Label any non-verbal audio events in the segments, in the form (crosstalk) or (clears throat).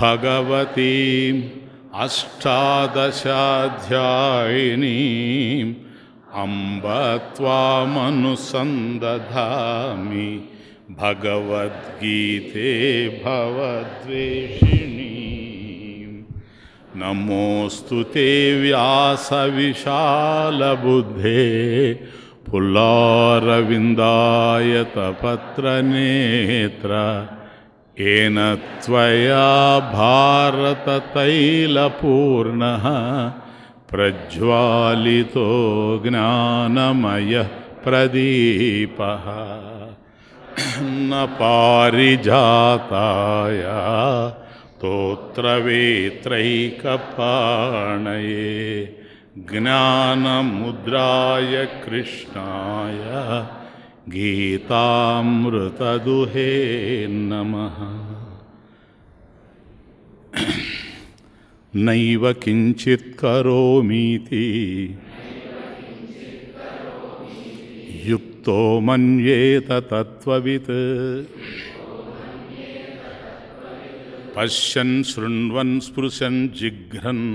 भगवतीम् अष्टादशाध्यायिनीम् अम्ब त्वामनुसन्दधामि भगवद्गीते भवद्वेषिणी नमोऽस्तु ते व्यासविशालबुद्धे तपत्रनेत्र येन त्वया भारततैलपूर्णः प्रज्वालितो ज्ञानमयः प्रदीपः न पारिजाताय तोत्रवित्रैकपाणये ज्ञानमुद्राय कृष्णाय गीतामृतदुहे नमः नैव किञ्चित् करोमीति युक्तो मन्येत तत्त्ववित् पश्यन् शृण्वन् स्पृशन् जिघ्रन्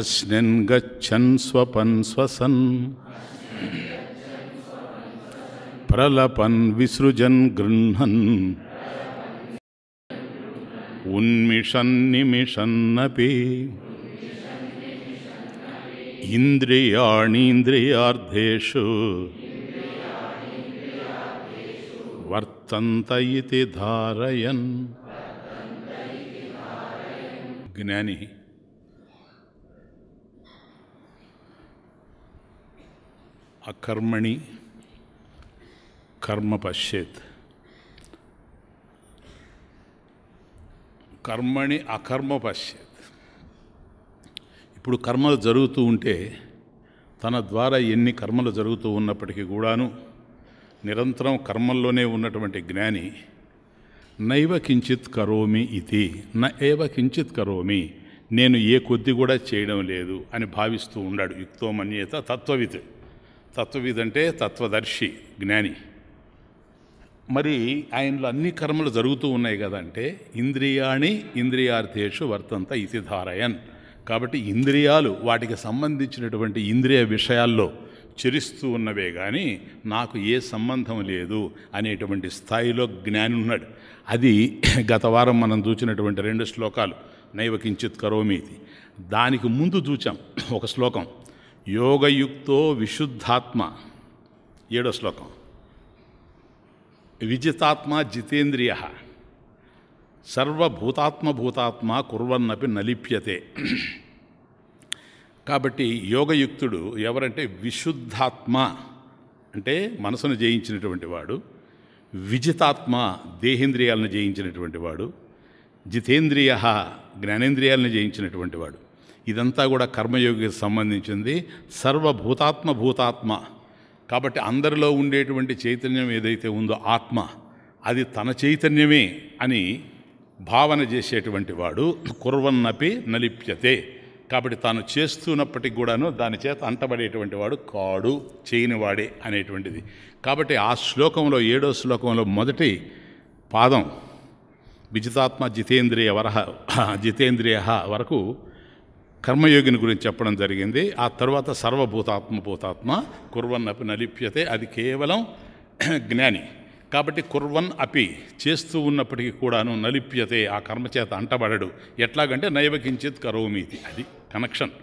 अश्नन् गच्छन् स्वपन् स्वसन् प्रलपन् विसृजन गृह्णन् उन्मिषन्निमिषन्नपि इन्द्रियाणीन्द्रियार्धेषु वर्तन्त इति धारयन् ज्ञानी अकर्मणि కర్మ పశ్చేత్ కర్మని అకర్మ పశ్చేత్ ఇప్పుడు కర్మలు జరుగుతూ ఉంటే తన ద్వారా ఎన్ని కర్మలు జరుగుతూ ఉన్నప్పటికీ కూడాను నిరంతరం కర్మల్లోనే ఉన్నటువంటి జ్ఞాని నైవ కించిత్ కరోమి ఇది నైవ ఏవ కించిత్ కరోమి నేను ఏ కొద్ది కూడా చేయడం లేదు అని భావిస్తూ ఉన్నాడు యుక్తోమన్యత తత్వవిత్ తత్వవిద్ అంటే తత్వదర్శి జ్ఞాని మరి ఆయనలో అన్ని కర్మలు జరుగుతూ ఉన్నాయి కదంటే ఇంద్రియాణి ఇంద్రియార్థేషు వర్తంత ఇతి ధారయన్ కాబట్టి ఇంద్రియాలు వాటికి సంబంధించినటువంటి ఇంద్రియ విషయాల్లో చరిస్తూ ఉన్నవే కానీ నాకు ఏ సంబంధం లేదు అనేటువంటి స్థాయిలో జ్ఞాని ఉన్నాడు అది గత వారం మనం చూచినటువంటి రెండు శ్లోకాలు నైవ కించిత్ కరోమీతి దానికి ముందు చూచాం ఒక శ్లోకం యోగయుక్తో విశుద్ధాత్మ ఏడో శ్లోకం విజితాత్మ జితేంద్రియ సర్వభూతాత్మ భూతాత్మ కుర్వన్నపి నలిప్యతే కాబట్టి యోగయుక్తుడు ఎవరంటే విశుద్ధాత్మ అంటే మనసును జయించినటువంటి వాడు విజితాత్మ దేహేంద్రియాలను జయించినటువంటి వాడు జితేంద్రియ జ్ఞానేంద్రియాలను జయించినటువంటి వాడు ఇదంతా కూడా కర్మయోగికి సంబంధించింది సర్వభూతాత్మ భూతాత్మ కాబట్టి అందరిలో ఉండేటువంటి చైతన్యం ఏదైతే ఉందో ఆత్మ అది తన చైతన్యమే అని భావన చేసేటువంటి వాడు కుర్వన్నపి నలిప్యతే కాబట్టి తాను చేస్తున్నప్పటికి కూడాను దాని చేత అంటబడేటువంటి వాడు కాడు చేయనివాడే అనేటువంటిది కాబట్టి ఆ శ్లోకంలో ఏడో శ్లోకంలో మొదటి పాదం విజితాత్మ జితేంద్రియ వరహ జితేంద్రియ వరకు కర్మయోగిని గురించి చెప్పడం జరిగింది ఆ తర్వాత సర్వభూతాత్మ భూతాత్మ కుర్వన్ అపి నలిప్యతే అది కేవలం జ్ఞాని కాబట్టి కుర్వన్ అపి చేస్తూ ఉన్నప్పటికీ కూడాను నలిప్యతే ఆ కర్మచేత అంటబడడు ఎట్లాగంటే నైవ కించిత్ కరోమీతి అది కనెక్షన్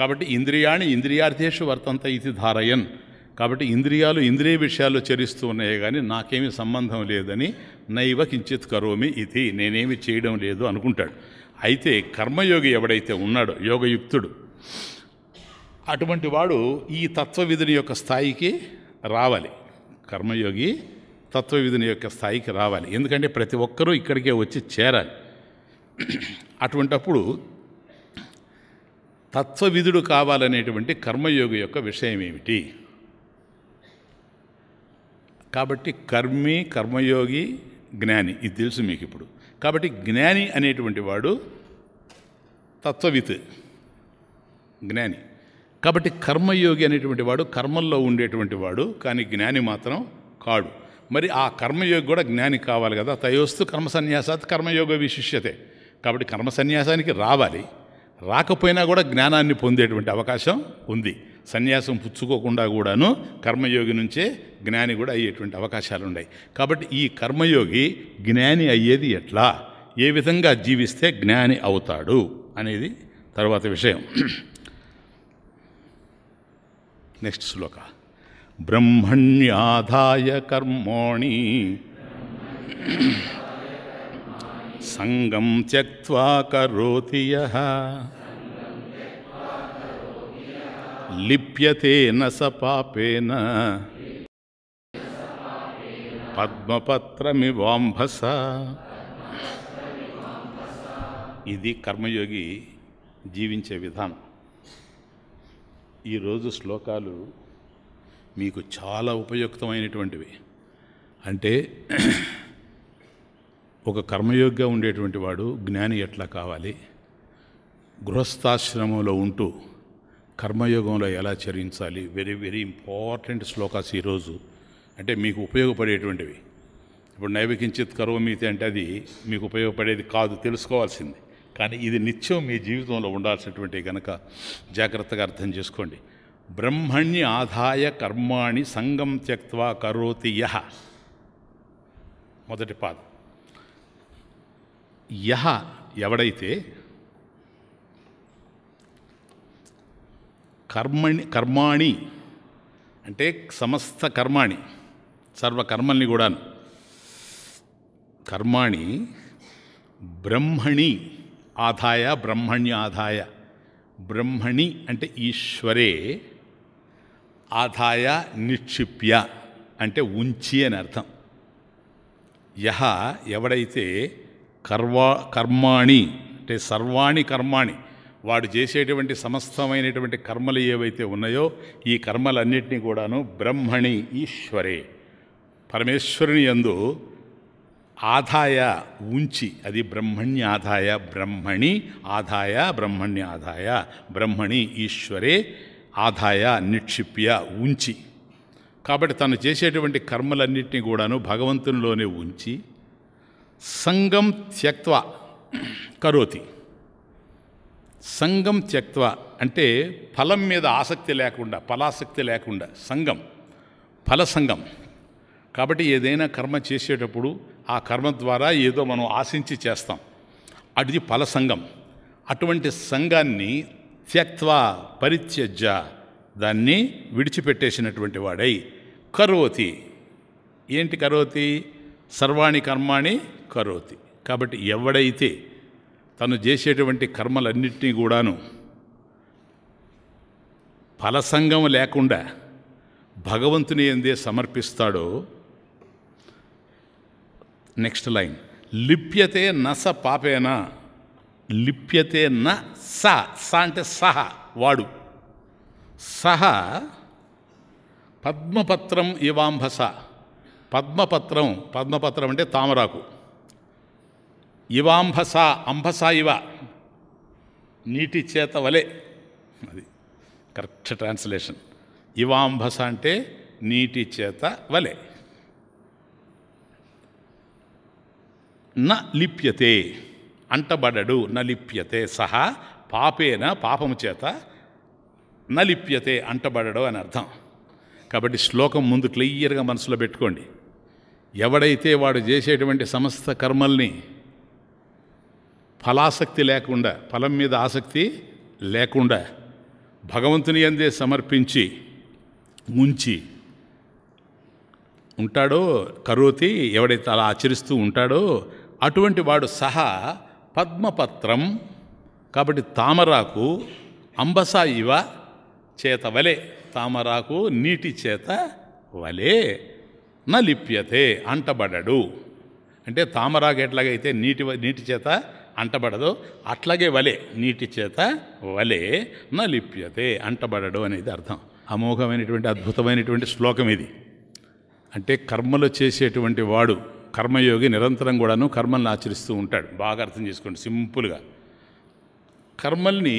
కాబట్టి ఇంద్రియాణి ఇంద్రియార్థేషు వర్తంత ఇది ధారయన్ కాబట్టి ఇంద్రియాలు ఇంద్రియ విషయాలు చరిస్తూ ఉన్నాయి కానీ నాకేమీ సంబంధం లేదని నైవ కించిత్ కరోమి ఇది నేనేమి చేయడం లేదు అనుకుంటాడు అయితే కర్మయోగి ఎవడైతే ఉన్నాడో యోగయుక్తుడు అటువంటి వాడు ఈ తత్వవిధుని యొక్క స్థాయికి రావాలి కర్మయోగి తత్వవిధుని యొక్క స్థాయికి రావాలి ఎందుకంటే ప్రతి ఒక్కరూ ఇక్కడికే వచ్చి చేరాలి అటువంటప్పుడు తత్వవిధుడు కావాలనేటువంటి కర్మయోగి యొక్క విషయం ఏమిటి కాబట్టి కర్మి కర్మయోగి జ్ఞాని ఇది తెలుసు మీకు ఇప్పుడు కాబట్టి జ్ఞాని అనేటువంటి వాడు తత్వవిత్ జ్ఞాని కాబట్టి కర్మయోగి అనేటువంటి వాడు కర్మల్లో ఉండేటువంటి వాడు కానీ జ్ఞాని మాత్రం కాడు మరి ఆ కర్మయోగి కూడా జ్ఞాని కావాలి కదా తయోస్తు కర్మ సన్యాసాత్ కర్మయోగ విశిష్యతే కాబట్టి కర్మ సన్యాసానికి రావాలి రాకపోయినా కూడా జ్ఞానాన్ని పొందేటువంటి అవకాశం ఉంది సన్యాసం పుచ్చుకోకుండా కూడాను కర్మయోగి నుంచే జ్ఞాని కూడా అయ్యేటువంటి అవకాశాలు ఉన్నాయి కాబట్టి ఈ కర్మయోగి జ్ఞాని అయ్యేది ఎట్లా ఏ విధంగా జీవిస్తే జ్ఞాని అవుతాడు అనేది తర్వాత విషయం నెక్స్ట్ శ్లోక బ్రహ్మణ్యాధాయ కర్మోణి సంగం త్యక్వా కరోతియ లిప్యతేన స పాపేన పద్మపత్రమివాంభస ఇది కర్మయోగి జీవించే విధానం ఈరోజు శ్లోకాలు మీకు చాలా ఉపయుక్తమైనటువంటివి అంటే ఒక కర్మయోగిగా ఉండేటువంటి వాడు జ్ఞాని ఎట్లా కావాలి గృహస్థాశ్రమంలో ఉంటూ కర్మయోగంలో ఎలా చరించాలి వెరీ వెరీ ఇంపార్టెంట్ శ్లోకాస్ ఈరోజు అంటే మీకు ఉపయోగపడేటువంటివి ఇప్పుడు నైవికించిత్ కరోమీతి అంటే అది మీకు ఉపయోగపడేది కాదు తెలుసుకోవాల్సింది కానీ ఇది నిత్యం మీ జీవితంలో ఉండాల్సినటువంటి కనుక జాగ్రత్తగా అర్థం చేసుకోండి బ్రహ్మణ్ణి ఆదాయ కర్మాణి సంగం త్యక్వా కరోతి యహ మొదటి పాదం యహ ఎవడైతే కర్మణి కర్మాణి అంటే సమస్త కర్మాణి సర్వకర్మల్ని కూడాను కర్మాణి బ్రహ్మణి ఆదాయ బ్రహ్మణ్య ఆదాయ బ్రహ్మణి అంటే ఈశ్వరే ఆదాయ నిక్షిప్య అంటే ఉంచి అని అర్థం యహ ఎవడైతే కర్వా కర్మాణి అంటే సర్వాణి కర్మాణి వాడు చేసేటువంటి సమస్తమైనటువంటి కర్మలు ఏవైతే ఉన్నాయో ఈ కర్మలన్నింటినీ కూడాను బ్రహ్మణి ఈశ్వరే పరమేశ్వరుని ఎందు ఆదాయ ఉంచి అది బ్రహ్మణ్య ఆదాయ బ్రహ్మణి ఆదాయ బ్రహ్మణ్య ఆదాయ బ్రహ్మణి ఈశ్వరే ఆదాయ నిక్షిప్య ఉంచి కాబట్టి తను చేసేటువంటి కర్మలన్నింటినీ కూడాను భగవంతునిలోనే ఉంచి సంగం త్యక్వ కరోతి సంఘం త్యక్వ అంటే ఫలం మీద ఆసక్తి లేకుండా ఫలాసక్తి లేకుండా సంఘం ఫలసంగం కాబట్టి ఏదైనా కర్మ చేసేటప్పుడు ఆ కర్మ ద్వారా ఏదో మనం ఆశించి చేస్తాం ఫల ఫలసంగం అటువంటి సంఘాన్ని త్యక్వ పరిత్యజ దాన్ని విడిచిపెట్టేసినటువంటి వాడై కరోతి ఏంటి కరోతి సర్వాణి కర్మాణి కరోతి కాబట్టి ఎవడైతే తను చేసేటువంటి కర్మలన్నింటినీ కూడాను ఫలసంగం లేకుండా భగవంతుని ఎందే సమర్పిస్తాడో నెక్స్ట్ లైన్ లిప్యతే నస పాపేనా లిప్యతే న స స అంటే సహ వాడు సహ పద్మపత్రం ఇవాంభస పద్మపత్రం పద్మపత్రం అంటే తామరాకు ఇవాంభస అంభస ఇవ నీటి చేత వలె అది కరెక్ట్ ట్రాన్స్లేషన్ ఇవాంభస అంటే నీటి చేత వలె న లిప్యతే అంటబడడు న లిప్యతే సహా పాపేన పాపము చేత న లిప్యతే అంటబడడు అని అర్థం కాబట్టి శ్లోకం ముందు క్లియర్గా మనసులో పెట్టుకోండి ఎవడైతే వాడు చేసేటువంటి సమస్త కర్మల్ని ఫలాసక్తి లేకుండా ఫలం మీద ఆసక్తి లేకుండా భగవంతుని అందే సమర్పించి ముంచి ఉంటాడో కరోతి ఎవడైతే అలా ఆచరిస్తూ ఉంటాడో అటువంటి వాడు సహా పద్మపత్రం కాబట్టి తామరాకు అంబసా ఇవ చేత వలే తామరాకు నీటి చేత వలే నలిప్యతే అంటబడడు అంటే తామరాకు ఎట్లాగైతే నీటి నీటి చేత అంటబడదు అట్లాగే వలే నీటి చేత వలే నలిప్యతే అంటబడడు అనేది అర్థం అమోఘమైనటువంటి అద్భుతమైనటువంటి శ్లోకం ఇది అంటే కర్మలు చేసేటువంటి వాడు కర్మయోగి నిరంతరం కూడాను కర్మల్ని ఆచరిస్తూ ఉంటాడు బాగా అర్థం చేసుకోండి సింపుల్గా కర్మల్ని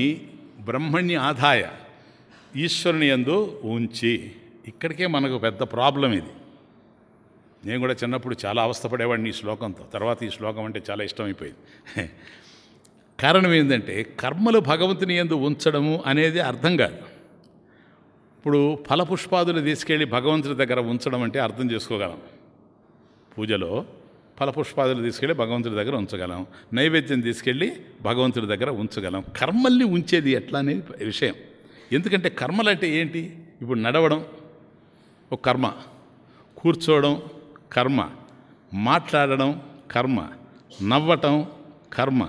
బ్రహ్మణ్ణి ఆదాయ ఈశ్వరుని ఎందు ఉంచి ఇక్కడికే మనకు పెద్ద ప్రాబ్లం ఇది నేను కూడా చిన్నప్పుడు చాలా అవస్థపడేవాడిని ఈ శ్లోకంతో తర్వాత ఈ శ్లోకం అంటే చాలా ఇష్టమైపోయింది (laughs) కారణం ఏంటంటే కర్మలు భగవంతుని ఎందు ఉంచడము అనేది అర్థం కాదు ఇప్పుడు ఫలపుష్పాదులు తీసుకెళ్ళి భగవంతుడి దగ్గర ఉంచడం అంటే అర్థం చేసుకోగలం పూజలో ఫలపుష్పాదులు తీసుకెళ్ళి భగవంతుడి దగ్గర ఉంచగలం నైవేద్యం తీసుకెళ్ళి భగవంతుడి దగ్గర ఉంచగలం కర్మల్ని ఉంచేది ఎట్లా అనేది విషయం ఎందుకంటే కర్మలు అంటే ఏంటి ఇప్పుడు నడవడం ఒక కర్మ కూర్చోవడం కర్మ మాట్లాడడం కర్మ నవ్వటం కర్మ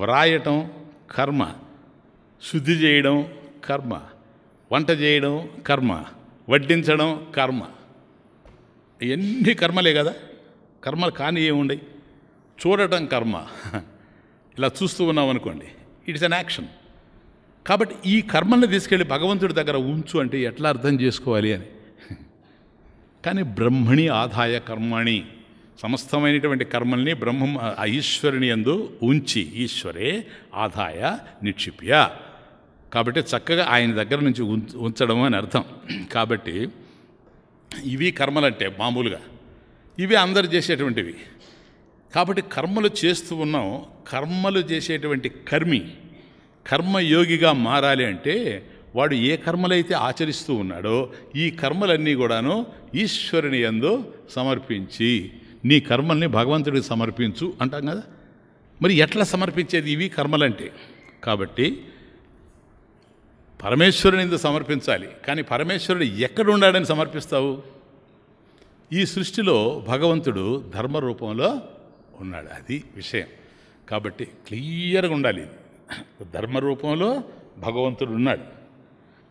వ్రాయటం కర్మ శుద్ధి చేయడం కర్మ వంట చేయడం కర్మ వడ్డించడం కర్మ ఇవన్నీ కర్మలే కదా కర్మలు కానీ ఏముండయి చూడటం కర్మ ఇలా చూస్తూ ఉన్నాం అనుకోండి ఇట్స్ అన్ యాక్షన్ కాబట్టి ఈ కర్మల్ని తీసుకెళ్ళి భగవంతుడి దగ్గర ఉంచు అంటే ఎట్లా అర్థం చేసుకోవాలి అని కానీ బ్రహ్మణి ఆదాయ కర్మణి సమస్తమైనటువంటి కర్మల్ని బ్రహ్మ ఈశ్వరుని ఎందు ఉంచి ఈశ్వరే ఆదాయ నిక్షిప్య కాబట్టి చక్కగా ఆయన దగ్గర నుంచి ఉంచడం అని అర్థం కాబట్టి ఇవి కర్మలంటే మామూలుగా ఇవి అందరు చేసేటువంటివి కాబట్టి కర్మలు చేస్తూ ఉన్నాం కర్మలు చేసేటువంటి కర్మి కర్మయోగిగా మారాలి అంటే వాడు ఏ కర్మలైతే ఆచరిస్తూ ఉన్నాడో ఈ కర్మలన్నీ కూడాను ఈశ్వరుని ఎందు సమర్పించి నీ కర్మల్ని భగవంతుడికి సమర్పించు అంటాం కదా మరి ఎట్లా సమర్పించేది ఇవి కర్మలంటే కాబట్టి పరమేశ్వరుని ఎందు సమర్పించాలి కానీ పరమేశ్వరుడు ఎక్కడ ఉన్నాడని సమర్పిస్తావు ఈ సృష్టిలో భగవంతుడు ధర్మ రూపంలో ఉన్నాడు అది విషయం కాబట్టి క్లియర్గా ఉండాలి ధర్మ రూపంలో భగవంతుడు ఉన్నాడు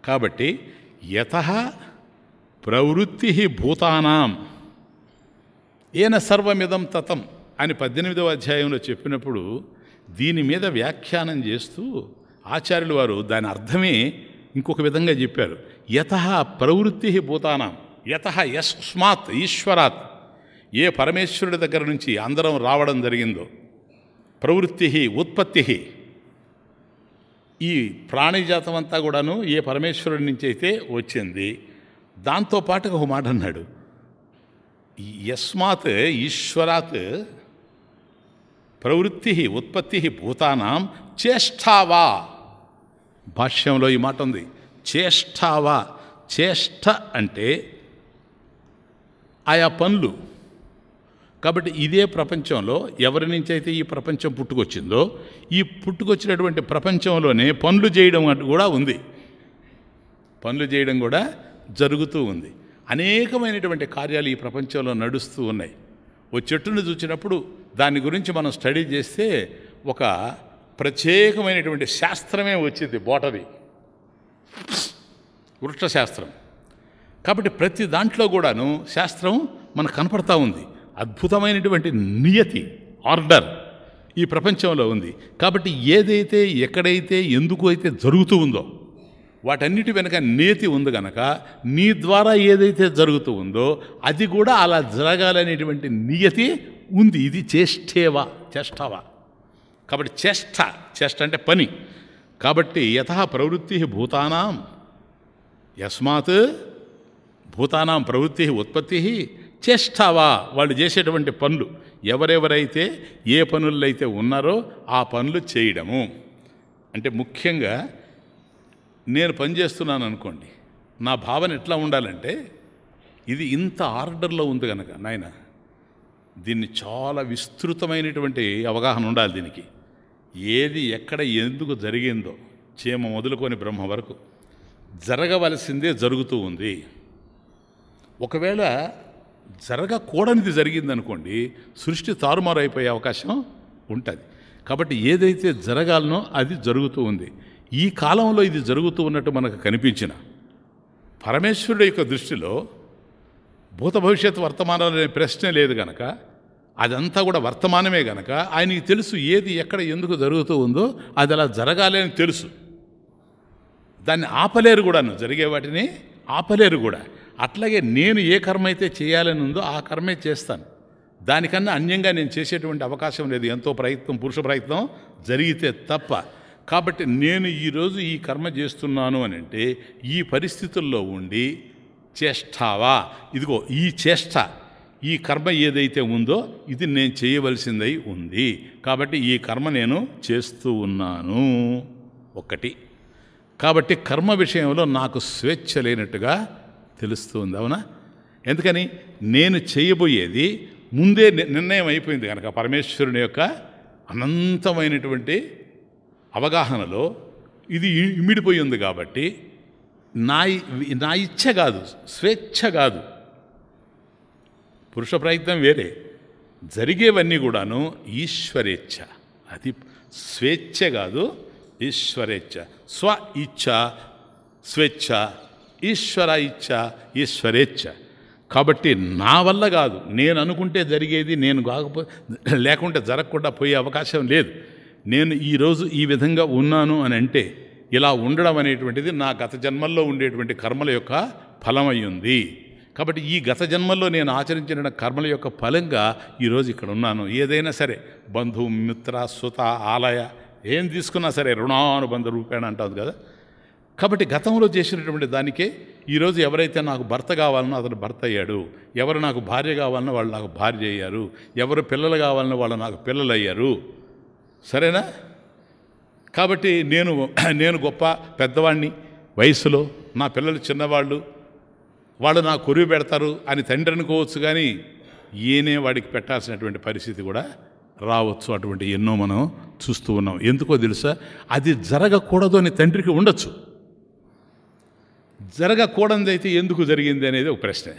కాబట్టి యత ప్రవృత్తి భూతానాం ఏన సర్వమిదం తతం అని పద్దెనిమిదవ అధ్యాయంలో చెప్పినప్పుడు దీని మీద వ్యాఖ్యానం చేస్తూ ఆచార్యులు వారు దాని అర్థమే ఇంకొక విధంగా చెప్పారు యత ప్రవృత్తి భూతానాం యత యస్మాత్ ఈశ్వరాత్ ఏ పరమేశ్వరుడి దగ్గర నుంచి అందరం రావడం జరిగిందో ప్రవృత్తి ఉత్పత్తి ఈ ప్రాణిజాతం అంతా కూడాను ఏ పరమేశ్వరుడి నుంచి అయితే వచ్చింది దాంతో పాటు ఒక మాట అన్నాడు యస్మాత్ ఈశ్వరాత్ ప్రవృత్తి ఉత్పత్తి భూతానాం చేష్టావా భాష్యంలో ఈ మాట ఉంది చేష్టావా చేష్ట అంటే ఆయా పనులు కాబట్టి ఇదే ప్రపంచంలో ఎవరి నుంచి అయితే ఈ ప్రపంచం పుట్టుకొచ్చిందో ఈ పుట్టుకొచ్చినటువంటి ప్రపంచంలోనే పనులు చేయడం కూడా ఉంది పనులు చేయడం కూడా జరుగుతూ ఉంది అనేకమైనటువంటి కార్యాలు ఈ ప్రపంచంలో నడుస్తూ ఉన్నాయి ఓ చెట్టును చూసినప్పుడు దాని గురించి మనం స్టడీ చేస్తే ఒక ప్రత్యేకమైనటువంటి శాస్త్రమే వచ్చింది బోటది వృక్షశాస్త్రం కాబట్టి ప్రతి దాంట్లో కూడాను శాస్త్రం మనకు కనపడతా ఉంది అద్భుతమైనటువంటి నియతి ఆర్డర్ ఈ ప్రపంచంలో ఉంది కాబట్టి ఏదైతే ఎక్కడైతే ఎందుకు అయితే జరుగుతూ ఉందో వాటన్నిటి వెనక నేతి ఉంది గనక నీ ద్వారా ఏదైతే జరుగుతూ ఉందో అది కూడా అలా జరగాలనేటువంటి నియతి ఉంది ఇది చేష్టేవా చేష్టవా కాబట్టి చేష్ట చేష్ట అంటే పని కాబట్టి యత ప్రవృత్తి భూతానాం యస్మాత్ భూతానాం ప్రవృత్తి ఉత్పత్తి చేష్టవా వాళ్ళు చేసేటువంటి పనులు ఎవరెవరైతే ఏ పనుల్లో అయితే ఉన్నారో ఆ పనులు చేయడము అంటే ముఖ్యంగా నేను పనిచేస్తున్నాను అనుకోండి నా భావన ఎట్లా ఉండాలంటే ఇది ఇంత ఆర్డర్లో ఉంది కనుక నాయన దీన్ని చాలా విస్తృతమైనటువంటి అవగాహన ఉండాలి దీనికి ఏది ఎక్కడ ఎందుకు జరిగిందో చీమ మొదలుకొని బ్రహ్మ వరకు జరగవలసిందే జరుగుతూ ఉంది ఒకవేళ జరగకూడనిది జరిగిందనుకోండి సృష్టి తారుమారైపోయే అవకాశం ఉంటుంది కాబట్టి ఏదైతే జరగాలనో అది జరుగుతూ ఉంది ఈ కాలంలో ఇది జరుగుతూ ఉన్నట్టు మనకు కనిపించిన పరమేశ్వరుడు యొక్క దృష్టిలో భూత భవిష్యత్ వర్తమానాలు అనే ప్రశ్న లేదు గనక అదంతా కూడా వర్తమానమే గనక ఆయనకి తెలుసు ఏది ఎక్కడ ఎందుకు జరుగుతూ ఉందో అది అలా జరగాలి అని తెలుసు దాన్ని ఆపలేరు కూడాను జరిగే వాటిని ఆపలేరు కూడా అట్లాగే నేను ఏ కర్మ అయితే చేయాలని ఉందో ఆ కర్మే చేస్తాను దానికన్నా అన్యంగా నేను చేసేటువంటి అవకాశం లేదు ఎంతో ప్రయత్నం పురుష ప్రయత్నం జరిగితే తప్ప కాబట్టి నేను ఈరోజు ఈ కర్మ చేస్తున్నాను అని అంటే ఈ పరిస్థితుల్లో ఉండి చేష్టావా ఇదిగో ఈ చేష్ట ఈ కర్మ ఏదైతే ఉందో ఇది నేను చేయవలసిందై ఉంది కాబట్టి ఈ కర్మ నేను చేస్తూ ఉన్నాను ఒకటి కాబట్టి కర్మ విషయంలో నాకు స్వేచ్ఛ లేనట్టుగా తెలుస్తుంది అవునా ఎందుకని నేను చేయబోయేది ముందే నిర్ణయం అయిపోయింది కనుక పరమేశ్వరుని యొక్క అనంతమైనటువంటి అవగాహనలో ఇది ఇమిడిపోయి ఉంది కాబట్టి నా నా ఇచ్ఛ కాదు స్వేచ్ఛ కాదు పురుష ప్రయత్నం వేరే జరిగేవన్నీ కూడాను ఈశ్వరేచ్ఛ అది స్వేచ్ఛ కాదు ఈశ్వరేచ్ఛ స్వ ఇచ్ఛ స్వేచ్ఛ ఈశ్వర ఇచ్చ ఈశ్వరేచ్ఛ కాబట్టి నా వల్ల కాదు నేను అనుకుంటే జరిగేది నేను కాకపో లేకుంటే జరగకుండా పోయే అవకాశం లేదు నేను ఈరోజు ఈ విధంగా ఉన్నాను అని అంటే ఇలా ఉండడం అనేటువంటిది నా గత జన్మల్లో ఉండేటువంటి కర్మల యొక్క ఫలమయ్యింది కాబట్టి ఈ గత జన్మల్లో నేను ఆచరించిన కర్మల యొక్క ఫలంగా ఈరోజు ఇక్కడ ఉన్నాను ఏదైనా సరే బంధువు మిత్ర సుత ఆలయ ఏం తీసుకున్నా సరే రుణానుబంధ రూపేణ అంటుంది కదా కాబట్టి గతంలో చేసినటువంటి దానికే ఈరోజు ఎవరైతే నాకు భర్త కావాలనో అతను భర్త అయ్యాడు ఎవరు నాకు భార్య కావాలనో వాళ్ళు నాకు భార్య అయ్యారు ఎవరు పిల్లలు కావాలనో వాళ్ళు నాకు పిల్లలు అయ్యారు సరేనా కాబట్టి నేను (clears throat) నేను గొప్ప పెద్దవాణ్ణి వయసులో నా పిల్లలు చిన్నవాళ్ళు వాళ్ళు నా కొరివి పెడతారు అని తండ్రి అనుకోవచ్చు కానీ ఈయనే వాడికి పెట్టాల్సినటువంటి పరిస్థితి కూడా రావచ్చు అటువంటి ఎన్నో మనం చూస్తూ ఉన్నాం ఎందుకో తెలుసా అది జరగకూడదు అని తండ్రికి ఉండొచ్చు అయితే ఎందుకు జరిగింది అనేది ఒక ప్రశ్న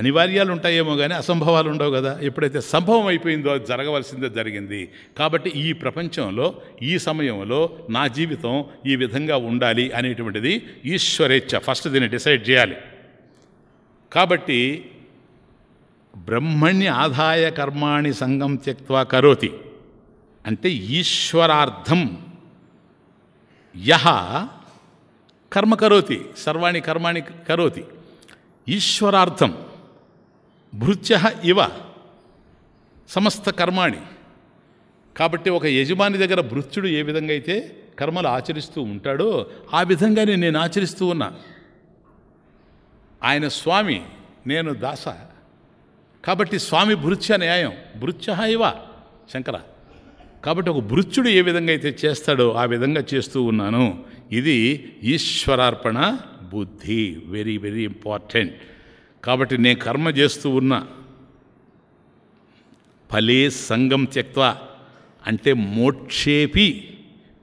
అనివార్యాలు ఉంటాయేమో కానీ అసంభవాలు ఉండవు కదా ఎప్పుడైతే సంభవం అయిపోయిందో అది జరగవలసిందే జరిగింది కాబట్టి ఈ ప్రపంచంలో ఈ సమయంలో నా జీవితం ఈ విధంగా ఉండాలి అనేటువంటిది ఈశ్వరేచ్ఛ ఫస్ట్ దీన్ని డిసైడ్ చేయాలి కాబట్టి బ్రహ్మణ్య ఆదాయ కర్మాణి సంగం త్యక్వా కరోతి అంటే ఈశ్వరార్థం యహ కర్మ కరోతి సర్వాణి కర్మాణి కరోతి ఈశ్వరార్థం భృత్య ఇవ సమస్త కర్మాణి కాబట్టి ఒక యజమాని దగ్గర భృత్యుడు ఏ విధంగా అయితే కర్మలు ఆచరిస్తూ ఉంటాడో ఆ విధంగానే నేను ఆచరిస్తూ ఉన్నా ఆయన స్వామి నేను దాస కాబట్టి స్వామి భృత్య న్యాయం భృత్య ఇవ శంకర కాబట్టి ఒక భృత్యుడు ఏ విధంగా అయితే చేస్తాడో ఆ విధంగా చేస్తూ ఉన్నాను ఇది ఈశ్వరార్పణ బుద్ధి వెరీ వెరీ ఇంపార్టెంట్ కాబట్టి నేను కర్మ చేస్తూ ఉన్నా ఫలే సంగం త్యక్వ అంటే మోక్షేపి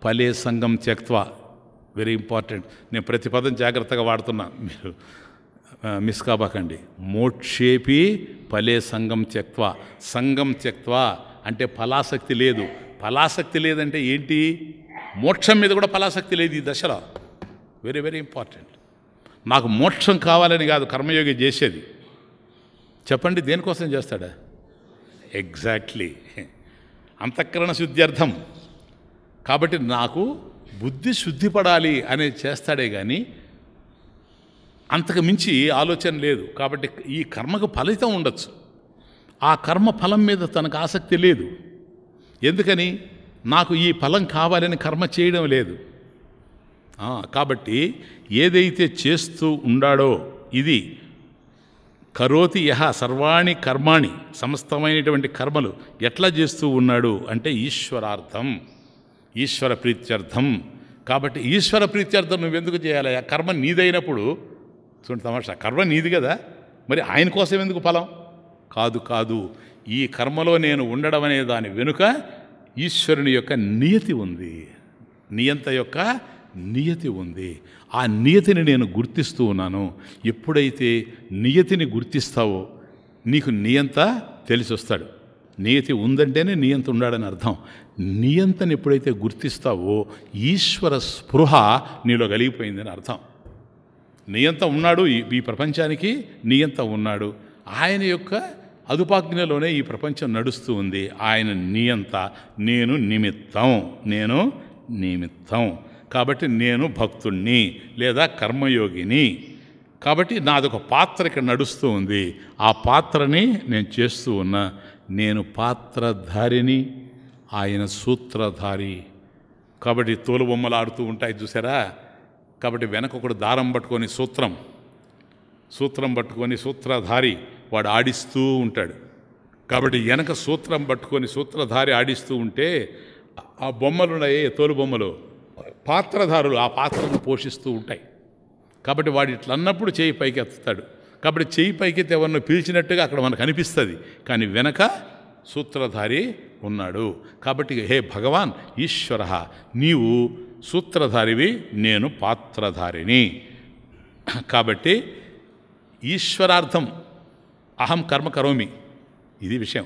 ఫలే సంగం త్యక్వ వెరీ ఇంపార్టెంట్ నేను ప్రతి పదం జాగ్రత్తగా వాడుతున్నా మీరు మిస్ కాబాకండి మోక్షేపి ఫలే సంగం త్యక్వ సంగం త్యక్వ అంటే ఫలాసక్తి లేదు ఫలాసక్తి లేదంటే ఏంటి మోక్షం మీద కూడా ఫలాసక్తి లేదు ఈ దశలో వెరీ వెరీ ఇంపార్టెంట్ నాకు మోక్షం కావాలని కాదు కర్మయోగి చేసేది చెప్పండి దేనికోసం చేస్తాడా ఎగ్జాక్ట్లీ అంతఃకరణ శుద్ధ్యర్థం కాబట్టి నాకు బుద్ధి శుద్ధిపడాలి అనేది చేస్తాడే కానీ అంతకు మించి ఆలోచన లేదు కాబట్టి ఈ కర్మకు ఫలితం ఉండొచ్చు ఆ కర్మ ఫలం మీద తనకు ఆసక్తి లేదు ఎందుకని నాకు ఈ ఫలం కావాలని కర్మ చేయడం లేదు కాబట్టి ఏదైతే చేస్తూ ఉండాడో ఇది కరోతి యహ సర్వాణి కర్మాణి సమస్తమైనటువంటి కర్మలు ఎట్లా చేస్తూ ఉన్నాడు అంటే ఈశ్వరార్థం ఈశ్వర ప్రీత్యర్థం కాబట్టి ఈశ్వర ప్రీత్యర్థం నువ్వెందుకు చేయాలి ఆ కర్మ నీదైనప్పుడు చూడండి తమాషా కర్మ నీది కదా మరి ఆయన కోసం ఎందుకు ఫలం కాదు కాదు ఈ కర్మలో నేను ఉండడం అనే దాని వెనుక ఈశ్వరుని యొక్క నియతి ఉంది నియంత యొక్క నియతి ఉంది ఆ నియతిని నేను గుర్తిస్తూ ఉన్నాను ఎప్పుడైతే నియతిని గుర్తిస్తావో నీకు నియంత తెలిసి వస్తాడు నియతి ఉందంటేనే నియంత ఉన్నాడని అర్థం నియంతని ఎప్పుడైతే గుర్తిస్తావో ఈశ్వర స్పృహ నీలో కలిగిపోయిందని అర్థం నియంత ఉన్నాడు ఈ ప్రపంచానికి నియంత ఉన్నాడు ఆయన యొక్క అదుపాజ్ఞలోనే ఈ ప్రపంచం నడుస్తూ ఉంది ఆయన నియంత నేను నిమిత్తం నేను నిమిత్తం కాబట్టి నేను భక్తుణ్ణి లేదా కర్మయోగిని కాబట్టి నాదొక పాత్ర ఇక్కడ నడుస్తూ ఉంది ఆ పాత్రని నేను చేస్తూ ఉన్నా నేను పాత్రధారిని ఆయన సూత్రధారి కాబట్టి బొమ్మలు ఆడుతూ ఉంటాయి చూసారా కాబట్టి వెనక ఒకడు దారం పట్టుకొని సూత్రం సూత్రం పట్టుకొని సూత్రధారి వాడు ఆడిస్తూ ఉంటాడు కాబట్టి వెనక సూత్రం పట్టుకొని సూత్రధారి ఆడిస్తూ ఉంటే ఆ బొమ్మలు ఉన్నాయే తోలు బొమ్మలు పాత్రధారులు ఆ పాత్రను పోషిస్తూ ఉంటాయి కాబట్టి వాడు ఇట్లా అన్నప్పుడు చేయి పైకి ఎత్తుతాడు కాబట్టి చేయి పైకి ఎవరినో పిలిచినట్టుగా అక్కడ మనకు అనిపిస్తుంది కానీ వెనక సూత్రధారి ఉన్నాడు కాబట్టి హే భగవాన్ ఈశ్వర నీవు సూత్రధారివి నేను పాత్రధారిని కాబట్టి ఈశ్వరార్థం అహం కర్మ కరోమి ఇది విషయం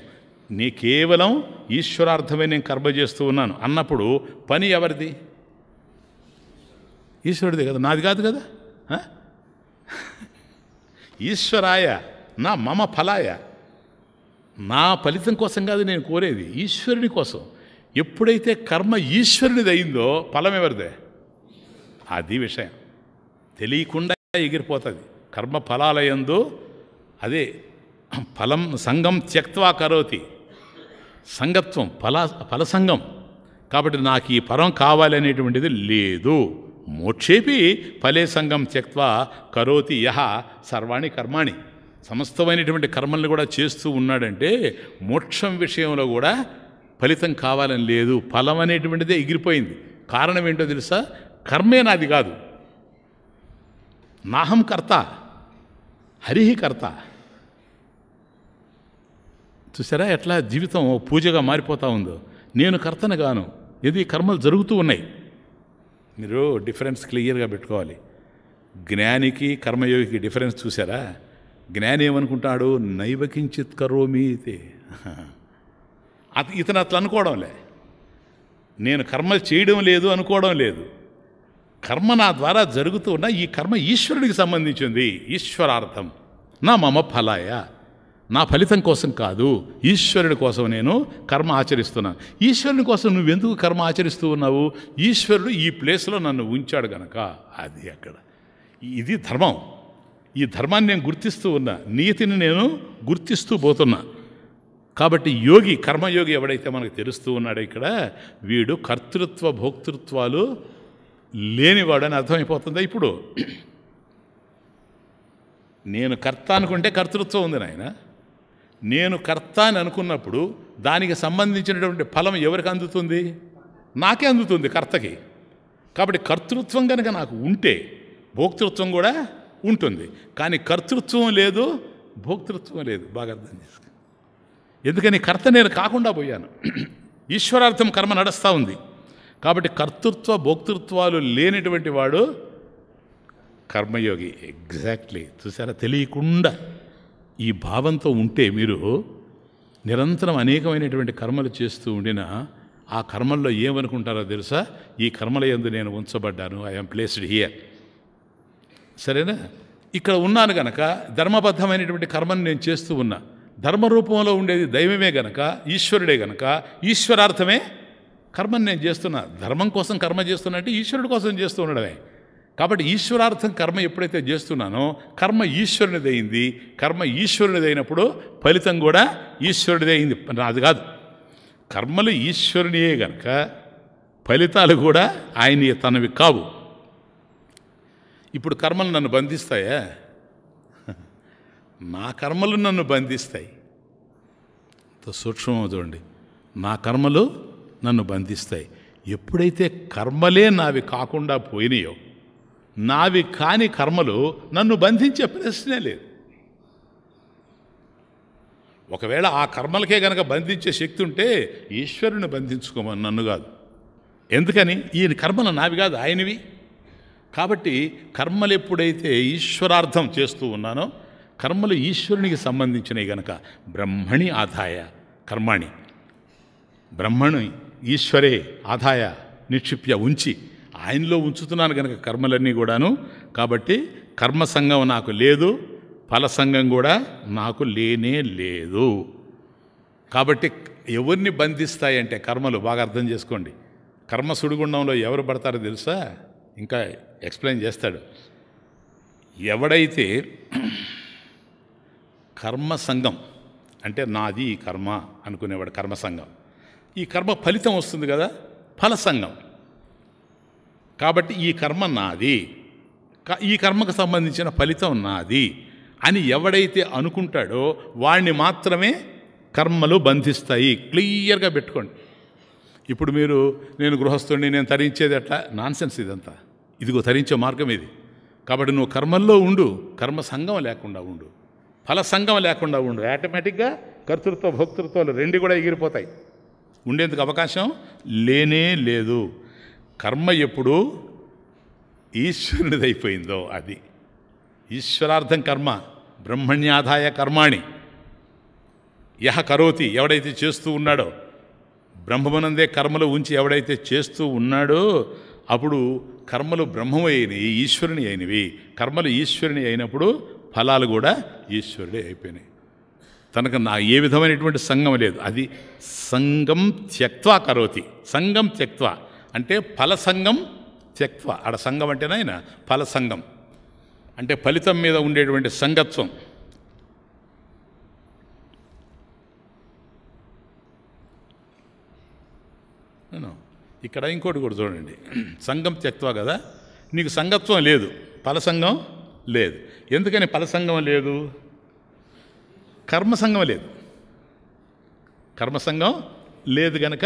నీ కేవలం ఈశ్వరార్థమే నేను కర్మ చేస్తూ ఉన్నాను అన్నప్పుడు పని ఎవరిది ఈశ్వరుడిది కదా నాది కాదు కదా ఈశ్వరాయ నా మమ ఫలాయ నా ఫలితం కోసం కాదు నేను కోరేది ఈశ్వరుని కోసం ఎప్పుడైతే కర్మ ఈశ్వరునిది అయిందో ఫలం ఎవరిదే అది విషయం తెలియకుండా ఎగిరిపోతుంది కర్మ ఫలాలయందు అదే ఫలం సంఘం త్యక్వా కరోతి సంగత్వం ఫల ఫలసంగం కాబట్టి నాకు ఈ పరం కావాలనేటువంటిది లేదు మోక్షేపి ఫలే సంఘం త్యక్వా కరోతి యహ సర్వాణి కర్మాణి సమస్తమైనటువంటి కర్మల్ని కూడా చేస్తూ ఉన్నాడంటే మోక్షం విషయంలో కూడా ఫలితం కావాలని లేదు ఫలం అనేటువంటిదే ఎగిరిపోయింది కారణం ఏంటో తెలుసా కర్మే నాది కాదు నాహం కర్త హరిహి కర్త చూసారా ఎట్లా జీవితం పూజగా మారిపోతూ ఉందో నేను కర్తను గాను ఇది కర్మలు జరుగుతూ ఉన్నాయి మీరు డిఫరెన్స్ క్లియర్గా పెట్టుకోవాలి జ్ఞానికి కర్మయోగికి డిఫరెన్స్ చూసారా జ్ఞాని ఏమనుకుంటాడు నైవకించిత్ కరో ఇది అత ఇతను అట్లా అనుకోవడంలే నేను కర్మలు చేయడం లేదు అనుకోవడం లేదు కర్మ నా ద్వారా జరుగుతూ ఉన్న ఈ కర్మ ఈశ్వరుడికి సంబంధించింది ఈశ్వరార్థం నా మమ ఫలాయ నా ఫలితం కోసం కాదు ఈశ్వరుడి కోసం నేను కర్మ ఆచరిస్తున్నాను ఈశ్వరుని కోసం నువ్వెందుకు కర్మ ఆచరిస్తూ ఉన్నావు ఈశ్వరుడు ఈ ప్లేస్లో నన్ను ఉంచాడు గనక అది అక్కడ ఇది ధర్మం ఈ ధర్మాన్ని నేను గుర్తిస్తూ ఉన్నా నీతిని నేను గుర్తిస్తూ పోతున్నా కాబట్టి యోగి కర్మయోగి ఎవడైతే మనకు తెలుస్తూ ఉన్నాడో ఇక్కడ వీడు కర్తృత్వ భోక్తృత్వాలు లేనివాడని అర్థమైపోతుంది ఇప్పుడు నేను కర్త అనుకుంటే కర్తృత్వం ఉంది నాయన నేను కర్త అని అనుకున్నప్పుడు దానికి సంబంధించినటువంటి ఫలం ఎవరికి అందుతుంది నాకే అందుతుంది కర్తకి కాబట్టి కర్తృత్వం కనుక నాకు ఉంటే భోక్తృత్వం కూడా ఉంటుంది కానీ కర్తృత్వం లేదు భోక్తృత్వం లేదు బాగా అర్థం చేసుకో ఎందుకని కర్త నేను కాకుండా పోయాను ఈశ్వరార్థం కర్మ నడుస్తూ ఉంది కాబట్టి కర్తృత్వ భోక్తృత్వాలు లేనటువంటి వాడు కర్మయోగి ఎగ్జాక్ట్లీ చూసారా తెలియకుండా ఈ భావంతో ఉంటే మీరు నిరంతరం అనేకమైనటువంటి కర్మలు చేస్తూ ఉండిన ఆ కర్మల్లో ఏమనుకుంటారో తెలుసా ఈ కర్మల ఎందు నేను ఉంచబడ్డాను ఐఎమ్ ప్లేస్డ్ హియర్ సరేనా ఇక్కడ ఉన్నాను గనక ధర్మబద్ధమైనటువంటి కర్మను నేను చేస్తూ ఉన్నా ధర్మరూపంలో ఉండేది దైవమే గనక ఈశ్వరుడే గనక ఈశ్వరార్థమే కర్మను నేను చేస్తున్నా ధర్మం కోసం కర్మ చేస్తున్నట్టు ఈశ్వరుడు కోసం చేస్తూ ఉండడమే కాబట్టి ఈశ్వరార్థం కర్మ ఎప్పుడైతే చేస్తున్నానో కర్మ ఈశ్వరునిది అయింది కర్మ ఈశ్వరునిది అయినప్పుడు ఫలితం కూడా ఈశ్వరునిది అయింది అది కాదు కర్మలు ఈశ్వరునియే గనక ఫలితాలు కూడా ఆయన తనవి కావు ఇప్పుడు కర్మలు నన్ను బంధిస్తాయా (laughs) నా కర్మలు నన్ను బంధిస్తాయి సూక్ష్మం చూడండి నా కర్మలు నన్ను బంధిస్తాయి ఎప్పుడైతే కర్మలే నావి కాకుండా పోయినాయో నావి కాని కర్మలు నన్ను బంధించే ప్రశ్నే లేదు ఒకవేళ ఆ కర్మలకే గనక బంధించే శక్తి ఉంటే ఈశ్వరుని బంధించుకోమని నన్ను కాదు ఎందుకని ఈయన కర్మలు నావి కాదు ఆయనవి కాబట్టి కర్మలు ఎప్పుడైతే ఈశ్వరార్థం చేస్తూ ఉన్నానో కర్మలు ఈశ్వరునికి సంబంధించినవి గనక బ్రహ్మణి ఆదాయ కర్మాణి బ్రహ్మణి ఈశ్వరే ఆదాయ నిక్షిప్య ఉంచి ఆయనలో ఉంచుతున్నాను కనుక కర్మలన్నీ కూడాను కాబట్టి కర్మ సంఘం నాకు లేదు ఫల సంఘం కూడా నాకు లేనే లేదు కాబట్టి ఎవరిని బంధిస్తాయంటే కర్మలు బాగా అర్థం చేసుకోండి కర్మ సుడిగుండంలో ఎవరు పడతారో తెలుసా ఇంకా ఎక్స్ప్లెయిన్ చేస్తాడు ఎవడైతే కర్మ సంఘం అంటే నాది ఈ కర్మ అనుకునేవాడు కర్మ సంఘం ఈ కర్మ ఫలితం వస్తుంది కదా ఫల సంఘం కాబట్టి ఈ కర్మ నాది ఈ కర్మకు సంబంధించిన ఫలితం నాది అని ఎవడైతే అనుకుంటాడో వాణ్ణి మాత్రమే కర్మలు బంధిస్తాయి క్లియర్గా పెట్టుకోండి ఇప్పుడు మీరు నేను గృహస్థుడిని నేను తరించేది అట్లా నాన్సెన్స్ ఇదంతా ఇదిగో తరించే మార్గం ఇది కాబట్టి నువ్వు కర్మల్లో ఉండు కర్మ సంఘం లేకుండా ఉండు ఫల సంఘం లేకుండా ఉండు ఆటోమేటిక్గా కర్తృత్వ భోక్తృత్వాలు రెండు కూడా ఎగిరిపోతాయి ఉండేందుకు అవకాశం లేనే లేదు కర్మ ఎప్పుడు ఈశ్వరునిదైపోయిందో అది ఈశ్వరార్థం కర్మ బ్రహ్మణ్యాదాయ కర్మాణి యహ కరోతి ఎవడైతే చేస్తూ ఉన్నాడో బ్రహ్మమనందే కర్మలు ఉంచి ఎవడైతే చేస్తూ ఉన్నాడో అప్పుడు కర్మలు బ్రహ్మమైనవి ఈశ్వరుని అయినవి కర్మలు ఈశ్వరుని అయినప్పుడు ఫలాలు కూడా ఈశ్వరుడే అయిపోయినాయి తనకు నా ఏ విధమైనటువంటి సంఘం లేదు అది సంఘం త్యక్వా కరోతి సంఘం త్యక్వా అంటే ఫలసంగం త్యక్వ ఆడ సంఘం అంటేనాయన ఫలసంగం అంటే ఫలితం మీద ఉండేటువంటి సంగత్వం ఇక్కడ ఇంకోటి కూడా చూడండి సంఘం త్యక్వ కదా నీకు సంగత్వం లేదు ఫలసంగం లేదు ఎందుకని ఫలసంగం లేదు కర్మసంగం లేదు కర్మసంగం లేదు కనుక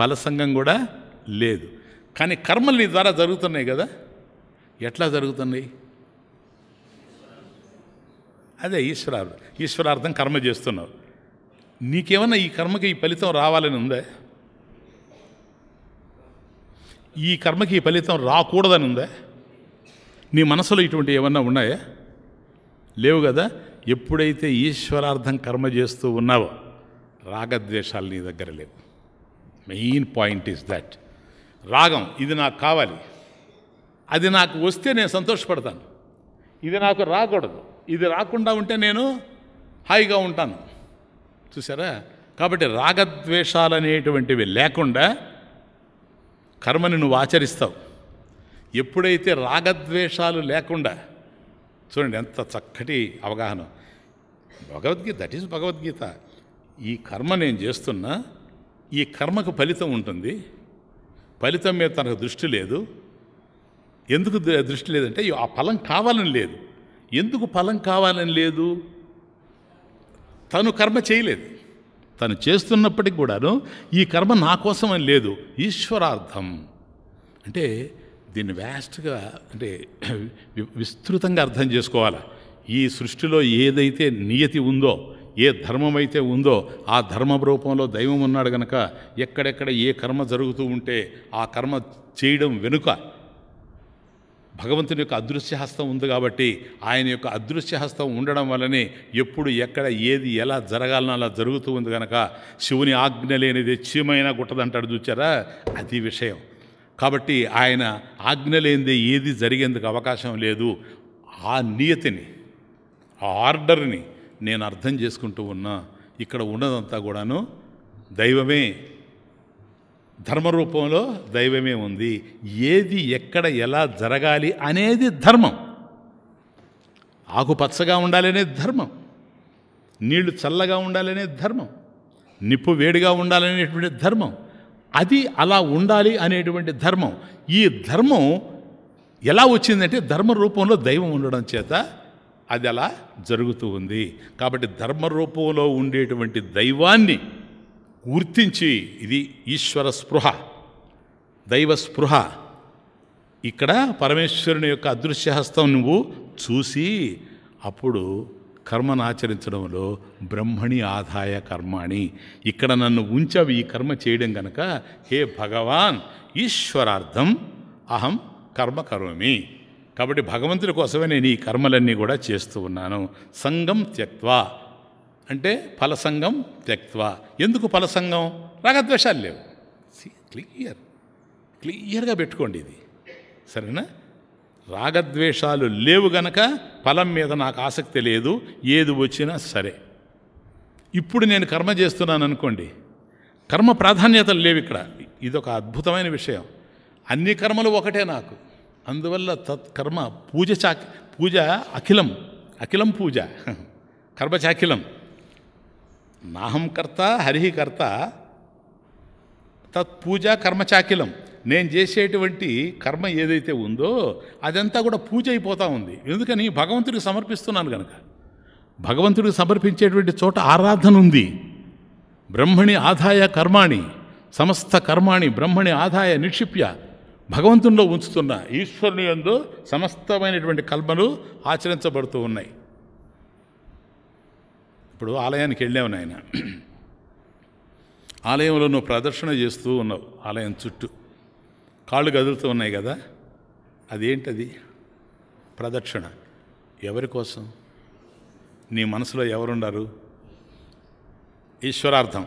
ఫలసంగం కూడా లేదు కానీ కర్మలు నీ ద్వారా జరుగుతున్నాయి కదా ఎట్లా జరుగుతున్నాయి అదే ఈశ్వరార్థం ఈశ్వరార్థం కర్మ చేస్తున్నావు నీకేమన్నా ఈ కర్మకి ఈ ఫలితం రావాలని ఉందా ఈ కర్మకి ఈ ఫలితం రాకూడదని ఉందా నీ మనసులో ఇటువంటి ఏమన్నా ఉన్నాయా లేవు కదా ఎప్పుడైతే ఈశ్వరార్థం కర్మ చేస్తూ ఉన్నావో రాగద్వేషాలు నీ దగ్గర లేవు మెయిన్ పాయింట్ ఈస్ దట్ రాగం ఇది నాకు కావాలి అది నాకు వస్తే నేను సంతోషపడతాను ఇది నాకు రాకూడదు ఇది రాకుండా ఉంటే నేను హాయిగా ఉంటాను చూసారా కాబట్టి రాగద్వేషాలు అనేటువంటివి లేకుండా కర్మని నువ్వు ఆచరిస్తావు ఎప్పుడైతే రాగద్వేషాలు లేకుండా చూడండి ఎంత చక్కటి అవగాహన భగవద్గీత దట్ ఈస్ భగవద్గీత ఈ కర్మ నేను చేస్తున్నా ఈ కర్మకు ఫలితం ఉంటుంది ఫలితం మీద తనకు దృష్టి లేదు ఎందుకు దృష్టి లేదంటే ఆ ఫలం కావాలని లేదు ఎందుకు ఫలం కావాలని లేదు తను కర్మ చేయలేదు తను చేస్తున్నప్పటికి కూడాను ఈ కర్మ నా కోసం అని లేదు ఈశ్వరార్థం అంటే దీన్ని వ్యాస్ట్గా అంటే విస్తృతంగా అర్థం చేసుకోవాలి ఈ సృష్టిలో ఏదైతే నియతి ఉందో ఏ ధర్మం అయితే ఉందో ఆ ధర్మ రూపంలో దైవం ఉన్నాడు గనక ఎక్కడెక్కడ ఏ కర్మ జరుగుతూ ఉంటే ఆ కర్మ చేయడం వెనుక భగవంతుని యొక్క అదృశ్య హస్తం ఉంది కాబట్టి ఆయన యొక్క అదృశ్య హస్తం ఉండడం వల్లనే ఎప్పుడు ఎక్కడ ఏది ఎలా జరగాలని అలా జరుగుతూ ఉంది కనుక శివుని ఆజ్ఞ లేనిది చీమైనా గుట్టదంటాడు చూచారా అది విషయం కాబట్టి ఆయన ఆజ్ఞ లేనిది ఏది జరిగేందుకు అవకాశం లేదు ఆ నియతిని ఆ ఆర్డర్ని నేను అర్థం చేసుకుంటూ ఉన్నా ఇక్కడ ఉన్నదంతా కూడాను దైవమే ధర్మరూపంలో దైవమే ఉంది ఏది ఎక్కడ ఎలా జరగాలి అనేది ధర్మం ఆకుపచ్చగా ఉండాలనే ధర్మం నీళ్లు చల్లగా ఉండాలనే ధర్మం నిప్పు వేడిగా ఉండాలనేటువంటి ధర్మం అది అలా ఉండాలి అనేటువంటి ధర్మం ఈ ధర్మం ఎలా వచ్చిందంటే ధర్మ రూపంలో దైవం ఉండడం చేత అది అలా జరుగుతూ ఉంది కాబట్టి ధర్మరూపంలో ఉండేటువంటి దైవాన్ని గుర్తించి ఇది ఈశ్వర స్పృహ దైవ స్పృహ ఇక్కడ పరమేశ్వరుని యొక్క అదృశ్య హస్తం నువ్వు చూసి అప్పుడు కర్మను ఆచరించడంలో బ్రహ్మణి ఆదాయ కర్మాణి ఇక్కడ నన్ను ఉంచవి ఈ కర్మ చేయడం గనక హే భగవాన్ ఈశ్వరార్థం అహం కర్మ కరోమి కాబట్టి భగవంతుడి కోసమే నేను ఈ కర్మలన్నీ కూడా చేస్తూ ఉన్నాను సంఘం త్యక్వా అంటే ఫలసంగం త్యక్వా ఎందుకు ఫలసంగం రాగద్వేషాలు లేవు క్లియర్ క్లియర్గా పెట్టుకోండి ఇది సరేనా రాగద్వేషాలు లేవు గనక ఫలం మీద నాకు ఆసక్తి లేదు ఏది వచ్చినా సరే ఇప్పుడు నేను కర్మ చేస్తున్నాను అనుకోండి కర్మ ప్రాధాన్యతలు లేవు ఇక్కడ ఇదొక అద్భుతమైన విషయం అన్ని కర్మలు ఒకటే నాకు అందువల్ల తత్కర్మ పూజ చాకి పూజ అఖిలం అఖిలం పూజ కర్మ చాఖిలం నాహం కర్త హరి కర్త తత్ పూజ కర్మ చాఖిలం నేను చేసేటువంటి కర్మ ఏదైతే ఉందో అదంతా కూడా పూజ అయిపోతూ ఉంది ఎందుకని భగవంతుడికి సమర్పిస్తున్నాను కనుక భగవంతుడికి సమర్పించేటువంటి చోట ఆరాధన ఉంది బ్రహ్మణి ఆదాయ కర్మాణి సమస్త కర్మాణి బ్రహ్మణి ఆదాయ నిక్షిప్య భగవంతునిలో ఉంచుతున్న ఈశ్వరుని ఎందు సమస్తమైనటువంటి కల్పలు ఆచరించబడుతూ ఉన్నాయి ఇప్పుడు ఆలయానికి వెళ్ళావు నాయన ఆలయంలో నువ్వు ప్రదర్శన చేస్తూ ఉన్నావు ఆలయం చుట్టూ కాళ్ళు కదులుతూ ఉన్నాయి కదా అదేంటది ప్రదక్షిణ ఎవరి కోసం నీ మనసులో ఎవరున్నారు ఈశ్వరార్థం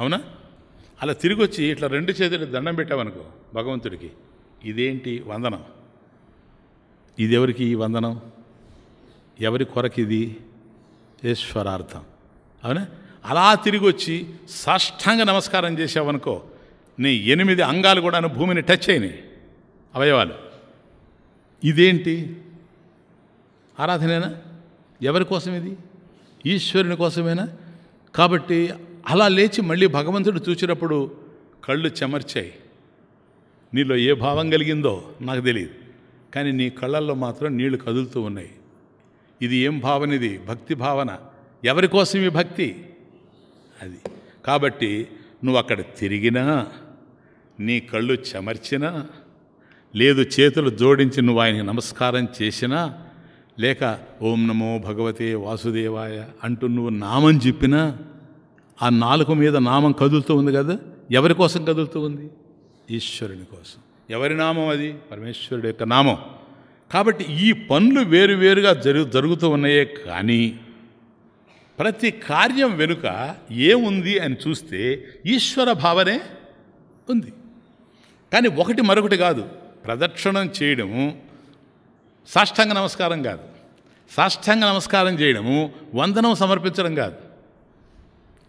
అవునా అలా తిరిగి వచ్చి ఇట్లా రెండు చేతులు దండం పెట్టావనుకో భగవంతుడికి ఇదేంటి వందనం ఇదెవరికి ఈ వందనం ఎవరి కొరకు ఇది ఈశ్వరార్థం అవునా అలా తిరిగి వచ్చి సాష్టాంగ నమస్కారం చేసావనుకో నీ ఎనిమిది అంగాలు కూడా భూమిని టచ్ అయినాయి అవయవాలు ఇదేంటి ఆరాధనేనా ఎవరి కోసం ఇది ఈశ్వరుని కోసమేనా కాబట్టి అలా లేచి మళ్ళీ భగవంతుడు చూచినప్పుడు కళ్ళు చెమర్చాయి నీలో ఏ భావం కలిగిందో నాకు తెలియదు కానీ నీ కళ్ళల్లో మాత్రం నీళ్లు కదులుతూ ఉన్నాయి ఇది ఏం భావన ఇది భక్తి భావన ఎవరి కోసం ఈ భక్తి అది కాబట్టి నువ్వు అక్కడ తిరిగినా నీ కళ్ళు చెమర్చినా లేదు చేతులు జోడించి నువ్వు ఆయనకి నమస్కారం చేసినా లేక ఓం నమో భగవతే వాసుదేవాయ అంటూ నువ్వు నామం చెప్పినా ఆ నాలుగు మీద నామం కదులుతూ ఉంది కదా ఎవరి కోసం కదులుతూ ఉంది ఈశ్వరుని కోసం ఎవరి నామం అది పరమేశ్వరుడు యొక్క నామం కాబట్టి ఈ పనులు వేరువేరుగా జరుగు జరుగుతూ ఉన్నాయే కానీ ప్రతి కార్యం వెనుక ఏముంది అని చూస్తే ఈశ్వర భావనే ఉంది కానీ ఒకటి మరొకటి కాదు ప్రదక్షిణం చేయడము సాష్టాంగ నమస్కారం కాదు సాష్టాంగ నమస్కారం చేయడము వందనం సమర్పించడం కాదు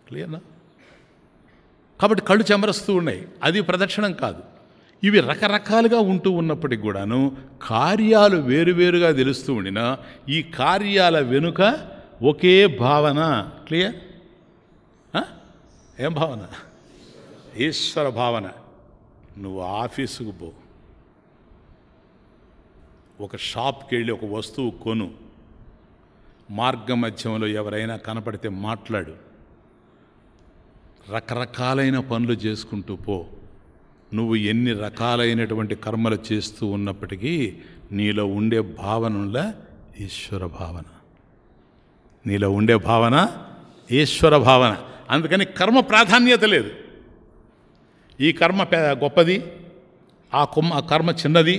క్లియర్నా కాబట్టి కళ్ళు చెమరస్తూ ఉన్నాయి అది ప్రదక్షిణం కాదు ఇవి రకరకాలుగా ఉంటూ ఉన్నప్పటికి కూడాను కార్యాలు వేరువేరుగా తెలుస్తూ ఉండినా ఈ కార్యాల వెనుక ఒకే భావన క్లియర్ ఏం భావన ఈశ్వర భావన నువ్వు ఆఫీసుకు పో ఒక షాప్కి వెళ్ళి ఒక వస్తువు కొను మార్గ మధ్యంలో ఎవరైనా కనపడితే మాట్లాడు రకరకాలైన పనులు చేసుకుంటూ పో నువ్వు ఎన్ని రకాలైనటువంటి కర్మలు చేస్తూ ఉన్నప్పటికీ నీలో ఉండే భావనల ఈశ్వర భావన నీలో ఉండే భావన ఈశ్వర భావన అందుకని కర్మ ప్రాధాన్యత లేదు ఈ కర్మ గొప్పది ఆ కుమ్మ ఆ కర్మ చిన్నది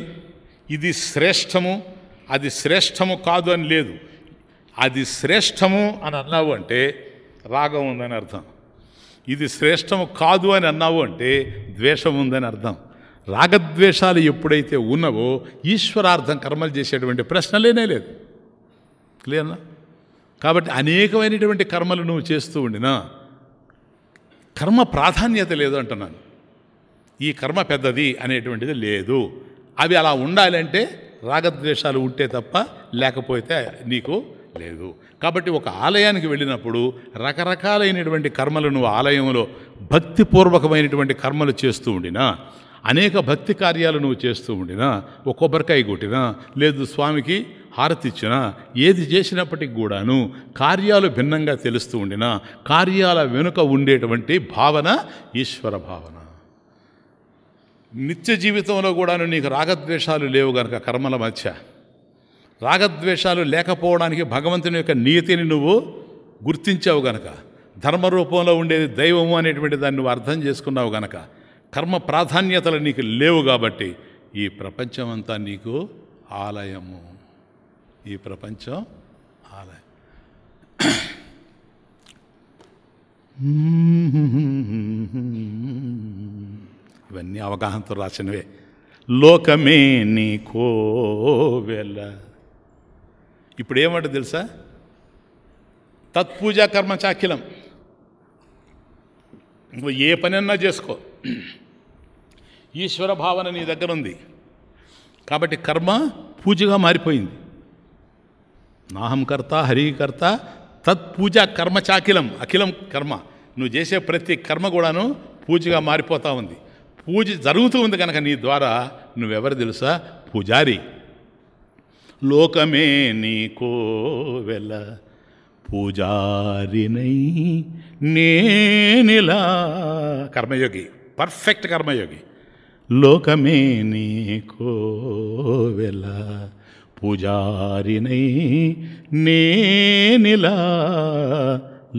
ఇది శ్రేష్టము అది శ్రేష్టము కాదు అని లేదు అది శ్రేష్టము అని అన్నావు అంటే రాగం ఉందని అర్థం ఇది శ్రేష్టము కాదు అని అన్నావు అంటే ద్వేషం ఉందని అర్థం రాగద్వేషాలు ఎప్పుడైతే ఉన్నవో ఈశ్వరార్థం కర్మలు చేసేటువంటి ప్రశ్న లేనే లేదు క్లియర్నా కాబట్టి అనేకమైనటువంటి కర్మలు నువ్వు చేస్తూ ఉండినా కర్మ ప్రాధాన్యత లేదు అంటున్నాను ఈ కర్మ పెద్దది అనేటువంటిది లేదు అవి అలా ఉండాలంటే రాగద్వేషాలు ఉంటే తప్ప లేకపోతే నీకు లేదు కాబట్టి ఒక ఆలయానికి వెళ్ళినప్పుడు రకరకాలైనటువంటి కర్మలు నువ్వు ఆలయంలో భక్తిపూర్వకమైనటువంటి కర్మలు చేస్తూ ఉండినా అనేక భక్తి కార్యాలు నువ్వు చేస్తూ ఉండినా ఒక కొబ్బరికాయ కొట్టినా లేదు స్వామికి హారతిచ్చినా ఏది చేసినప్పటికి కూడాను కార్యాలు భిన్నంగా తెలుస్తూ ఉండినా కార్యాల వెనుక ఉండేటువంటి భావన ఈశ్వర భావన నిత్య జీవితంలో కూడాను నీకు రాగద్వేషాలు లేవు గనక కర్మల మధ్య రాగద్వేషాలు లేకపోవడానికి భగవంతుని యొక్క నీతిని నువ్వు గుర్తించావు గనక ధర్మరూపంలో ఉండేది దైవము అనేటువంటి దాన్ని నువ్వు అర్థం చేసుకున్నావు గనక కర్మ ప్రాధాన్యతలు నీకు లేవు కాబట్టి ఈ ప్రపంచం అంతా నీకు ఆలయము ఈ ప్రపంచం ఆలయం ఇవన్నీ అవగాహనతో రాసినవే లోకమే నీ కోవెల్లా ఇప్పుడు ఏమంటే తెలుసా తత్పూజా కర్మ చాఖిలం నువ్వు ఏ పనన్నా చేసుకో ఈశ్వర భావన నీ దగ్గర ఉంది కాబట్టి కర్మ పూజగా మారిపోయింది నాహం కర్త హరి కర్త తత్పూజ కర్మ చాకిలం అఖిలం కర్మ నువ్వు చేసే ప్రతి కర్మ కూడాను పూజగా మారిపోతూ ఉంది పూజ జరుగుతూ ఉంది కనుక నీ ద్వారా నువ్వెవరు తెలుసా పూజారి లోకమే నీ కోవెల పూజారినై నేనిలా కర్మయోగి పర్ఫెక్ట్ కర్మయోగి లోకమే నీ కోవెల పూజారినై నేనిలా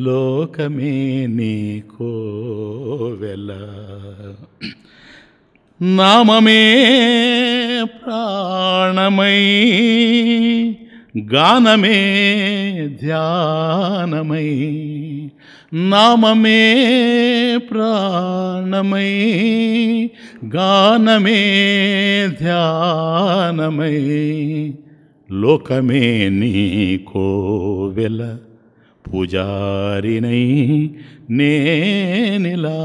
లోకమే నీ కోవెల నామమే ప్రాణమై గానమే ధ్యానమై నామమే ప్రాణమై గానమే ధ్యానమై లోకమే నీ కోవెల పూజారినై నేనిలా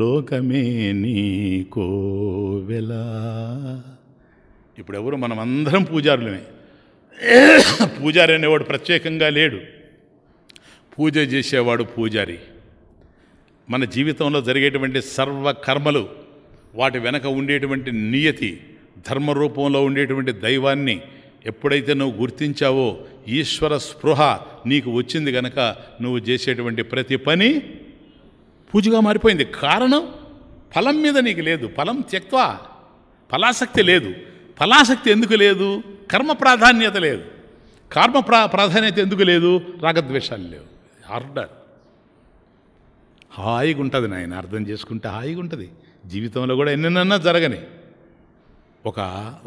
లోకమే నీ కోవెలా ఇప్పుడు ఎవరు మనమందరం పూజారులమే పూజారి అనేవాడు ప్రత్యేకంగా లేడు పూజ చేసేవాడు పూజారి మన జీవితంలో జరిగేటువంటి సర్వ కర్మలు వాటి వెనక ఉండేటువంటి నియతి ధర్మ రూపంలో ఉండేటువంటి దైవాన్ని ఎప్పుడైతే నువ్వు గుర్తించావో ఈశ్వర స్పృహ నీకు వచ్చింది కనుక నువ్వు చేసేటువంటి ప్రతి పని పూజగా మారిపోయింది కారణం ఫలం మీద నీకు లేదు ఫలం త్యక్వా ఫలాసక్తి లేదు ఫలాసక్తి ఎందుకు లేదు కర్మ ప్రాధాన్యత లేదు కర్మ ప్రా ప్రాధాన్యత ఎందుకు లేదు రాగద్వేషాలు లేవు ఆర్డర్ హాయిగా ఉంటుంది నాయన అర్థం చేసుకుంటే హాయిగా ఉంటుంది జీవితంలో కూడా ఎన్నెన్నన్నా జరగని ఒక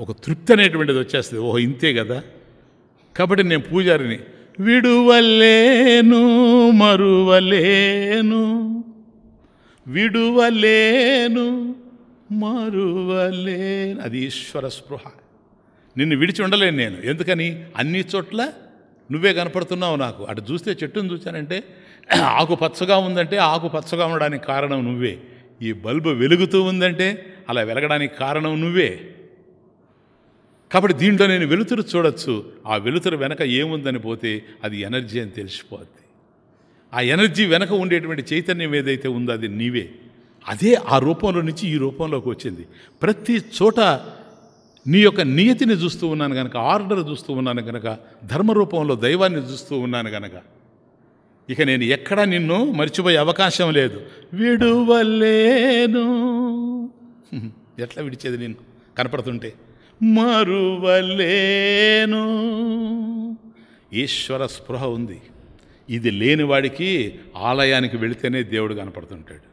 ఒక తృప్తి అనేటువంటిది వచ్చేస్తుంది ఓహో ఇంతే కదా కాబట్టి నేను పూజారిని విడువలేను మరువలేను విడువలేను మరువలేను అది ఈశ్వర స్పృహ నిన్ను విడిచి ఉండలేను నేను ఎందుకని అన్ని చోట్ల నువ్వే కనపడుతున్నావు నాకు అటు చూస్తే చెట్టును చూశానంటే ఆకు పచ్చగా ఉందంటే ఆకు పచ్చగా ఉండడానికి కారణం నువ్వే ఈ బల్బు వెలుగుతూ ఉందంటే అలా వెలగడానికి కారణం నువ్వే కాబట్టి దీంట్లో నేను వెలుతురు చూడొచ్చు ఆ వెలుతురు వెనక ఏముందని పోతే అది ఎనర్జీ అని తెలిసిపోద్ది ఆ ఎనర్జీ వెనక ఉండేటువంటి చైతన్యం ఏదైతే ఉందో అది నీవే అదే ఆ రూపంలో నుంచి ఈ రూపంలోకి వచ్చింది ప్రతి చోట నీ యొక్క నియతిని చూస్తూ ఉన్నాను కనుక ఆర్డర్ చూస్తూ ఉన్నాను కనుక ధర్మ రూపంలో దైవాన్ని చూస్తూ ఉన్నాను కనుక ఇక నేను ఎక్కడా నిన్ను మర్చిపోయే అవకాశం లేదు విడువలేను ఎట్లా విడిచేది నేను కనపడుతుంటే మరువలేను ఈశ్వర స్పృహ ఉంది ఇది లేనివాడికి ఆలయానికి వెళితేనే దేవుడు కనపడుతుంటాడు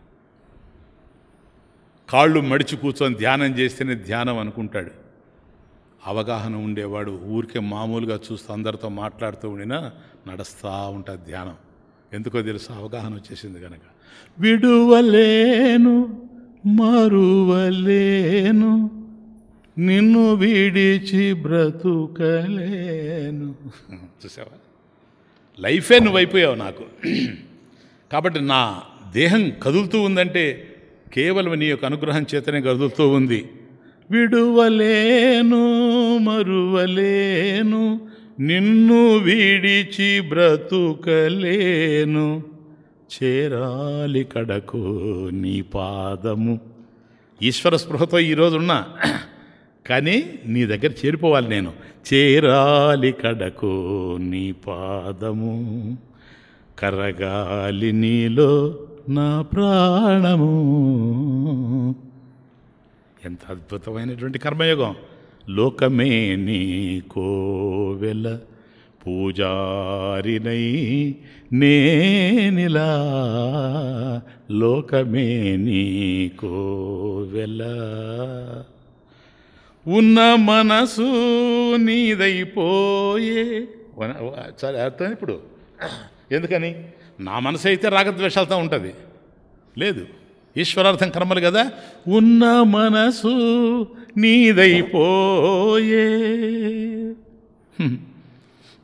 కాళ్ళు మడిచి కూర్చొని ధ్యానం చేస్తేనే ధ్యానం అనుకుంటాడు అవగాహన ఉండేవాడు ఊరికే మామూలుగా చూస్తూ అందరితో మాట్లాడుతూ ఉండినా నడుస్తూ ఉంటుంది ధ్యానం ఎందుకో తెలుసు అవగాహన వచ్చేసింది కనుక విడువలేను మరువలేను నిన్ను విడిచి బ్రతుకలేను చూసావా లైఫే నువ్వైపోయావు నాకు కాబట్టి నా దేహం కదులుతూ ఉందంటే కేవలం నీ యొక్క అనుగ్రహం చేతనే కదులుతూ ఉంది విడువలేను మరువలేను నిన్ను వీడిచి బ్రతుకలేను చేరాలి కడకు నీ పాదము ఈశ్వర స్పృహతో ఈరోజున్న కానీ నీ దగ్గర చేరిపోవాలి నేను చేరాలి కడకు నీ పాదము కరగాలి నీలో నా ప్రాణము ఎంత అద్భుతమైనటువంటి కర్మయోగం లోకమే నీ కోవెల పూజారినై నేనిలా లోకమే నీ కోవెల ఉన్న మనసు నీదైపోయే సరే అర్థం ఇప్పుడు ఎందుకని నా మనసు అయితే రాగద్వేషాలతో ఉంటుంది లేదు ఈశ్వరార్థం కర్మలు కదా ఉన్న మనసు నీదైపోయే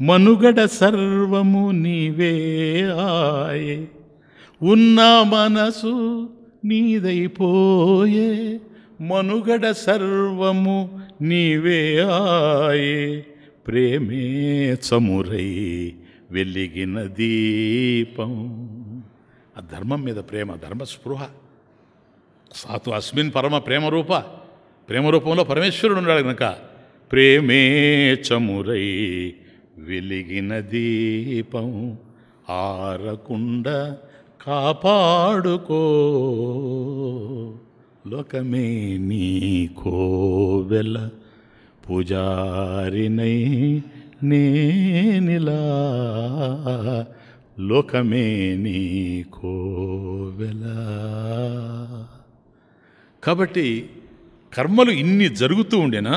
మనుగడ సర్వము నీవే ఆయే ఉన్న మనసు నీదైపోయే మనుగడ సర్వము నీవే ఆయే ప్రేమే చమురై వెలిగిన దీపం ఆ ధర్మం మీద ప్రేమ ధర్మ స్పృహ సాతు అస్మిన్ పరమ ప్రేమరూప ప్రేమరూపంలో పరమేశ్వరుడు ఉన్నాడు కనుక ప్రేమే చమురై వెలిగిన దీపం ఆరకుండా కాపాడుకో లోకమే నీ కోవెల పూజారినై నేనిలా లోకమే నీ కోవెల కాబట్టి కర్మలు ఇన్ని జరుగుతూ ఉండేనా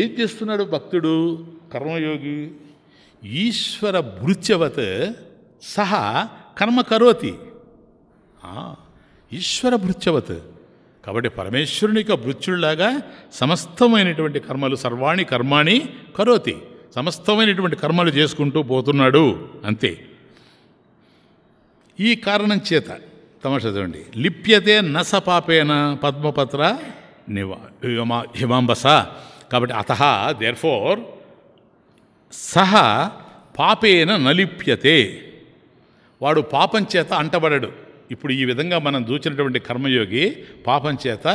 ఏం చేస్తున్నాడు భక్తుడు కర్మయోగి ఈశ్వర భృత్యవత్ సహా కర్మ కరోతి ఈశ్వర భృత్యవత్ కాబట్టి పరమేశ్వరునిక భృత్యుడిలాగా సమస్తమైనటువంటి కర్మలు సర్వాణి కర్మాణి కరోతి సమస్తమైనటువంటి కర్మలు చేసుకుంటూ పోతున్నాడు అంతే ఈ కారణం చేత తమ చదవండి లిప్యతే నస పాపేన పద్మపత్ర నివా హిమాంబస కాబట్టి అత దేర్ ఫోర్ సహ పాపేన నలిప్యతే వాడు పాపం చేత అంటబడడు ఇప్పుడు ఈ విధంగా మనం దూచినటువంటి కర్మయోగి పాపం చేత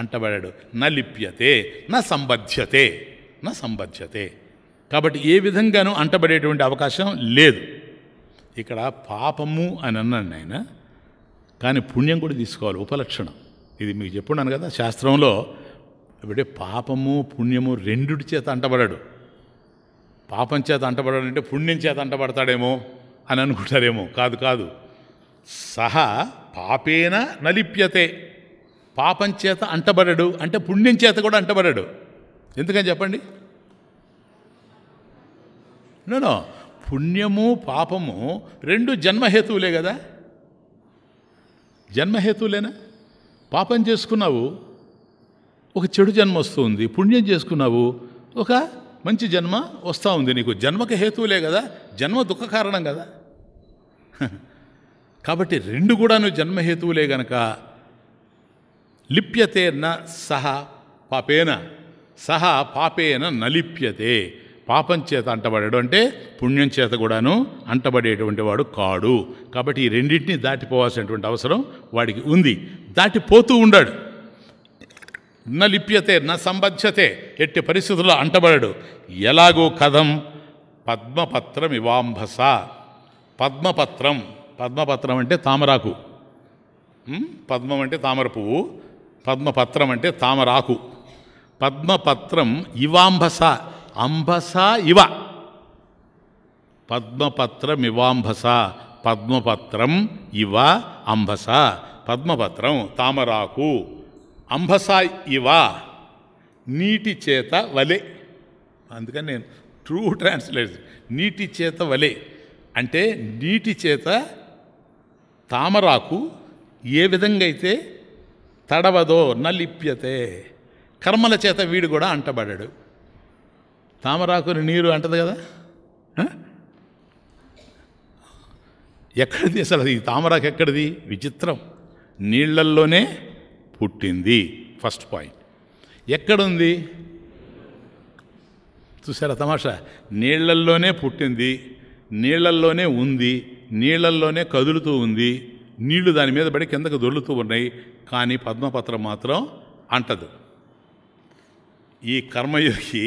అంటబడాడు నా లిప్యతే నా సంబధ్యతే నా సంబధ్యతే కాబట్టి ఏ విధంగానూ అంటబడేటువంటి అవకాశం లేదు ఇక్కడ పాపము అని అన్నాను ఆయన కానీ పుణ్యం కూడా తీసుకోవాలి ఉపలక్షణం ఇది మీకు చెప్పున్నాను కదా శాస్త్రంలో ఇప్పుడే పాపము పుణ్యము రెండుటి చేత అంటబడాడు పాపం చేత అంటబడాడంటే పుణ్యం చేత అంటబడతాడేమో అని అనుకుంటారేమో కాదు కాదు సహ పాపేన నలిప్యతే పాపం చేత అంటబడడు అంటే పుణ్యం చేత కూడా అంటబడడు ఎందుకని చెప్పండి నేను పుణ్యము పాపము రెండు జన్మహేతువులే కదా జన్మహేతువులేనా పాపం చేసుకున్నావు ఒక చెడు జన్మ వస్తుంది పుణ్యం చేసుకున్నావు ఒక మంచి జన్మ వస్తూ ఉంది నీకు జన్మకు హేతువులే కదా జన్మ దుఃఖ కారణం కదా కాబట్టి రెండు కూడాను జన్మహేతువులే గనక లిప్యతే న సహ పాపేన సహ పాపేన నలిప్యతే పాపం చేత అంటబడడు అంటే పుణ్యం చేత కూడాను అంటబడేటువంటి వాడు కాడు కాబట్టి ఈ రెండింటిని దాటిపోవాల్సినటువంటి అవసరం వాడికి ఉంది దాటిపోతూ ఉండాడు న లిప్యతే న సంబధ్యతే ఎట్టి పరిస్థితుల్లో అంటబడడు ఎలాగో కథం పద్మపత్రం ఇవాంభస పద్మపత్రం పద్మపత్రం అంటే తామరాకు పద్మం అంటే తామర పువ్వు పద్మపత్రం అంటే తామరాకు పద్మపత్రం ఇవాంబస అంబస ఇవ పద్మపత్రం ఇవాంబస పద్మపత్రం ఇవ అంబస పద్మపత్రం తామరాకు అంబస ఇవ నీటి చేత వలే అందుకని నేను ట్రూ ట్రాన్స్లేషన్ నీటి చేత వలే అంటే నీటి చేత తామరాకు ఏ విధంగా అయితే తడవదో నలిప్యతే కర్మల చేత వీడు కూడా అంటబడాడు తామరాకుని నీరు అంటది కదా ఎక్కడిది అసలు ఈ తామరాకు ఎక్కడిది విచిత్రం నీళ్లల్లోనే పుట్టింది ఫస్ట్ పాయింట్ ఎక్కడుంది చూసారా తమాషా నీళ్లల్లోనే పుట్టింది నీళ్లల్లోనే ఉంది నీళ్లల్లోనే కదులుతూ ఉంది నీళ్లు దాని మీద పడి కిందకు దొర్లుతూ ఉన్నాయి కానీ పద్మపత్రం మాత్రం అంటదు ఈ కర్మయోగి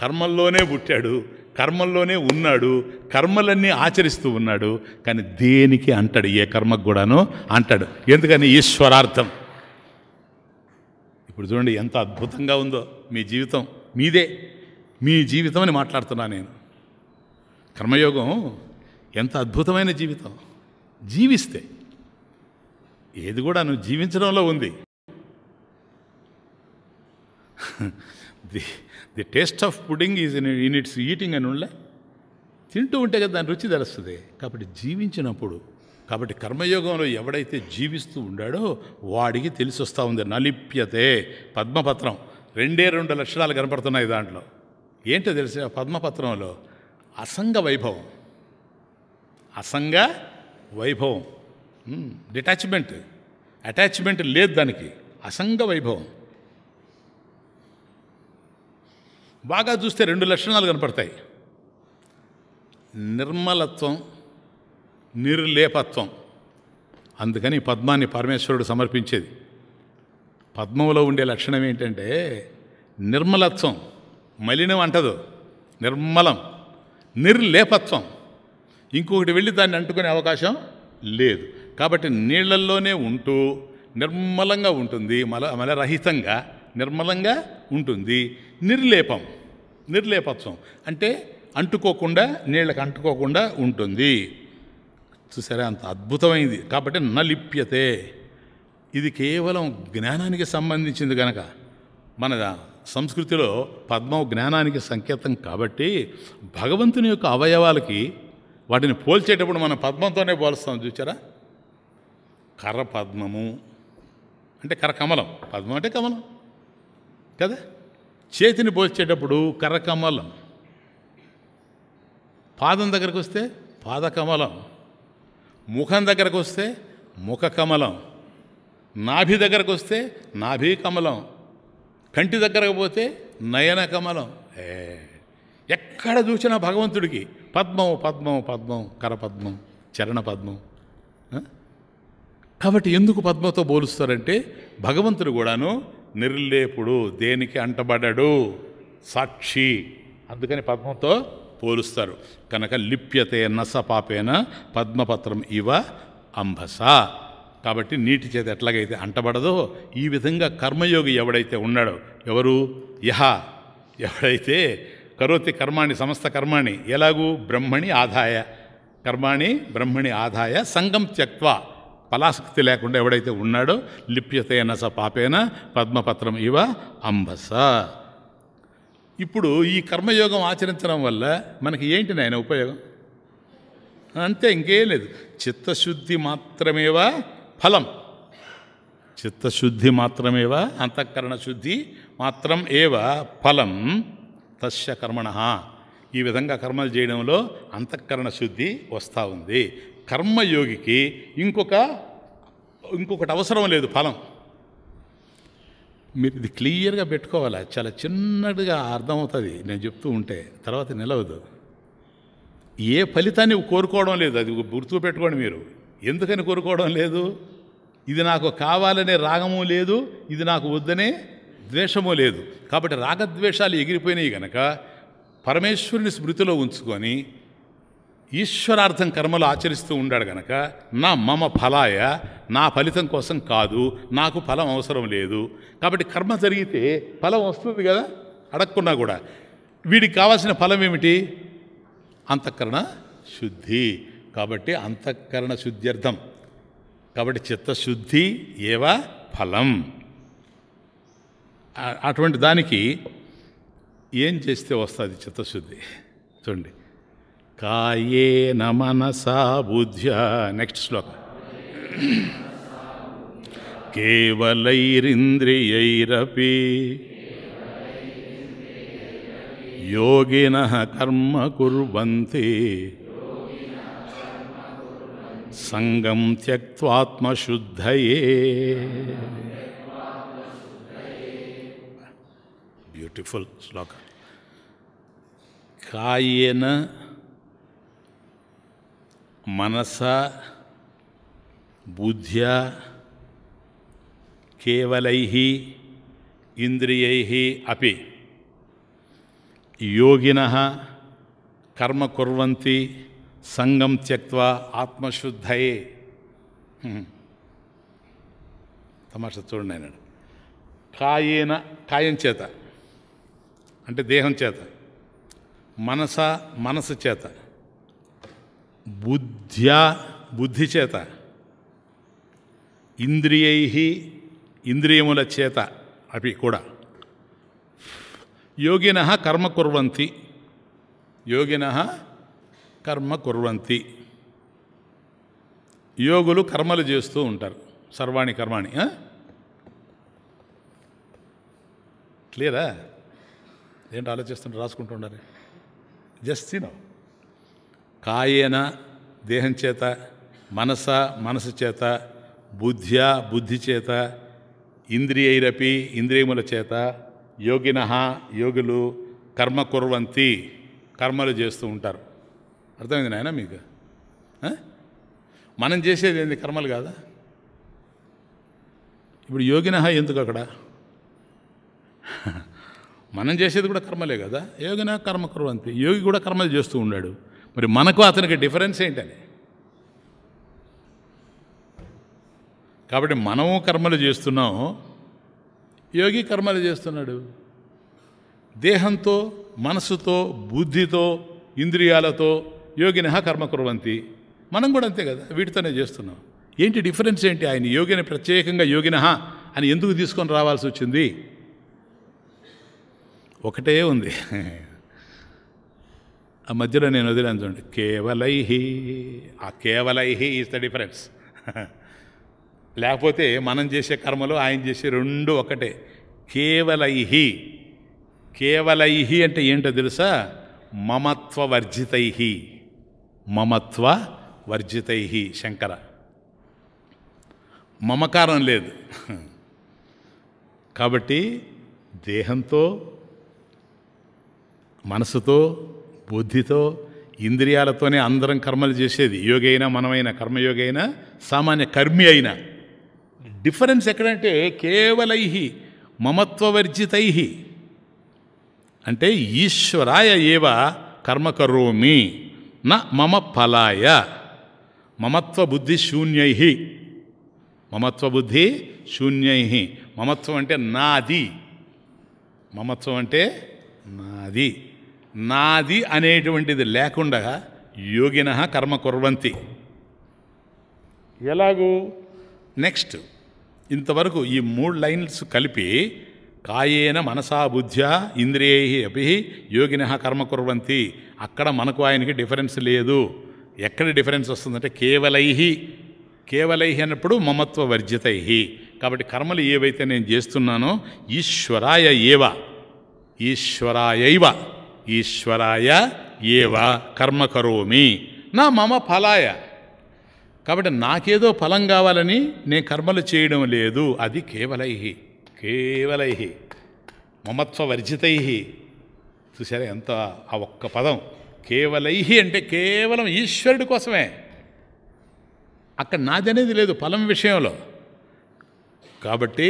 కర్మల్లోనే పుట్టాడు కర్మల్లోనే ఉన్నాడు కర్మలన్నీ ఆచరిస్తూ ఉన్నాడు కానీ దేనికి అంటాడు ఏ కర్మకు కూడాను అంటాడు ఎందుకని ఈశ్వరార్థం ఇప్పుడు చూడండి ఎంత అద్భుతంగా ఉందో మీ జీవితం మీదే మీ జీవితం అని మాట్లాడుతున్నా నేను కర్మయోగం ఎంత అద్భుతమైన జీవితం జీవిస్తే ఏది కూడా నువ్వు జీవించడంలో ఉంది the the taste of pudding is in in its eating అని ఉండలే తింటూ ఉంటే కదా దాని రుచి తెలుస్తుంది కాబట్టి జీవించినప్పుడు కాబట్టి కర్మయోగంలో ఎవడైతే జీవిస్తూ ఉండాడో వాడికి తెలిసి వస్తూ ఉంది నలిప్యతే పద్మపత్రం రెండే రెండు లక్షణాలు కనపడుతున్నాయి దాంట్లో ఏంటో తెలిసి పద్మపత్రంలో అసంగ వైభవం అసంగ వైభవం డిటాచ్మెంట్ అటాచ్మెంట్ లేదు దానికి అసంగ వైభవం బాగా చూస్తే రెండు లక్షణాలు కనపడతాయి నిర్మలత్వం నిర్లేపత్వం అందుకని పద్మాన్ని పరమేశ్వరుడు సమర్పించేది పద్మంలో ఉండే లక్షణం ఏంటంటే నిర్మలత్వం మలినం అంటదు నిర్మలం నిర్లేపత్వం ఇంకొకటి వెళ్ళి దాన్ని అంటుకునే అవకాశం లేదు కాబట్టి నీళ్లల్లోనే ఉంటూ నిర్మలంగా ఉంటుంది మల మలరహితంగా నిర్మలంగా ఉంటుంది నిర్లేపం నిర్లేపత్వం అంటే అంటుకోకుండా నీళ్ళకి అంటుకోకుండా ఉంటుంది చూసారా అంత అద్భుతమైంది కాబట్టి నలిప్యతే ఇది కేవలం జ్ఞానానికి సంబంధించింది కనుక మన సంస్కృతిలో పద్మం జ్ఞానానికి సంకేతం కాబట్టి భగవంతుని యొక్క అవయవాలకి వాటిని పోల్చేటప్పుడు మనం పద్మంతోనే పోలుస్తాం చూచారా కర్ర పద్మము అంటే కర్ర కమలం పద్మం అంటే కమలం కదా చేతిని పోల్చేటప్పుడు కర్ర కమలం పాదం దగ్గరకు వస్తే పాదకమలం ముఖం దగ్గరకు వస్తే ముఖ కమలం నాభి దగ్గరకు వస్తే నాభి కమలం కంటి దగ్గరకు పోతే నయన కమలం ఏ ఎక్కడ చూసినా భగవంతుడికి పద్మం పద్మం పద్మం కరపద్మం చరణ పద్మం కాబట్టి ఎందుకు పద్మతో పోలుస్తారంటే భగవంతుడు కూడాను నిర్లేపుడు దేనికి అంటబడడు సాక్షి అందుకని పద్మంతో పోలుస్తారు కనుక లిప్యతే నస పాపేన పద్మపత్రం ఇవ అంబస కాబట్టి నీటి చేత ఎట్లాగైతే అంటబడదో ఈ విధంగా కర్మయోగి ఎవడైతే ఉన్నాడో ఎవరు యహ ఎవడైతే కరోతి కర్మాణి సమస్త కర్మాణి ఎలాగూ బ్రహ్మణి ఆదాయ కర్మాణి బ్రహ్మణి ఆదాయ సంగం త్యక్వ ఫలాసక్తి లేకుండా ఎవడైతే ఉన్నాడో లిప్యతైన స పాపేన పద్మపత్రం ఇవ అంబస ఇప్పుడు ఈ కర్మయోగం ఆచరించడం వల్ల మనకి ఏంటి నాయన ఉపయోగం అంతే ఇంకేం లేదు చిత్తశుద్ధి మాత్రమేవా ఫలం చిత్తశుద్ధి మాత్రమేవా అంతఃకరణ శుద్ధి మాత్రం ఏవ ఫలం తస్య కర్మణ ఈ విధంగా కర్మలు చేయడంలో అంతఃకరణ శుద్ధి వస్తూ ఉంది కర్మయోగికి ఇంకొక ఇంకొకటి అవసరం లేదు ఫలం మీరు ఇది క్లియర్గా పెట్టుకోవాలి చాలా చిన్నట్టుగా అర్థమవుతుంది నేను చెప్తూ ఉంటే తర్వాత నిలవదు ఏ ఫలితాన్ని కోరుకోవడం లేదు అది గుర్తు పెట్టుకోండి మీరు ఎందుకని కోరుకోవడం లేదు ఇది నాకు కావాలనే రాగము లేదు ఇది నాకు వద్దనే ద్వేషము లేదు కాబట్టి రాగద్వేషాలు ఎగిరిపోయినాయి గనక పరమేశ్వరుని స్మృతిలో ఉంచుకొని ఈశ్వరార్థం కర్మలు ఆచరిస్తూ ఉండాడు గనక నా మమ ఫలాయ నా ఫలితం కోసం కాదు నాకు ఫలం అవసరం లేదు కాబట్టి కర్మ జరిగితే ఫలం వస్తుంది కదా అడగకున్నా కూడా వీడికి కావాల్సిన ఫలం ఏమిటి అంతఃకరణ శుద్ధి కాబట్టి అంతఃకరణ శుద్ధ్యర్థం కాబట్టి చిత్తశుద్ధి ఏవ ఫలం అటువంటి దానికి ఏం చేస్తే వస్తుంది చిత్తశుద్ధి చూడండి కాయే మనసా బుద్ధ్య నెక్స్ట్ శ్లోక కేవలైరింద్రియైరపి యోగిన కర్మ కుర్వంతి సంగం త్యక్వాత్మశుద్ధయే beautiful sloka. Kayena manasa buddhya kevalaihi indriyaihi api योगिनः कर्म कुर्वन्ति संगम त्यक्त्वा आत्मशुद्धये तमाशा चूर्ण कायेन कायं चेत అంటే దేహం చేత మనస మనసు చేత బుద్ధ్యా బుద్ధి చేత ఇంద్రియై ఇంద్రియముల చేత అవి కూడా యోగిన కర్మ కుర్వంతి యోగిన కర్మ కుర్వంతి యోగులు కర్మలు చేస్తూ ఉంటారు సర్వాణి కర్మాణి క్లియరా ఏంటి ఆలోచిస్తుంటే రాసుకుంటుండాలి జస్ట్ తినో కాయేన దేహం చేత మనస మనసు చేత బుద్ధ్యా బుద్ధి చేత ఇంద్రియైరపి ఇంద్రియముల చేత యోగిన యోగులు కర్మ కుర్వంతి కర్మలు చేస్తూ ఉంటారు అర్థమైంది నాయన మీకు మనం చేసేది ఏంది కర్మలు కాదా ఇప్పుడు యోగిన ఎందుకు అక్కడ మనం చేసేది కూడా కర్మలే కదా యోగిన కర్మకరు అంతే యోగి కూడా కర్మలు చేస్తూ ఉన్నాడు మరి మనకు అతనికి డిఫరెన్స్ ఏంటని కాబట్టి మనము కర్మలు చేస్తున్నాము యోగి కర్మలు చేస్తున్నాడు దేహంతో మనసుతో బుద్ధితో ఇంద్రియాలతో యోగిన కర్మ కురవంతి మనం కూడా అంతే కదా వీటితోనే చేస్తున్నాం ఏంటి డిఫరెన్స్ ఏంటి ఆయన యోగిని ప్రత్యేకంగా యోగిన అని ఎందుకు తీసుకొని రావాల్సి వచ్చింది ఒకటే ఉంది ఆ మధ్యలో నేను వదిలేను చూడండి కేవలైహి ఆ కేవలైహి ఈజ్ ద డిఫరెన్స్ లేకపోతే మనం చేసే కర్మలు ఆయన చేసే రెండు ఒకటే కేవలైహి కేవలైహి అంటే ఏంటో తెలుసా మమత్వ వర్జితై మమత్వ వర్జితై శంకర మమకారం లేదు కాబట్టి దేహంతో మనసుతో బుద్ధితో ఇంద్రియాలతోనే అందరం కర్మలు చేసేది యోగైనా మనమైనా కర్మయోగైనా సామాన్య కర్మి అయినా డిఫరెన్స్ ఎక్కడంటే కేవలై మమత్వవర్జితై అంటే ఈశ్వరాయ ఏవ కర్మకరోమి నా మమ ఫలాయ మమత్వ బుద్ధి శూన్యై మమత్వ బుద్ధి శూన్యై మమత్వం అంటే నాది మమత్వం అంటే నాది నాది అనేటువంటిది లేకుండా యోగిన కర్మ కుర్వంతి ఎలాగూ నెక్స్ట్ ఇంతవరకు ఈ మూడు లైన్స్ కలిపి కాయేన మనసా బుద్ధ్యా ఇంద్రియై అపి యోగిన కర్మ కుర్వంతి అక్కడ మనకు ఆయనకి డిఫరెన్స్ లేదు ఎక్కడ డిఫరెన్స్ వస్తుందంటే కేవలై కేవలై అన్నప్పుడు మమత్వ వర్జితై కాబట్టి కర్మలు ఏవైతే నేను చేస్తున్నానో ఈశ్వరాయ ఏవ ఈశ్వరాయవ ఈశ్వరాయ ఏవా కర్మకరోమి నా మమ ఫలాయ కాబట్టి నాకేదో ఫలం కావాలని నేను కర్మలు చేయడం లేదు అది కేవలై కేవలై మమత్వ వర్జితై చూసారా ఎంత ఆ ఒక్క పదం కేవలై అంటే కేవలం ఈశ్వరుడి కోసమే అక్కడ అనేది లేదు ఫలం విషయంలో కాబట్టి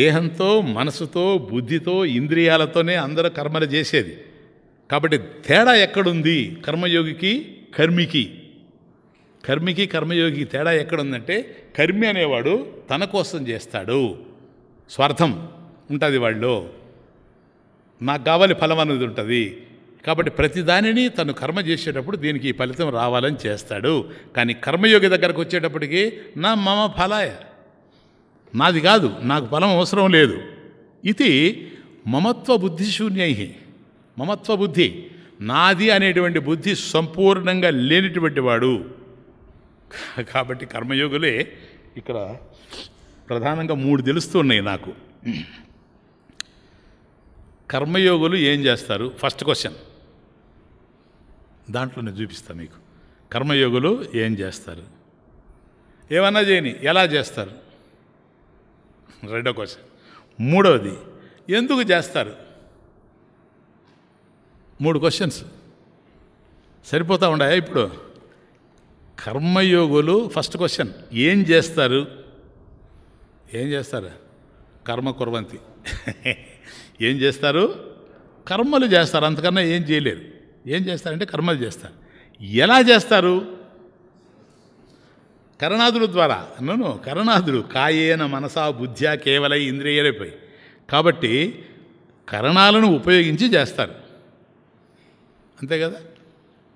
దేహంతో మనసుతో బుద్ధితో ఇంద్రియాలతోనే అందరూ కర్మలు చేసేది కాబట్టి తేడా ఎక్కడుంది కర్మయోగికి కర్మికి కర్మికి కర్మయోగికి తేడా ఎక్కడుందంటే కర్మి అనేవాడు తన కోసం చేస్తాడు స్వార్థం ఉంటుంది వాళ్ళు నాకు కావాలి ఫలం అనేది ఉంటుంది కాబట్టి ప్రతిదానిని తను కర్మ చేసేటప్పుడు దీనికి ఫలితం రావాలని చేస్తాడు కానీ కర్మయోగి దగ్గరకు వచ్చేటప్పటికి నా మమ ఫలాయ నాది కాదు నాకు బలం అవసరం లేదు ఇది మమత్వ బుద్ధిశూన్యై మమత్వ బుద్ధి నాది అనేటువంటి బుద్ధి సంపూర్ణంగా లేనిటువంటి వాడు కాబట్టి కర్మయోగులే ఇక్కడ ప్రధానంగా మూడు తెలుస్తున్నాయి నాకు కర్మయోగులు ఏం చేస్తారు ఫస్ట్ క్వశ్చన్ దాంట్లో నేను చూపిస్తాను మీకు కర్మయోగులు ఏం చేస్తారు ఏమన్నా చేయని ఎలా చేస్తారు రెండో క్వశ్చన్ మూడవది ఎందుకు చేస్తారు మూడు క్వశ్చన్స్ సరిపోతూ ఉన్నాయా ఇప్పుడు కర్మయోగులు ఫస్ట్ క్వశ్చన్ ఏం చేస్తారు ఏం చేస్తారు కర్మ కురవంతి ఏం చేస్తారు కర్మలు చేస్తారు అంతకన్నా ఏం చేయలేరు ఏం చేస్తారంటే కర్మలు చేస్తారు ఎలా చేస్తారు కరణాదుల ద్వారా అన్నను కరణాదులు కాయేన మనసా బుద్ధ్యా కేవలై ఇంద్రియలైపోయి కాబట్టి కరణాలను ఉపయోగించి చేస్తారు అంతే కదా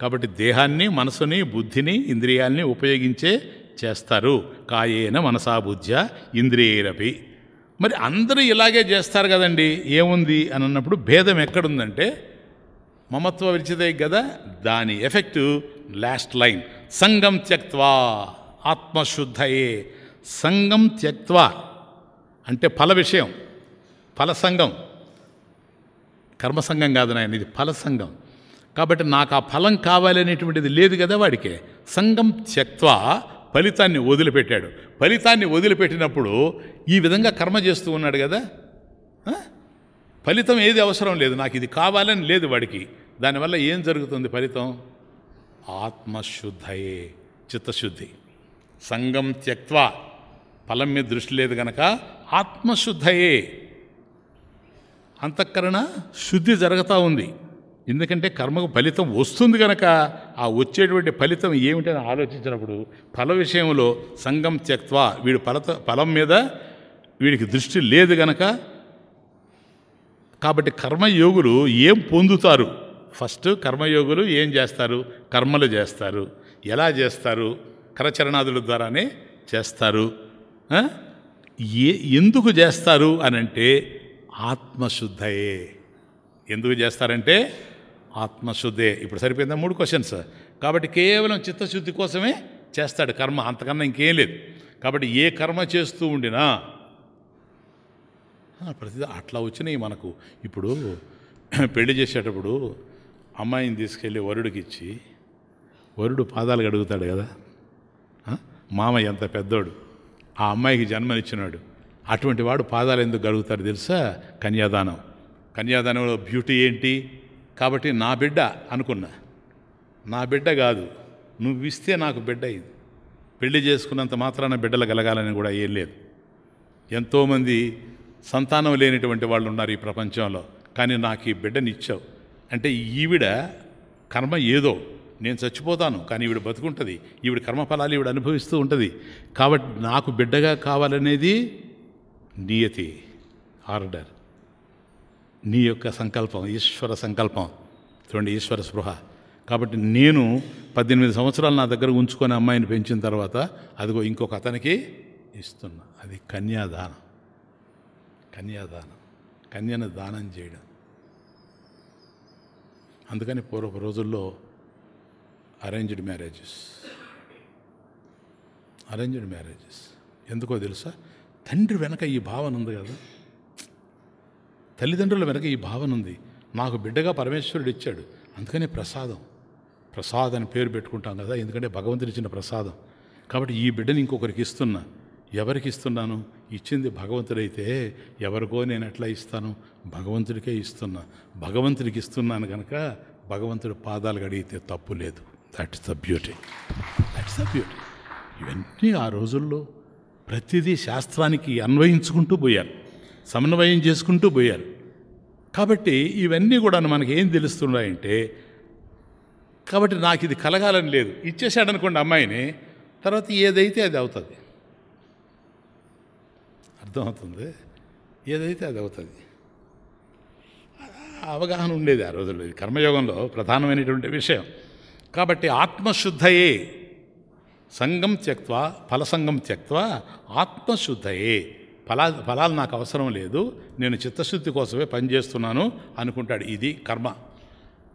కాబట్టి దేహాన్ని మనసుని బుద్ధిని ఇంద్రియాల్ని ఉపయోగించే చేస్తారు కాయేన మనసా బుద్ధ్య ఇంద్రియరపి మరి అందరూ ఇలాగే చేస్తారు కదండి ఏముంది అని అన్నప్పుడు భేదం ఎక్కడుందంటే మమత్వ విరిచిదే కదా దాని ఎఫెక్టు లాస్ట్ లైన్ సంగం త్యక్వా ఆత్మశుద్ధయే సంగం త్యక్వ అంటే ఫల విషయం ఫలసంగం కర్మసంగం కాదు నాయన ఇది ఫలసంగం కాబట్టి నాకు ఆ ఫలం కావాలనేటువంటిది లేదు కదా వాడికి సంగం త్యక్వ ఫలితాన్ని వదిలిపెట్టాడు ఫలితాన్ని వదిలిపెట్టినప్పుడు ఈ విధంగా కర్మ చేస్తూ ఉన్నాడు కదా ఫలితం ఏది అవసరం లేదు నాకు ఇది కావాలని లేదు వాడికి దానివల్ల ఏం జరుగుతుంది ఫలితం ఆత్మశుద్ధయే చిత్తశుద్ధి సంగం త్యక్వా ఫలం మీద దృష్టి లేదు గనక ఆత్మశుద్ధయే అంతఃకరణ శుద్ధి జరుగుతూ ఉంది ఎందుకంటే కర్మకు ఫలితం వస్తుంది కనుక ఆ వచ్చేటువంటి ఫలితం ఏమిటని ఆలోచించినప్పుడు ఫల విషయంలో సంగం త్యక్వా వీడి ఫలత ఫలం మీద వీడికి దృష్టి లేదు గనక కాబట్టి కర్మయోగులు ఏం పొందుతారు ఫస్ట్ కర్మయోగులు ఏం చేస్తారు కర్మలు చేస్తారు ఎలా చేస్తారు కరచరణాదుల ద్వారానే చేస్తారు ఏ ఎందుకు చేస్తారు అని అంటే ఆత్మశుద్ధయే ఎందుకు చేస్తారంటే ఆత్మశుద్ధే ఇప్పుడు సరిపోయిందా మూడు క్వశ్చన్స్ కాబట్టి కేవలం చిత్తశుద్ధి కోసమే చేస్తాడు కర్మ అంతకన్నా ఇంకేం లేదు కాబట్టి ఏ కర్మ చేస్తూ ఉండినా ప్రతిదీ అట్లా వచ్చినాయి మనకు ఇప్పుడు పెళ్లి చేసేటప్పుడు అమ్మాయిని తీసుకెళ్ళి వరుడికి ఇచ్చి వరుడు పాదాలు అడుగుతాడు కదా మామయ్య అంత పెద్దోడు ఆ అమ్మాయికి జన్మనిచ్చినాడు అటువంటి వాడు పాదాలు ఎందుకు గడుగుతారు తెలుసా కన్యాదానం కన్యాదానంలో బ్యూటీ ఏంటి కాబట్టి నా బిడ్డ అనుకున్నా నా బిడ్డ కాదు నువ్వు ఇస్తే నాకు బిడ్డ ఇది పెళ్లి చేసుకున్నంత మాత్రాన బిడ్డలు కలగాలని కూడా ఏం లేదు ఎంతోమంది సంతానం లేనిటువంటి వాళ్ళు ఉన్నారు ఈ ప్రపంచంలో కానీ నాకు ఈ బిడ్డనిచ్చావు అంటే ఈవిడ కర్మ ఏదో నేను చచ్చిపోతాను కానీ ఈవిడ బతుకుంటుంది ఈవిడ కర్మఫలాలు ఈవిడ అనుభవిస్తూ ఉంటుంది కాబట్టి నాకు బిడ్డగా కావాలనేది నియతి ఆర్డర్ నీ యొక్క సంకల్పం ఈశ్వర సంకల్పం చూడండి ఈశ్వర స్పృహ కాబట్టి నేను పద్దెనిమిది సంవత్సరాలు నా దగ్గర ఉంచుకొని అమ్మాయిని పెంచిన తర్వాత అదిగో ఇంకొక అతనికి ఇస్తున్నా అది కన్యాదానం కన్యాదానం కన్యను దానం చేయడం అందుకని పూర్వపు రోజుల్లో అరేంజ్డ్ మ్యారేజెస్ అరేంజ్డ్ మ్యారేజెస్ ఎందుకో తెలుసా తండ్రి వెనక ఈ భావన ఉంది కదా తల్లిదండ్రుల వెనక ఈ భావన ఉంది నాకు బిడ్డగా పరమేశ్వరుడు ఇచ్చాడు అందుకనే ప్రసాదం ప్రసాద్ అని పేరు పెట్టుకుంటాం కదా ఎందుకంటే భగవంతుని ఇచ్చిన ప్రసాదం కాబట్టి ఈ బిడ్డని ఇంకొకరికి ఇస్తున్నా ఎవరికి ఇస్తున్నాను ఇచ్చింది భగవంతుడైతే ఎవరికో నేను ఎట్లా ఇస్తాను భగవంతుడికే ఇస్తున్నా భగవంతుడికి ఇస్తున్నాను కనుక భగవంతుడి పాదాలు అడిగితే తప్పు లేదు that is the beauty that is the beauty ఇవన్నీ ఆ రోజుల్లో ప్రతిదీ శాస్త్రానికి అన్వయించుకుంటూ పోయారు సమన్వయం చేసుకుంటూ పోయారు కాబట్టి ఇవన్నీ కూడా మనకి ఏం తెలుస్తున్నాయంటే కాబట్టి నాకు ఇది కలగాలని లేదు ఇచ్చేసాడు అనుకోండి అమ్మాయిని తర్వాత ఏదైతే అది అవుతుంది అర్థమవుతుంది ఏదైతే అది అవుతుంది అవగాహన ఉండేది ఆ రోజుల్లో ఇది కర్మయోగంలో ప్రధానమైనటువంటి విషయం కాబట్టి ఆత్మశుద్ధయే సంఘం త్యక్వ ఫలసంగం త్యక్వ ఆత్మశుద్ధయే ఫలా ఫలాలు నాకు అవసరం లేదు నేను చిత్తశుద్ధి కోసమే పనిచేస్తున్నాను అనుకుంటాడు ఇది కర్మ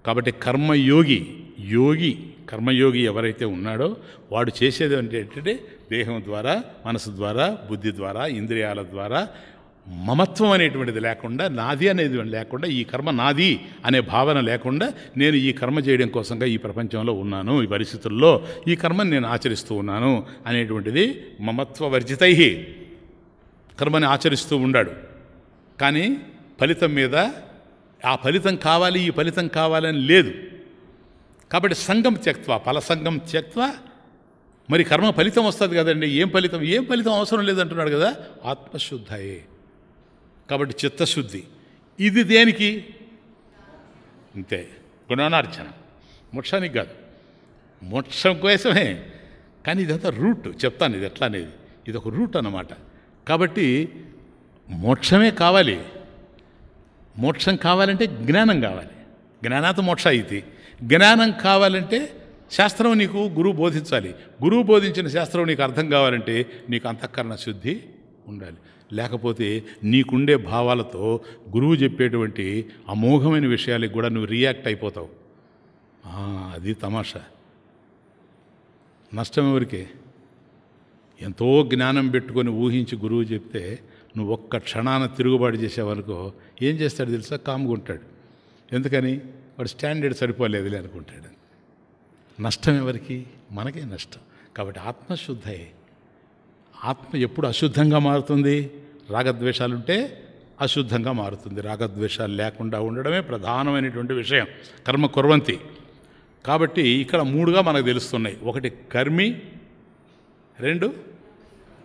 కాబట్టి కర్మయోగి యోగి కర్మయోగి ఎవరైతే ఉన్నాడో వాడు చేసేది ఏంటంటే దేహం ద్వారా మనసు ద్వారా బుద్ధి ద్వారా ఇంద్రియాల ద్వారా మమత్వం అనేటువంటిది లేకుండా నాది అనేది లేకుండా ఈ కర్మ నాది అనే భావన లేకుండా నేను ఈ కర్మ చేయడం కోసంగా ఈ ప్రపంచంలో ఉన్నాను ఈ పరిస్థితుల్లో ఈ కర్మను నేను ఆచరిస్తూ ఉన్నాను అనేటువంటిది మమత్వ వర్జితై కర్మని ఆచరిస్తూ ఉండాడు కానీ ఫలితం మీద ఆ ఫలితం కావాలి ఈ ఫలితం కావాలని లేదు కాబట్టి సంఘం త్యక్త్వ ఫలసంగం త్యక్త్వ మరి కర్మ ఫలితం వస్తుంది కదండి ఏం ఫలితం ఏం ఫలితం అవసరం లేదంటున్నాడు కదా ఆత్మశుద్ధయే కాబట్టి చిత్తశుద్ధి ఇది దేనికి అంతే గుణానార్జన మోక్షానికి కాదు మోక్షం కోసమే కానీ ఇదంతా రూట్ చెప్తాను ఇది ఎట్లా అనేది ఇది ఒక రూట్ అన్నమాట కాబట్టి మోక్షమే కావాలి మోక్షం కావాలంటే జ్ఞానం కావాలి జ్ఞానాత మోక్ష ఇది జ్ఞానం కావాలంటే శాస్త్రం నీకు గురువు బోధించాలి గురువు బోధించిన శాస్త్రం నీకు అర్థం కావాలంటే నీకు అంతఃకరణ శుద్ధి ఉండాలి లేకపోతే నీకుండే భావాలతో గురువు చెప్పేటువంటి అమోఘమైన విషయాలకు కూడా నువ్వు రియాక్ట్ అయిపోతావు అది తమాషా నష్టం ఎవరికి ఎంతో జ్ఞానం పెట్టుకొని ఊహించి గురువు చెప్తే నువ్వు ఒక్క క్షణాన తిరుగుబాటు చేసేవనుకో ఏం చేస్తాడు తెలుసా కామ్గుంటాడు ఎందుకని వాడు స్టాండర్డ్ సరిపోలేదులే అనుకుంటాడు నష్టం ఎవరికి మనకే నష్టం కాబట్టి ఆత్మశుద్ధయే ఆత్మ ఎప్పుడు అశుద్ధంగా మారుతుంది రాగద్వేషాలుంటే అశుద్ధంగా మారుతుంది రాగద్వేషాలు లేకుండా ఉండడమే ప్రధానమైనటువంటి విషయం కర్మ కుర్వంతి కాబట్టి ఇక్కడ మూడుగా మనకు తెలుస్తున్నాయి ఒకటి కర్మి రెండు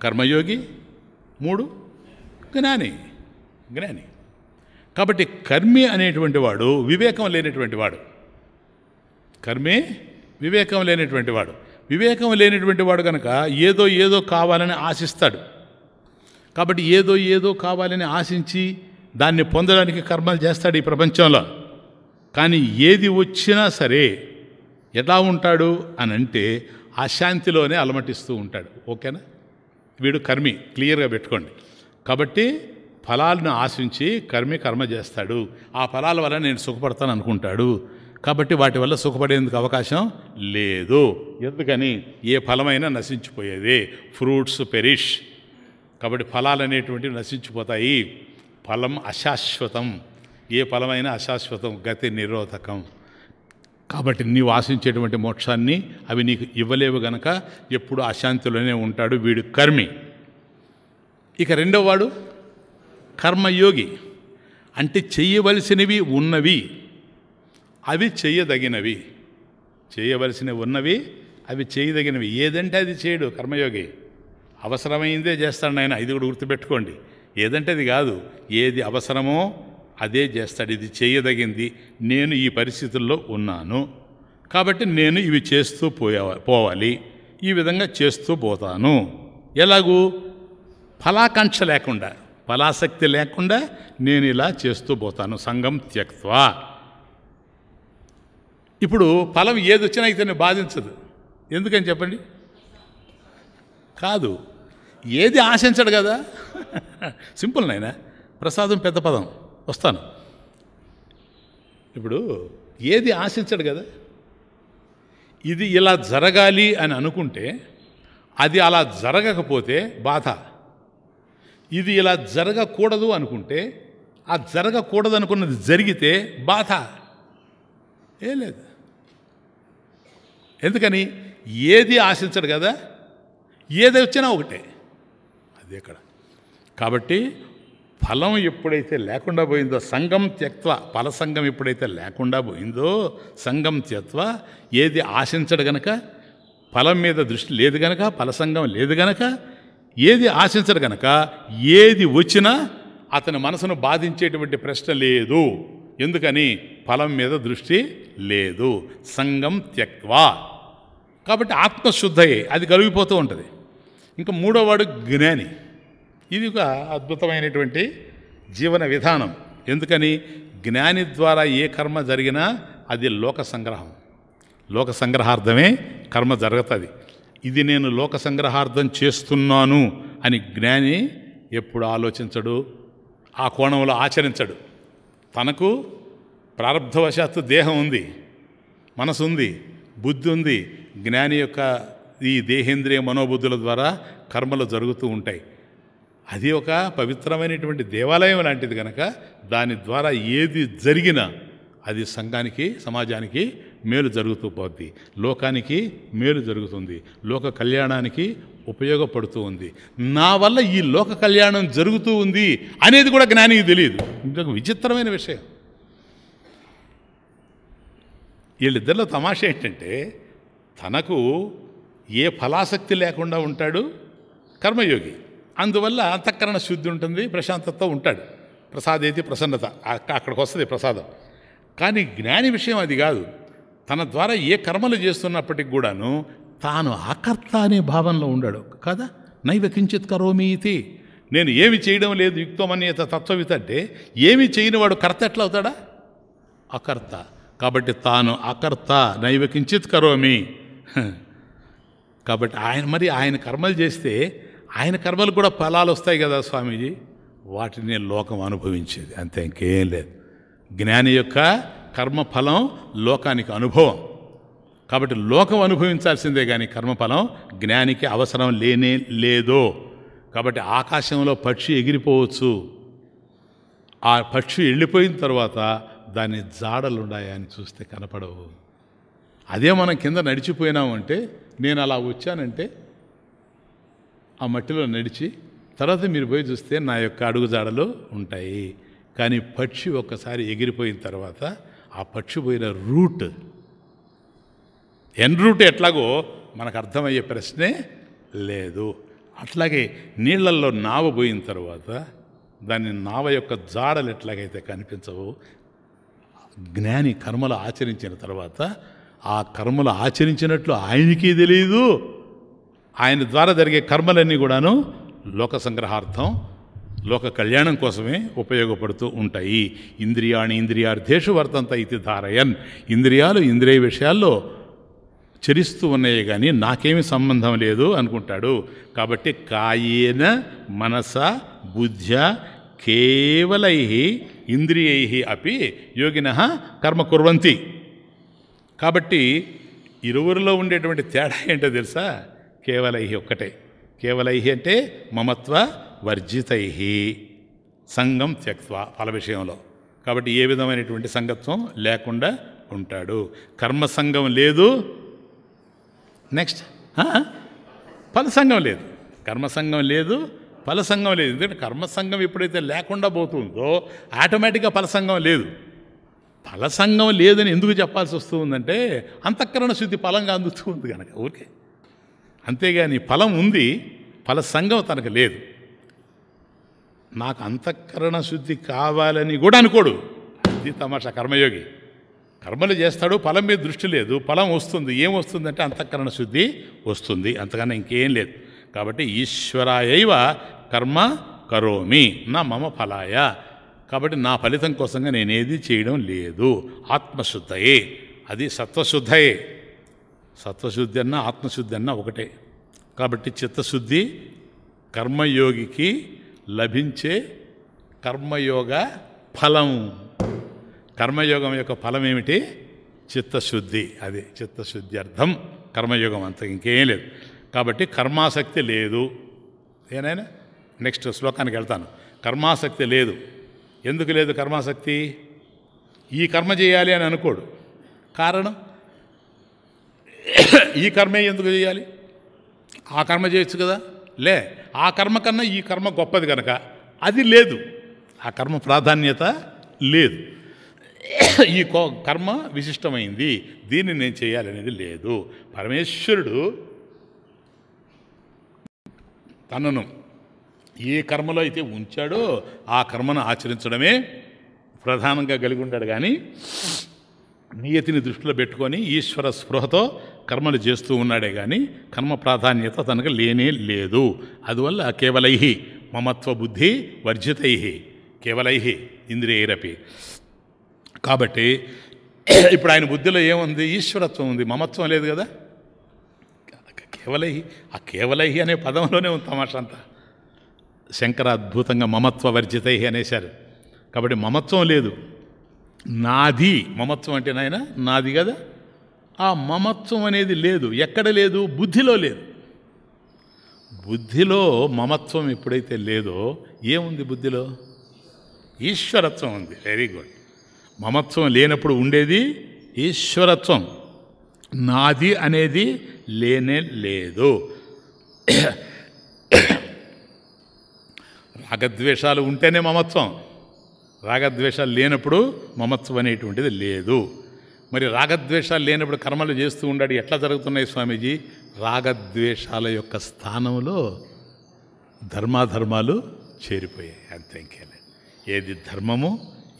కర్మయోగి మూడు జ్ఞాని జ్ఞాని కాబట్టి కర్మి అనేటువంటి వాడు వివేకం లేనటువంటి వాడు కర్మే వివేకం లేనటువంటి వాడు వివేకం లేనిటువంటి వాడు కనుక ఏదో ఏదో కావాలని ఆశిస్తాడు కాబట్టి ఏదో ఏదో కావాలని ఆశించి దాన్ని పొందడానికి కర్మలు చేస్తాడు ఈ ప్రపంచంలో కానీ ఏది వచ్చినా సరే ఎలా ఉంటాడు అని అంటే అశాంతిలోనే అలమటిస్తూ ఉంటాడు ఓకేనా వీడు కర్మి క్లియర్గా పెట్టుకోండి కాబట్టి ఫలాలను ఆశించి కర్మి కర్మ చేస్తాడు ఆ ఫలాల వల్ల నేను సుఖపడతాను అనుకుంటాడు కాబట్టి వాటి వల్ల సుఖపడేందుకు అవకాశం లేదు ఎందుకని ఏ ఫలమైనా నశించిపోయేది ఫ్రూట్స్ పెరిష్ కాబట్టి ఫలాలు అనేటువంటివి నశించిపోతాయి ఫలం అశాశ్వతం ఏ ఫలమైనా అశాశ్వతం గతి నిరోధకం కాబట్టి నీవు ఆశించేటువంటి మోక్షాన్ని అవి నీకు ఇవ్వలేవు గనక ఎప్పుడు అశాంతిలోనే ఉంటాడు వీడు కర్మి ఇక రెండవవాడు కర్మయోగి అంటే చేయవలసినవి ఉన్నవి అవి చేయదగినవి చేయవలసినవి ఉన్నవి అవి చేయదగినవి ఏదంటే అది చేయడు కర్మయోగి అవసరమైందే చేస్తాడు ఆయన ఇది కూడా గుర్తుపెట్టుకోండి ఏదంటే అది కాదు ఏది అవసరమో అదే చేస్తాడు ఇది చేయదగింది నేను ఈ పరిస్థితుల్లో ఉన్నాను కాబట్టి నేను ఇవి చేస్తూ పోయే పోవాలి ఈ విధంగా చేస్తూ పోతాను ఎలాగూ ఫలాకాంక్ష లేకుండా ఫలాసక్తి లేకుండా నేను ఇలా చేస్తూ పోతాను సంఘం త్యక్వా ఇప్పుడు ఫలం ఏది వచ్చినా ఇతన్ని బాధించదు ఎందుకని చెప్పండి కాదు ఏది ఆశించడు కదా సింపుల్ నాయన ప్రసాదం పెద్ద పదం వస్తాను ఇప్పుడు ఏది ఆశించడు కదా ఇది ఇలా జరగాలి అని అనుకుంటే అది అలా జరగకపోతే బాధ ఇది ఇలా జరగకూడదు అనుకుంటే ఆ జరగకూడదు అనుకున్నది జరిగితే బాధ ఏ లేదు ఎందుకని ఏది ఆశించడు కదా ఏది వచ్చినా ఒకటే అది ఇక్కడ కాబట్టి ఫలం ఎప్పుడైతే లేకుండా పోయిందో సంఘం త్యక్వ ఫల సంఘం ఎప్పుడైతే లేకుండా పోయిందో సంఘం త్యత్వ ఏది ఆశించడు గనక ఫలం మీద దృష్టి లేదు గనక ఫలసంగం లేదు గనక ఏది ఆశించడు గనక ఏది వచ్చినా అతని మనసును బాధించేటువంటి ప్రశ్న లేదు ఎందుకని ఫలం మీద దృష్టి లేదు సంఘం త్యక్వా కాబట్టి ఆత్మశుద్ధయే అది కలిగిపోతూ ఉంటుంది ఇంకా మూడోవాడు జ్ఞాని ఇది ఒక అద్భుతమైనటువంటి జీవన విధానం ఎందుకని జ్ఞాని ద్వారా ఏ కర్మ జరిగినా అది లోక సంగ్రహం లోక సంగ్రహార్థమే కర్మ జరుగుతుంది ఇది నేను లోక సంగ్రహార్థం చేస్తున్నాను అని జ్ఞాని ఎప్పుడు ఆలోచించడు ఆ కోణంలో ఆచరించడు తనకు ప్రారంధవశాత్తు దేహం ఉంది మనసు ఉంది బుద్ధి ఉంది జ్ఞాని యొక్క ఈ దేహేంద్రియ మనోబుద్ధుల ద్వారా కర్మలు జరుగుతూ ఉంటాయి అది ఒక పవిత్రమైనటువంటి దేవాలయం లాంటిది కనుక దాని ద్వారా ఏది జరిగినా అది సంఘానికి సమాజానికి మేలు జరుగుతూ పోద్ది లోకానికి మేలు జరుగుతుంది లోక కళ్యాణానికి ఉపయోగపడుతూ ఉంది నా వల్ల ఈ లోక కళ్యాణం జరుగుతూ ఉంది అనేది కూడా జ్ఞానికి తెలియదు ఇంకొక విచిత్రమైన విషయం వీళ్ళిద్దరిలో తమాషా ఏంటంటే తనకు ఏ ఫలాసక్తి లేకుండా ఉంటాడు కర్మయోగి అందువల్ల అంతఃకరణ శుద్ధి ఉంటుంది ప్రశాంతతో ఉంటాడు ప్రసాదేతి ప్రసన్నత అక్కడికి వస్తుంది ప్రసాదం కానీ జ్ఞాని విషయం అది కాదు తన ద్వారా ఏ కర్మలు చేస్తున్నప్పటికి కూడాను తాను ఆకర్త అనే భావనలో ఉండాడు కదా నైవ కించిత్ కరోమి ఇది నేను ఏమి చేయడం లేదు యుక్తమనేత తత్వవిత అంటే ఏమి చేయని వాడు కర్త ఎట్లా అవుతాడా అకర్త కాబట్టి తాను అకర్త నైవ కించిత్ కరోమి (laughs) కాబట్టి ఆయన మరి ఆయన కర్మలు చేస్తే ఆయన కర్మలు కూడా ఫలాలు వస్తాయి కదా స్వామీజీ వాటిని లోకం అనుభవించేది అంతే ఇంకేం లేదు జ్ఞాని యొక్క కర్మఫలం లోకానికి అనుభవం కాబట్టి లోకం అనుభవించాల్సిందే కానీ కర్మఫలం జ్ఞానికి అవసరం లేనే లేదో కాబట్టి ఆకాశంలో పక్షి ఎగిరిపోవచ్చు ఆ పక్షి వెళ్ళిపోయిన తర్వాత దాని జాడలు అని చూస్తే కనపడవు అదే మనం కింద నడిచిపోయినామంటే నేను అలా వచ్చానంటే ఆ మట్టిలో నడిచి తర్వాత మీరు పోయి చూస్తే నా యొక్క అడుగుజాడలు ఉంటాయి కానీ పక్షి ఒక్కసారి ఎగిరిపోయిన తర్వాత ఆ పక్షి పోయిన రూట్ ఎన్ రూట్ ఎట్లాగో మనకు అర్థమయ్యే ప్రశ్నే లేదు అట్లాగే నీళ్లల్లో నావ పోయిన తర్వాత దాని నావ యొక్క జాడలు ఎట్లాగైతే కనిపించవు జ్ఞాని కర్మలు ఆచరించిన తర్వాత ఆ కర్మలు ఆచరించినట్లు ఆయనకి తెలియదు ఆయన ద్వారా జరిగే కర్మలన్నీ కూడాను లోక సంగ్రహార్థం లోక కళ్యాణం కోసమే ఉపయోగపడుతూ ఉంటాయి ఇంద్రియాణి ఇంద్రియార్థేషు వర్తంత ఇది ధారయన్ ఇంద్రియాలు ఇంద్రియ విషయాల్లో చరిస్తూ ఉన్నాయి కానీ నాకేమి సంబంధం లేదు అనుకుంటాడు కాబట్టి కాయేన మనస బుద్ధ కేవలై ఇంద్రియై అపి యోగిన కర్మ కుర్వంతి కాబట్టి ఇరువురిలో ఉండేటువంటి తేడా ఏంటో తెలుసా కేవలైహి ఒక్కటే కేవలైహి అంటే మమత్వ వర్జితైహి సంఘం త్యక్వ ఫల విషయంలో కాబట్టి ఏ విధమైనటువంటి సంగత్వం లేకుండా ఉంటాడు కర్మ సంఘం లేదు నెక్స్ట్ పల సంఘం లేదు కర్మ సంఘం లేదు ఫల సంఘం లేదు ఎందుకంటే కర్మ సంఘం ఎప్పుడైతే లేకుండా పోతుందో ఆటోమేటిక్గా ఫల సంఘం లేదు ఫలసంగం లేదని ఎందుకు చెప్పాల్సి వస్తుందంటే అంతఃకరణ శుద్ధి ఫలంగా అందుతూ ఉంది కనుక ఊరికే అంతేగాని ఫలం ఉంది ఫలసంగం తనకు లేదు నాకు అంతఃకరణ శుద్ధి కావాలని కూడా అనుకోడు అది తమాష కర్మయోగి కర్మలు చేస్తాడు ఫలం మీద దృష్టి లేదు ఫలం వస్తుంది ఏం వస్తుందంటే అంతఃకరణ శుద్ధి వస్తుంది అంతకన్నా ఇంకేం లేదు కాబట్టి ఈశ్వరాయవ కర్మ కరోమి నా మమ ఫలాయ కాబట్టి నా ఫలితం కోసంగా నేనేది చేయడం లేదు ఆత్మశుద్ధయే అది సత్వశుద్ధయే సత్వశుద్ధి అన్న ఆత్మశుద్ధి అన్న ఒకటే కాబట్టి చిత్తశుద్ధి కర్మయోగికి లభించే కర్మయోగ ఫలం కర్మయోగం యొక్క ఫలం ఏమిటి చిత్తశుద్ధి అది చిత్తశుద్ధి అర్థం కర్మయోగం అంత ఇంకేం లేదు కాబట్టి కర్మాసక్తి లేదు ఏనైనా నెక్స్ట్ శ్లోకానికి వెళ్తాను కర్మాసక్తి లేదు ఎందుకు లేదు కర్మాసక్తి ఈ కర్మ చేయాలి అని అనుకోడు కారణం ఈ కర్మే ఎందుకు చేయాలి ఆ కర్మ చేయొచ్చు కదా లే ఆ కర్మ కన్నా ఈ కర్మ గొప్పది కనుక అది లేదు ఆ కర్మ ప్రాధాన్యత లేదు ఈ కర్మ విశిష్టమైంది దీన్ని నేను చేయాలనేది లేదు పరమేశ్వరుడు తనను ఏ కర్మలో అయితే ఉంచాడో ఆ కర్మను ఆచరించడమే ప్రధానంగా కలిగి ఉంటాడు కానీ నియతిని దృష్టిలో పెట్టుకొని ఈశ్వర స్పృహతో కర్మలు చేస్తూ ఉన్నాడే కానీ కర్మ ప్రాధాన్యత తనకు లేనే లేదు అందువల్ల కేవలై మమత్వ బుద్ధి వర్జితై కేవలై ఇంద్రియరపి కాబట్టి ఇప్పుడు ఆయన బుద్ధిలో ఏముంది ఈశ్వరత్వం ఉంది మమత్వం లేదు కదా కేవలై ఆ కేవలై అనే పదంలోనే ఉంది తమాషంతా శంకర అద్భుతంగా మమత్వ వర్జితై అనేశారు కాబట్టి మమత్వం లేదు నాది మమత్వం అంటే నాయన నాది కదా ఆ మమత్వం అనేది లేదు ఎక్కడ లేదు బుద్ధిలో లేదు బుద్ధిలో మమత్వం ఎప్పుడైతే లేదో ఏముంది బుద్ధిలో ఈశ్వరత్వం ఉంది వెరీ గుడ్ మమత్వం లేనప్పుడు ఉండేది ఈశ్వరత్వం నాది అనేది లేనే లేదు రాగద్వేషాలు ఉంటేనే మమత్వం రాగద్వేషాలు లేనప్పుడు మమత్వం అనేటువంటిది లేదు మరి రాగద్వేషాలు లేనప్పుడు కర్మలు చేస్తూ ఉండాడు ఎట్లా జరుగుతున్నాయి స్వామీజీ రాగద్వేషాల యొక్క స్థానంలో ధర్మాధర్మాలు చేరిపోయాయి అంత ఇంకేలే ఏది ధర్మము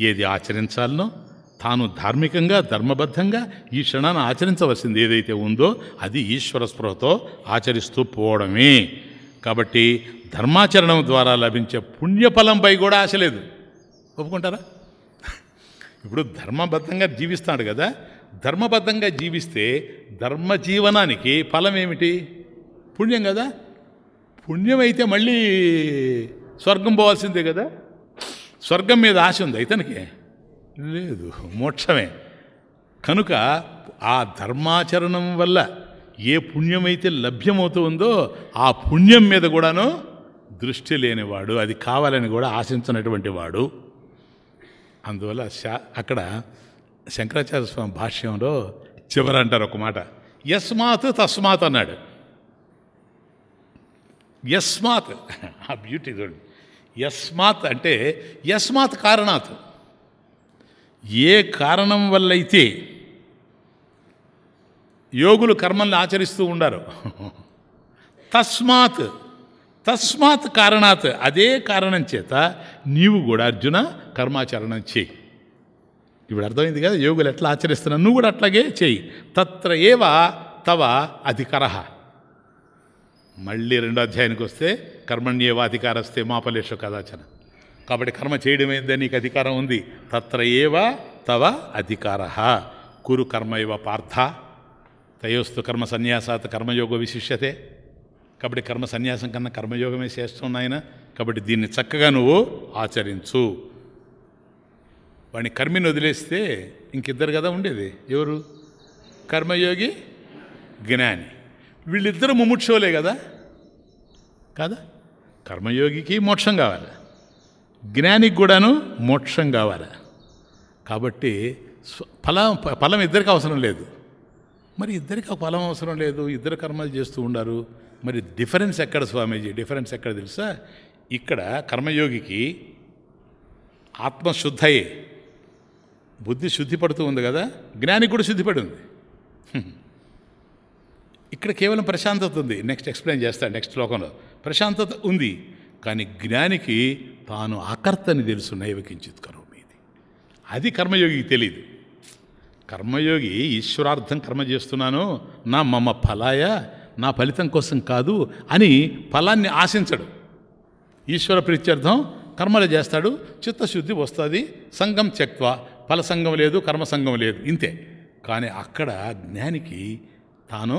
ఏది ఆచరించాలనో తాను ధార్మికంగా ధర్మబద్ధంగా ఈ క్షణాన్ని ఆచరించవలసింది ఏదైతే ఉందో అది ఈశ్వర స్పృహతో ఆచరిస్తూ పోవడమే కాబట్టి ధర్మాచరణం ద్వారా లభించే పుణ్యఫలంపై కూడా ఆశ లేదు ఒప్పుకుంటారా ఇప్పుడు ధర్మబద్ధంగా జీవిస్తాడు కదా ధర్మబద్ధంగా జీవిస్తే ధర్మ జీవనానికి ఫలం ఏమిటి పుణ్యం కదా పుణ్యం అయితే మళ్ళీ స్వర్గం పోవాల్సిందే కదా స్వర్గం మీద ఆశ ఉంది అయితే లేదు మోక్షమే కనుక ఆ ధర్మాచరణం వల్ల ఏ పుణ్యమైతే లభ్యమవుతుందో ఆ పుణ్యం మీద కూడాను దృష్టి లేనివాడు అది కావాలని కూడా ఆశించినటువంటి వాడు అందువల్ల అక్కడ శంకరాచార్య స్వామి భాష్యంలో చివర అంటారు ఒక మాట యస్మాత్ తస్మాత్ అన్నాడు యస్మాత్ ఆ బ్యూటీ చూడండి యస్మాత్ అంటే యస్మాత్ కారణాత్ ఏ కారణం వల్లైతే యోగులు కర్మల్ని ఆచరిస్తూ ఉండారు తస్మాత్ తస్మాత్ కారణాత్ అదే కారణం చేత నీవు కూడా అర్జున కర్మాచరణం చేయి ఇప్పుడు అర్థమైంది కదా యోగులు ఎట్లా ఆచరిస్తున్నా నువ్వు కూడా అట్లాగే చేయి తత్ర ఏవ తవ అధికార మళ్ళీ రెండో అధ్యాయానికి వస్తే కర్మణ్యేవ అధికారస్తే మాపలేషు కదాచన కాబట్టి కర్మ చేయడమేదే నీకు అధికారం ఉంది తత్ర ఏవ తవ అధికార కురు కర్మ ఇవ పార్థ తయోస్తు కర్మ సన్యాసాత్ కర్మయోగ విశిష్యతే కాబట్టి కర్మ సన్యాసం కన్నా కర్మయోగమే చేస్తున్నాయన కాబట్టి దీన్ని చక్కగా నువ్వు ఆచరించు వాడిని కర్మిని వదిలేస్తే ఇంకిద్దరు కదా ఉండేది ఎవరు కర్మయోగి జ్ఞాని వీళ్ళిద్దరు ముముక్షోలే కదా కాదా కర్మయోగికి మోక్షం కావాలి జ్ఞానికి కూడాను మోక్షం కావాలి కాబట్టి ఫలం ఫలం ఇద్దరికి అవసరం లేదు మరి ఇద్దరికి ఆ ఫలం అవసరం లేదు ఇద్దరు కర్మలు చేస్తూ ఉండరు మరి డిఫరెన్స్ ఎక్కడ స్వామీజీ డిఫరెన్స్ ఎక్కడ తెలుసా ఇక్కడ కర్మయోగికి ఆత్మశుద్ధయే బుద్ధి శుద్ధి పడుతూ ఉంది కదా జ్ఞాని కూడా శుద్ధిపడి ఉంది ఇక్కడ కేవలం ప్రశాంతత ఉంది నెక్స్ట్ ఎక్స్ప్లెయిన్ చేస్తాను నెక్స్ట్ లోకంలో ప్రశాంతత ఉంది కానీ జ్ఞానికి తాను అకర్తని తెలుసు నైవకించిత్ కరోమీది అది కర్మయోగికి తెలియదు కర్మయోగి ఈశ్వరార్థం కర్మ చేస్తున్నాను నా మమ్మ ఫలాయ నా ఫలితం కోసం కాదు అని ఫలాన్ని ఆశించడు ఈశ్వర ప్రీత్యర్థం కర్మలు చేస్తాడు చిత్తశుద్ధి వస్తుంది సంఘం ఫల ఫలసంగం లేదు కర్మసంగం లేదు ఇంతే కానీ అక్కడ జ్ఞానికి తాను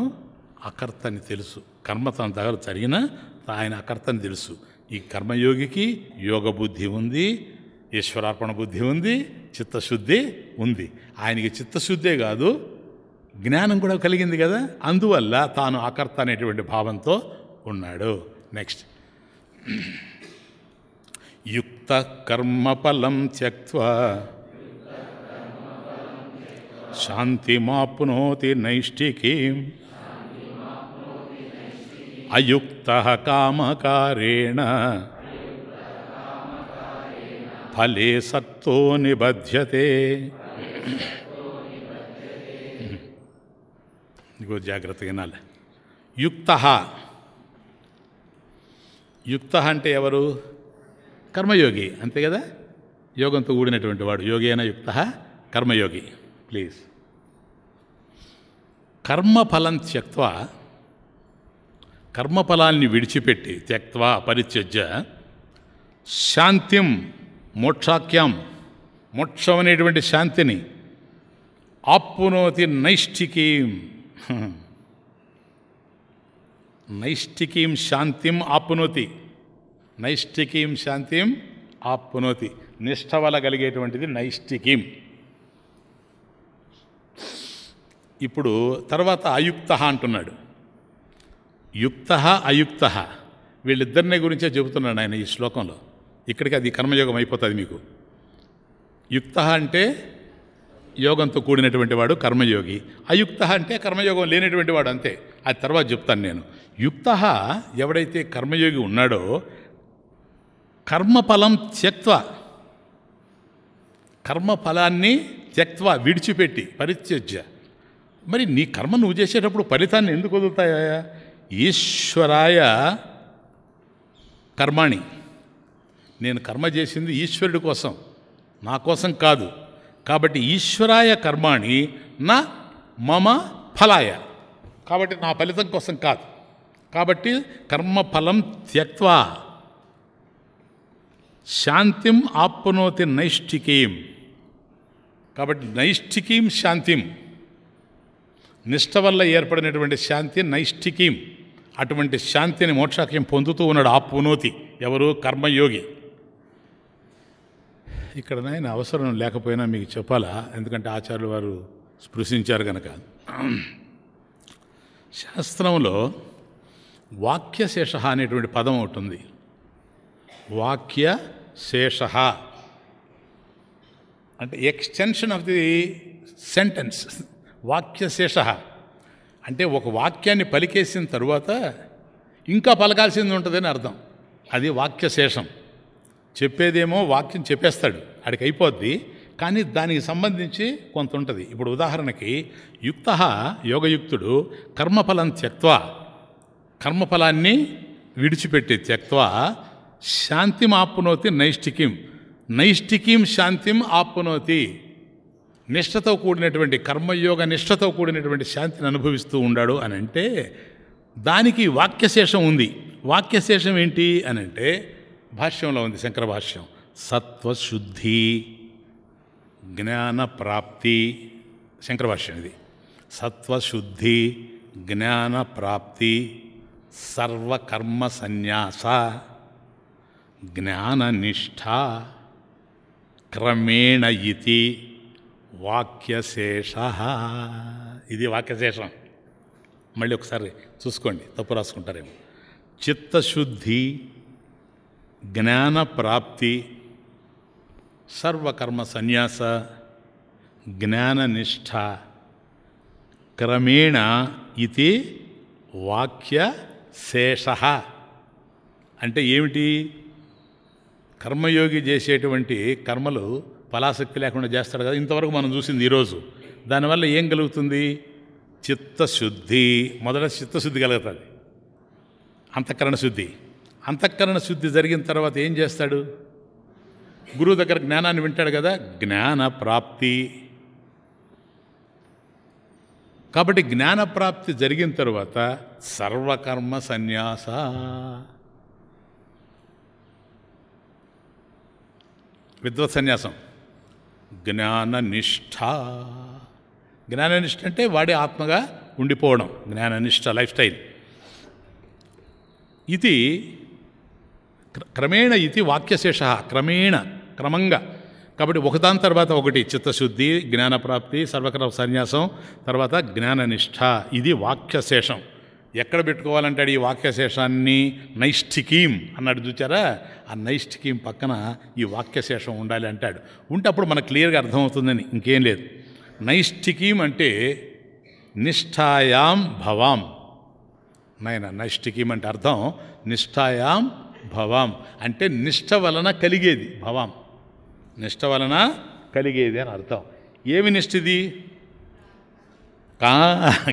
అకర్తని తెలుసు కర్మ తన దగ్గర జరిగిన ఆయన అకర్తని తెలుసు ఈ కర్మయోగికి యోగబుద్ధి ఉంది ఈశ్వరార్పణ బుద్ధి ఉంది చిత్తశుద్ధి ఉంది ఆయనకి చిత్తశుద్ధే కాదు జ్ఞానం కూడా కలిగింది కదా అందువల్ల తాను అకర్త అనేటువంటి భావంతో ఉన్నాడు నెక్స్ట్ యుక్త కర్మఫలం శాంతి శాంతిమాప్నోతి నైష్టికీ అయుక్త కామకారేణ ఫలే సత్తో నిబధ్యతే ఇంకో జాగ్రత్తగా వినాలి యుక్త యుక్త అంటే ఎవరు కర్మయోగి అంతే కదా యోగంతో కూడినటువంటి వాడు యోగి అయినా యుక్త కర్మయోగి ప్లీజ్ కర్మఫలం త్యక్వ కర్మఫలాన్ని విడిచిపెట్టి త్యక్వ పరిత్యజ్య శాంతిం మోక్షాఖ్యం మోక్షం అనేటువంటి శాంతిని ఆప్నోతి నైష్ఠికీం నైష్ఠికీం శాంతిం ఆప్నోతి నైష్ఠికీం శాంతిం ఆప్నోతి నిష్ట వల్ల కలిగేటువంటిది నైష్ఠికీం ఇప్పుడు తర్వాత అయుక్త అంటున్నాడు యుక్త అయుక్త వీళ్ళిద్దరిని గురించే చెబుతున్నాడు ఆయన ఈ శ్లోకంలో ఇక్కడికి అది కర్మయోగం అయిపోతుంది మీకు యుక్త అంటే యోగంతో కూడినటువంటి వాడు కర్మయోగి అయుక్త అంటే కర్మయోగం లేనటువంటి వాడు అంతే ఆ తర్వాత చెప్తాను నేను యుక్త ఎవడైతే కర్మయోగి ఉన్నాడో కర్మఫలం త్యక్వ కర్మఫలాన్ని త్యక్వ విడిచిపెట్టి పరిత్యజ్య మరి నీ కర్మ నువ్వు చేసేటప్పుడు ఫలితాన్ని ఎందుకు వదులుతాయా ఈశ్వరాయ కర్మాణి నేను కర్మ చేసింది ఈశ్వరుడి కోసం నా కోసం కాదు కాబట్టి ఈశ్వరాయ కర్మాణి నా మమ ఫలాయ కాబట్టి నా ఫలితం కోసం కాదు కాబట్టి కర్మఫలం త్యక్వా శాంతిం ఆప్నోతి నైష్ఠికీం కాబట్టి నైష్ఠికీం శాంతిం నిష్ట వల్ల ఏర్పడినటువంటి శాంతి నైష్ఠికీం అటువంటి శాంతిని మోక్షాక్యం పొందుతూ ఉన్నాడు ఆప్నోతి ఎవరు కర్మయోగి ఇక్కడ అవసరం లేకపోయినా మీకు చెప్పాలా ఎందుకంటే ఆచార్యులు వారు స్పృశించారు కనుక శాస్త్రంలో వాక్యశేష అనేటువంటి పదం ఉంటుంది వాక్య శేష అంటే ఎక్స్టెన్షన్ ఆఫ్ ది సెంటెన్స్ వాక్యశేష అంటే ఒక వాక్యాన్ని పలికేసిన తర్వాత ఇంకా పలకాల్సింది ఉంటుందని అర్థం అది వాక్యశేషం చెప్పేదేమో వాక్యం చెప్పేస్తాడు ఆడికి అయిపోద్ది కానీ దానికి సంబంధించి కొంత ఉంటుంది ఇప్పుడు ఉదాహరణకి యుక్త యోగయుక్తుడు కర్మఫలం త్యక్వ కర్మఫలాన్ని విడిచిపెట్టి త్యక్వ శాంతిం ఆప్నోతి నైష్టికీం నైష్టికీం శాంతిం ఆప్నోతి నిష్ఠతో కూడినటువంటి కర్మయోగ నిష్ఠతో కూడినటువంటి శాంతిని అనుభవిస్తూ ఉండాడు అని అంటే దానికి వాక్యశేషం ఉంది వాక్యశేషం ఏంటి అని అంటే భాష్యంలో ఉంది శంకరాభాష్యం సత్వ శుద్ధి జ్ఞాన ప్రాప్తి శంకరాభాష్య ఇది సత్వ శుద్ధి జ్ఞాన ప్రాప్తి సర్వ కర్మ సన్యాస జ్ఞాన నిష్ఠా క్రమేణ ఇతి వాక్య సేశః ఇది వాక్య సేశం మళ్ళీ ఒకసారి చూసుకోండి తప్పు రాసుకుంటారేమో చిత్త శుద్ధి జ్ఞానప్రాప్తి సర్వకర్మ సన్యాస జ్ఞాననిష్ట క్రమేణ ఇది వాక్య శేష అంటే ఏమిటి కర్మయోగి చేసేటువంటి కర్మలు ఫలాసక్తి లేకుండా చేస్తాడు కదా ఇంతవరకు మనం చూసింది ఈరోజు దానివల్ల ఏం కలుగుతుంది చిత్తశుద్ధి మొదట చిత్తశుద్ధి కలుగుతుంది అంతఃకరణ శుద్ధి అంతఃకరణ శుద్ధి జరిగిన తర్వాత ఏం చేస్తాడు గురువు దగ్గర జ్ఞానాన్ని వింటాడు కదా జ్ఞాన ప్రాప్తి కాబట్టి జ్ఞానప్రాప్తి జరిగిన తరువాత సర్వకర్మ సన్యాస విద్వత్ సన్యాసం జ్ఞాననిష్ట జ్ఞాననిష్ట అంటే వాడి ఆత్మగా ఉండిపోవడం జ్ఞాననిష్ట లైఫ్ స్టైల్ ఇది క్రమేణ ఇది వాక్యశేష క్రమేణ క్రమంగా కాబట్టి ఒకదాని తర్వాత ఒకటి చిత్తశుద్ధి జ్ఞానప్రాప్తి సర్వకర సన్యాసం తర్వాత జ్ఞాననిష్ట ఇది వాక్యశేషం ఎక్కడ పెట్టుకోవాలంటాడు ఈ వాక్యశేషాన్ని నైష్ఠికీం అన్నాడు చూచారా ఆ నైష్ఠికీం పక్కన ఈ వాక్యశేషం ఉండాలి అంటాడు ఉంటే అప్పుడు మనకు క్లియర్గా అర్థమవుతుందని ఇంకేం లేదు నైష్ఠికీం అంటే నిష్ఠాయాం భవాం నైనా నైష్ఠికీం అంటే అర్థం నిష్ఠాయాం భవాం అంటే నిష్ట వలన కలిగేది భవాం నిష్ట వలన కలిగేది అని అర్థం ఏమి నిష్టిది కా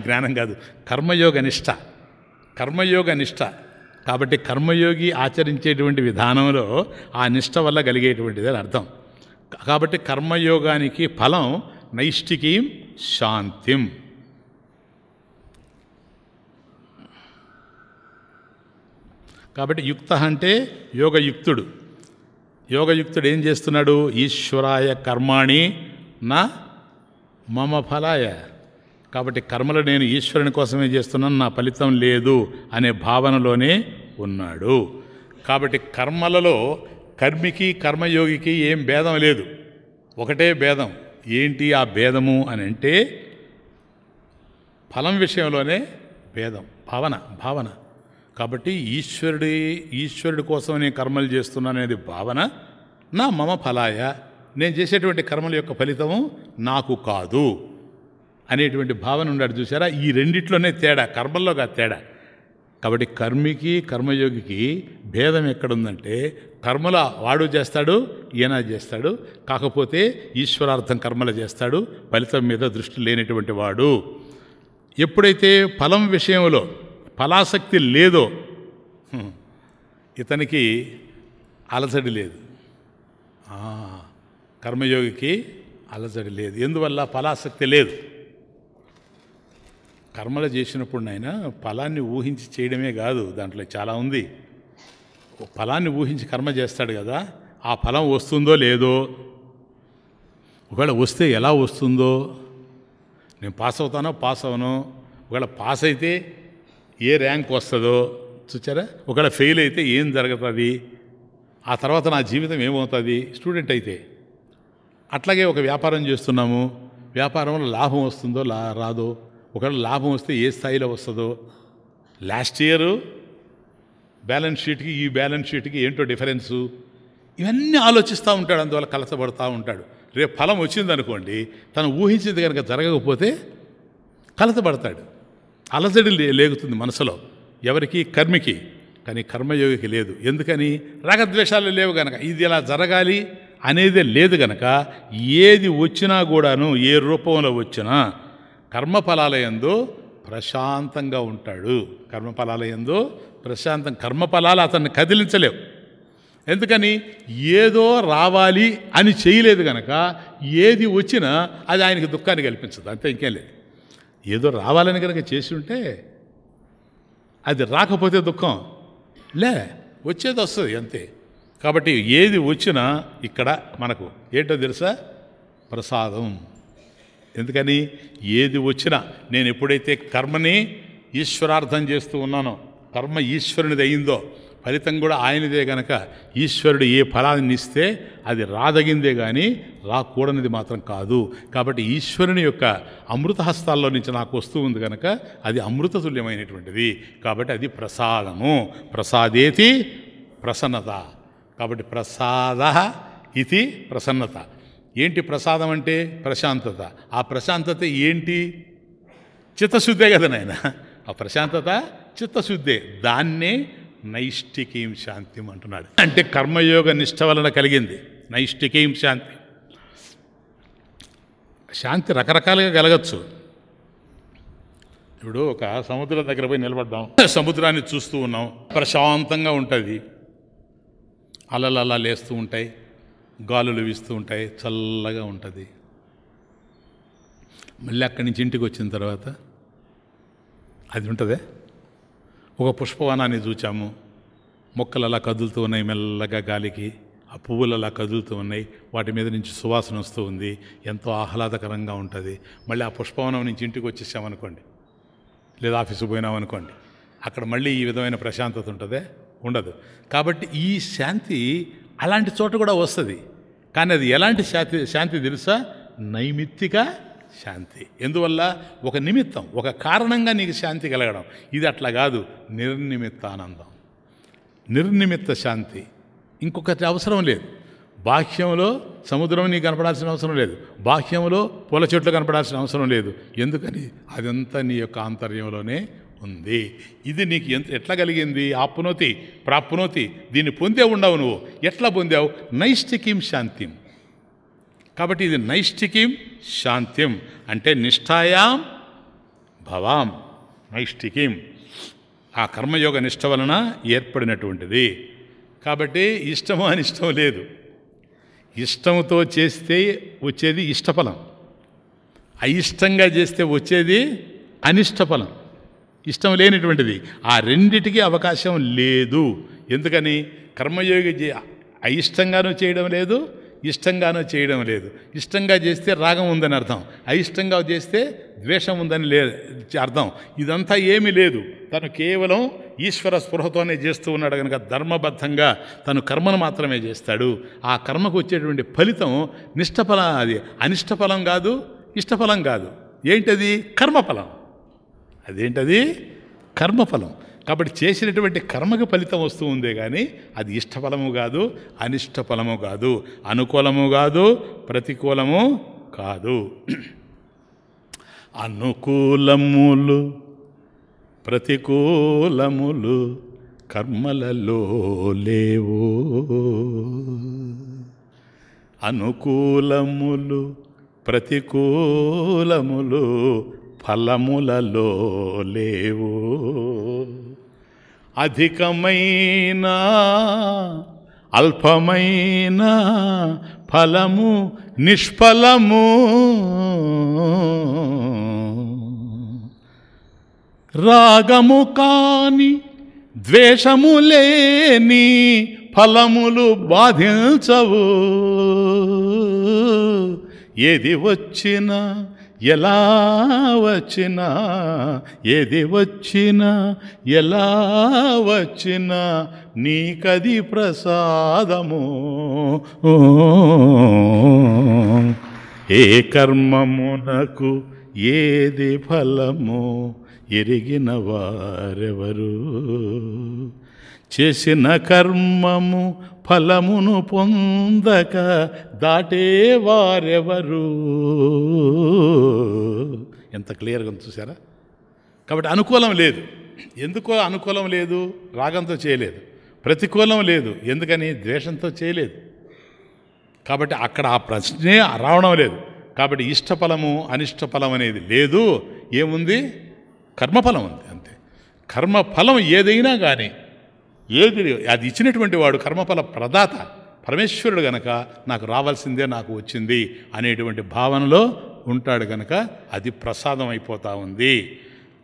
జ్ఞానం కాదు కర్మయోగ నిష్ట కర్మయోగ నిష్ట కాబట్టి కర్మయోగి ఆచరించేటువంటి విధానంలో ఆ నిష్ట వల్ల కలిగేటువంటిది అని అర్థం కాబట్టి కర్మయోగానికి ఫలం నైష్టికీం శాంతిం కాబట్టి యుక్త అంటే యోగయుక్తుడు యోగయుక్తుడు ఏం చేస్తున్నాడు ఈశ్వరాయ కర్మాణి నా మమ ఫలాయ కాబట్టి కర్మలు నేను ఈశ్వరుని కోసమే చేస్తున్నాను నా ఫలితం లేదు అనే భావనలోనే ఉన్నాడు కాబట్టి కర్మలలో కర్మికి కర్మయోగికి ఏం భేదం లేదు ఒకటే భేదం ఏంటి ఆ భేదము అని అంటే ఫలం విషయంలోనే భేదం భావన భావన కాబట్టి ఈశ్వరుడి ఈశ్వరుడి కోసం నేను కర్మలు చేస్తున్నాననేది భావన నా మమ ఫలాయ నేను చేసేటువంటి కర్మల యొక్క ఫలితము నాకు కాదు అనేటువంటి భావన ఉన్నాడు చూసారా ఈ రెండిట్లోనే తేడా కర్మల్లోగా తేడా కాబట్టి కర్మికి కర్మయోగికి భేదం ఎక్కడుందంటే కర్మల వాడు చేస్తాడు ఈయన చేస్తాడు కాకపోతే ఈశ్వరార్థం కర్మలు చేస్తాడు ఫలితం మీద దృష్టి లేనటువంటి వాడు ఎప్పుడైతే ఫలం విషయంలో ఫలాసక్తి లేదో ఇతనికి అలసడి లేదు కర్మయోగికి అలసడి లేదు ఎందువల్ల ఫలాసక్తి లేదు కర్మలు చేసినప్పుడు నాయన ఫలాన్ని ఊహించి చేయడమే కాదు దాంట్లో చాలా ఉంది ఫలాన్ని ఊహించి కర్మ చేస్తాడు కదా ఆ ఫలం వస్తుందో లేదో ఒకవేళ వస్తే ఎలా వస్తుందో నేను పాస్ అవుతానో పాస్ అవను ఒకవేళ పాస్ అయితే ఏ ర్యాంక్ వస్తుందో చూచారా ఒకవేళ ఫెయిల్ అయితే ఏం జరుగుతుంది ఆ తర్వాత నా జీవితం ఏమవుతుంది స్టూడెంట్ అయితే అట్లాగే ఒక వ్యాపారం చేస్తున్నాము వ్యాపారంలో లాభం వస్తుందో లా రాదో ఒకవేళ లాభం వస్తే ఏ స్థాయిలో వస్తుందో లాస్ట్ ఇయరు బ్యాలెన్స్ షీట్కి ఈ బ్యాలెన్స్ షీట్కి ఏంటో డిఫరెన్సు ఇవన్నీ ఆలోచిస్తూ ఉంటాడు అందువల్ల కలసబడుతూ ఉంటాడు రేపు ఫలం వచ్చిందనుకోండి తను ఊహించింది కనుక జరగకపోతే కలసబడతాడు అలజడి లేగుతుంది మనసులో ఎవరికి కర్మికి కానీ కర్మయోగికి లేదు ఎందుకని రాగద్వేషాలు లేవు గనక ఇది ఇలా జరగాలి అనేది లేదు గనక ఏది వచ్చినా కూడాను ఏ రూపంలో వచ్చినా కర్మఫలాలయందు ప్రశాంతంగా ఉంటాడు కర్మఫలాలయందు ప్రశాంతం కర్మఫలాలు అతన్ని కదిలించలేవు ఎందుకని ఏదో రావాలి అని చేయలేదు గనక ఏది వచ్చినా అది ఆయనకి దుఃఖాన్ని కల్పించదు అంతే ఇంకేం లేదు ఏదో రావాలని కనుక చేసి ఉంటే అది రాకపోతే దుఃఖం లే వచ్చేది వస్తుంది అంతే కాబట్టి ఏది వచ్చినా ఇక్కడ మనకు ఏంటో తెలుసా ప్రసాదం ఎందుకని ఏది వచ్చినా నేను ఎప్పుడైతే కర్మని ఈశ్వరార్థం చేస్తూ ఉన్నానో కర్మ ఈశ్వరునిది అయిందో ఫలితం కూడా ఆయనదే గనక ఈశ్వరుడు ఏ ఫలాన్ని ఇస్తే అది రాదగిందే కానీ రాకూడనిది మాత్రం కాదు కాబట్టి ఈశ్వరుని యొక్క అమృత హస్తాల్లో నుంచి నాకు వస్తూ ఉంది కనుక అది అమృతతుల్యమైనటువంటిది కాబట్టి అది ప్రసాదము ప్రసాదేతి ప్రసన్నత కాబట్టి ప్రసాద ఇది ప్రసన్నత ఏంటి ప్రసాదం అంటే ప్రశాంతత ఆ ప్రశాంతత ఏంటి చిత్తశుద్ధే కదా నాయన ఆ ప్రశాంతత చిత్తశుద్ధే దాన్నే నైష్టికీం శాంతిం అంటున్నాడు అంటే కర్మయోగ నిష్ట వలన కలిగింది నైష్టికీం శాంతి శాంతి రకరకాలుగా కలగచ్చు ఇప్పుడు ఒక సముద్రం దగ్గర పోయి నిలబడ్డాం సముద్రాన్ని చూస్తూ ఉన్నాం ప్రశాంతంగా ఉంటుంది అలలు లేస్తూ ఉంటాయి గాలులు వీస్తూ ఉంటాయి చల్లగా ఉంటుంది మళ్ళీ అక్కడి నుంచి ఇంటికి వచ్చిన తర్వాత అది ఉంటుందే ఒక పుష్పవనాన్ని చూచాము మొక్కలు అలా కదులుతూ ఉన్నాయి మెల్లగా గాలికి ఆ పువ్వులు అలా కదులుతూ ఉన్నాయి వాటి మీద నుంచి సువాసన వస్తూ ఉంది ఎంతో ఆహ్లాదకరంగా ఉంటుంది మళ్ళీ ఆ పుష్పవనం నుంచి ఇంటికి వచ్చేసామనుకోండి లేదా ఆఫీసుకు పోయినామనుకోండి అక్కడ మళ్ళీ ఈ విధమైన ప్రశాంతత ఉంటుందే ఉండదు కాబట్టి ఈ శాంతి అలాంటి చోట కూడా వస్తుంది కానీ అది ఎలాంటి శాంతి శాంతి తెలుసా నైమిత్తిక శాంతి ఎందువల్ల ఒక నిమిత్తం ఒక కారణంగా నీకు శాంతి కలగడం ఇది అట్లా కాదు నిర్నిమిత్త ఆనందం నిర్నిమిత్త శాంతి ఇంకొకటి అవసరం లేదు బాహ్యంలో సముద్రం నీకు కనపడాల్సిన అవసరం లేదు బాహ్యంలో పూల చెట్లు కనపడాల్సిన అవసరం లేదు ఎందుకని అదంతా నీ యొక్క ఆంతర్యంలోనే ఉంది ఇది నీకు ఎంత ఎట్లా కలిగింది ఆప్నోతి ప్రాప్నోతి దీన్ని పొందే ఉండవు నువ్వు ఎట్లా పొందావు నైష్టికీం శాంతిం కాబట్టి ఇది నైష్టికీం శాంతిం అంటే నిష్టాయాం భవాం నైష్టికీం ఆ కర్మయోగ నిష్ట వలన ఏర్పడినటువంటిది కాబట్టి ఇష్టము అనిష్టం లేదు ఇష్టముతో చేస్తే వచ్చేది ఇష్టఫలం అయిష్టంగా చేస్తే వచ్చేది అనిష్టఫలం ఇష్టం లేనిటువంటిది ఆ రెండిటికి అవకాశం లేదు ఎందుకని కర్మయోగి అయిష్టంగానూ చేయడం లేదు ఇష్టంగానో చేయడం లేదు ఇష్టంగా చేస్తే రాగం ఉందని అర్థం అయిష్టంగా చేస్తే ద్వేషం ఉందని లే అర్థం ఇదంతా ఏమీ లేదు తను కేవలం ఈశ్వర స్పృహతోనే చేస్తూ ఉన్నాడు కనుక ధర్మబద్ధంగా తను కర్మను మాత్రమే చేస్తాడు ఆ కర్మకు వచ్చేటువంటి ఫలితం నిష్టఫలం అది అనిష్టఫలం కాదు ఇష్టఫలం కాదు ఏంటది కర్మఫలం అదేంటది కర్మఫలం కాబట్టి చేసినటువంటి కర్మకు ఫలితం వస్తూ ఉందే కానీ అది ఇష్టఫలము కాదు అనిష్ట ఫలము కాదు అనుకూలము కాదు ప్రతికూలము కాదు అనుకూలములు ప్రతికూలములు కర్మలలో లేవు అనుకూలములు ప్రతికూలములు ఫలములలో లేవు అధికమైన అల్పమైన ఫలము నిష్ఫలము రాగము కాని ద్వేషము లేని ఫలములు బాధించవు ఏది వచ్చినా ఎలా వచ్చినా ఏది వచ్చినా ఎలా వచ్చినా నీకది ప్రసాదము ఏ కర్మమునకు ఏది ఫలము ఎరిగిన వారెవరు చేసిన కర్మము ఫలమును పొందక దాటే వారెవరు ఎంత క్లియర్గా చూసారా కాబట్టి అనుకూలం లేదు ఎందుకో అనుకూలం లేదు రాగంతో చేయలేదు ప్రతికూలం లేదు ఎందుకని ద్వేషంతో చేయలేదు కాబట్టి అక్కడ ఆ ప్రశ్నే రావడం లేదు కాబట్టి ఇష్టఫలము అనిష్టఫలం అనేది లేదు ఏముంది కర్మఫలం ఉంది అంతే కర్మఫలం ఏదైనా కానీ ఏది అది ఇచ్చినటువంటి వాడు కర్మఫల ప్రదాత పరమేశ్వరుడు గనక నాకు రావాల్సిందే నాకు వచ్చింది అనేటువంటి భావనలో ఉంటాడు గనక అది ప్రసాదం అయిపోతూ ఉంది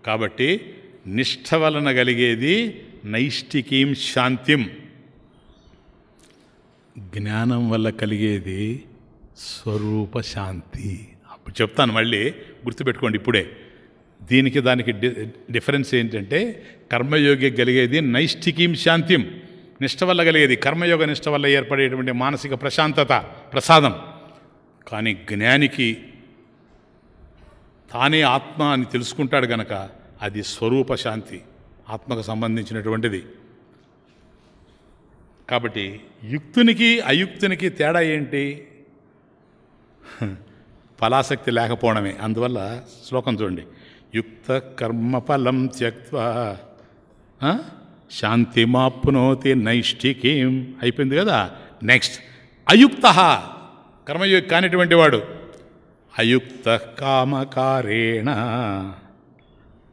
కాబట్టి నిష్ట వలన కలిగేది నైష్టికీం శాంతిం జ్ఞానం వల్ల కలిగేది స్వరూప శాంతి అప్పుడు చెప్తాను మళ్ళీ గుర్తుపెట్టుకోండి ఇప్పుడే దీనికి దానికి డిఫరెన్స్ ఏంటంటే కర్మయోగి కలిగేది నైష్ఠికీం శాంతిం నిష్ట వల్ల కలిగేది కర్మయోగ నిష్ట వల్ల ఏర్పడేటువంటి మానసిక ప్రశాంతత ప్రసాదం కానీ జ్ఞానికి తానే ఆత్మ అని తెలుసుకుంటాడు గనక అది స్వరూప శాంతి ఆత్మకు సంబంధించినటువంటిది కాబట్టి యుక్తునికి అయుక్తునికి తేడా ఏంటి ఫలాసక్తి లేకపోవడమే అందువల్ల శ్లోకం చూడండి యుక్తకర్మఫలం త్యక్వా శాంతి మాప్నోతి నైష్ఠికీం అయిపోయింది కదా నెక్స్ట్ అయుక్త కర్మయోగి కానిటువంటి వాడు అయుక్త కామకారేణ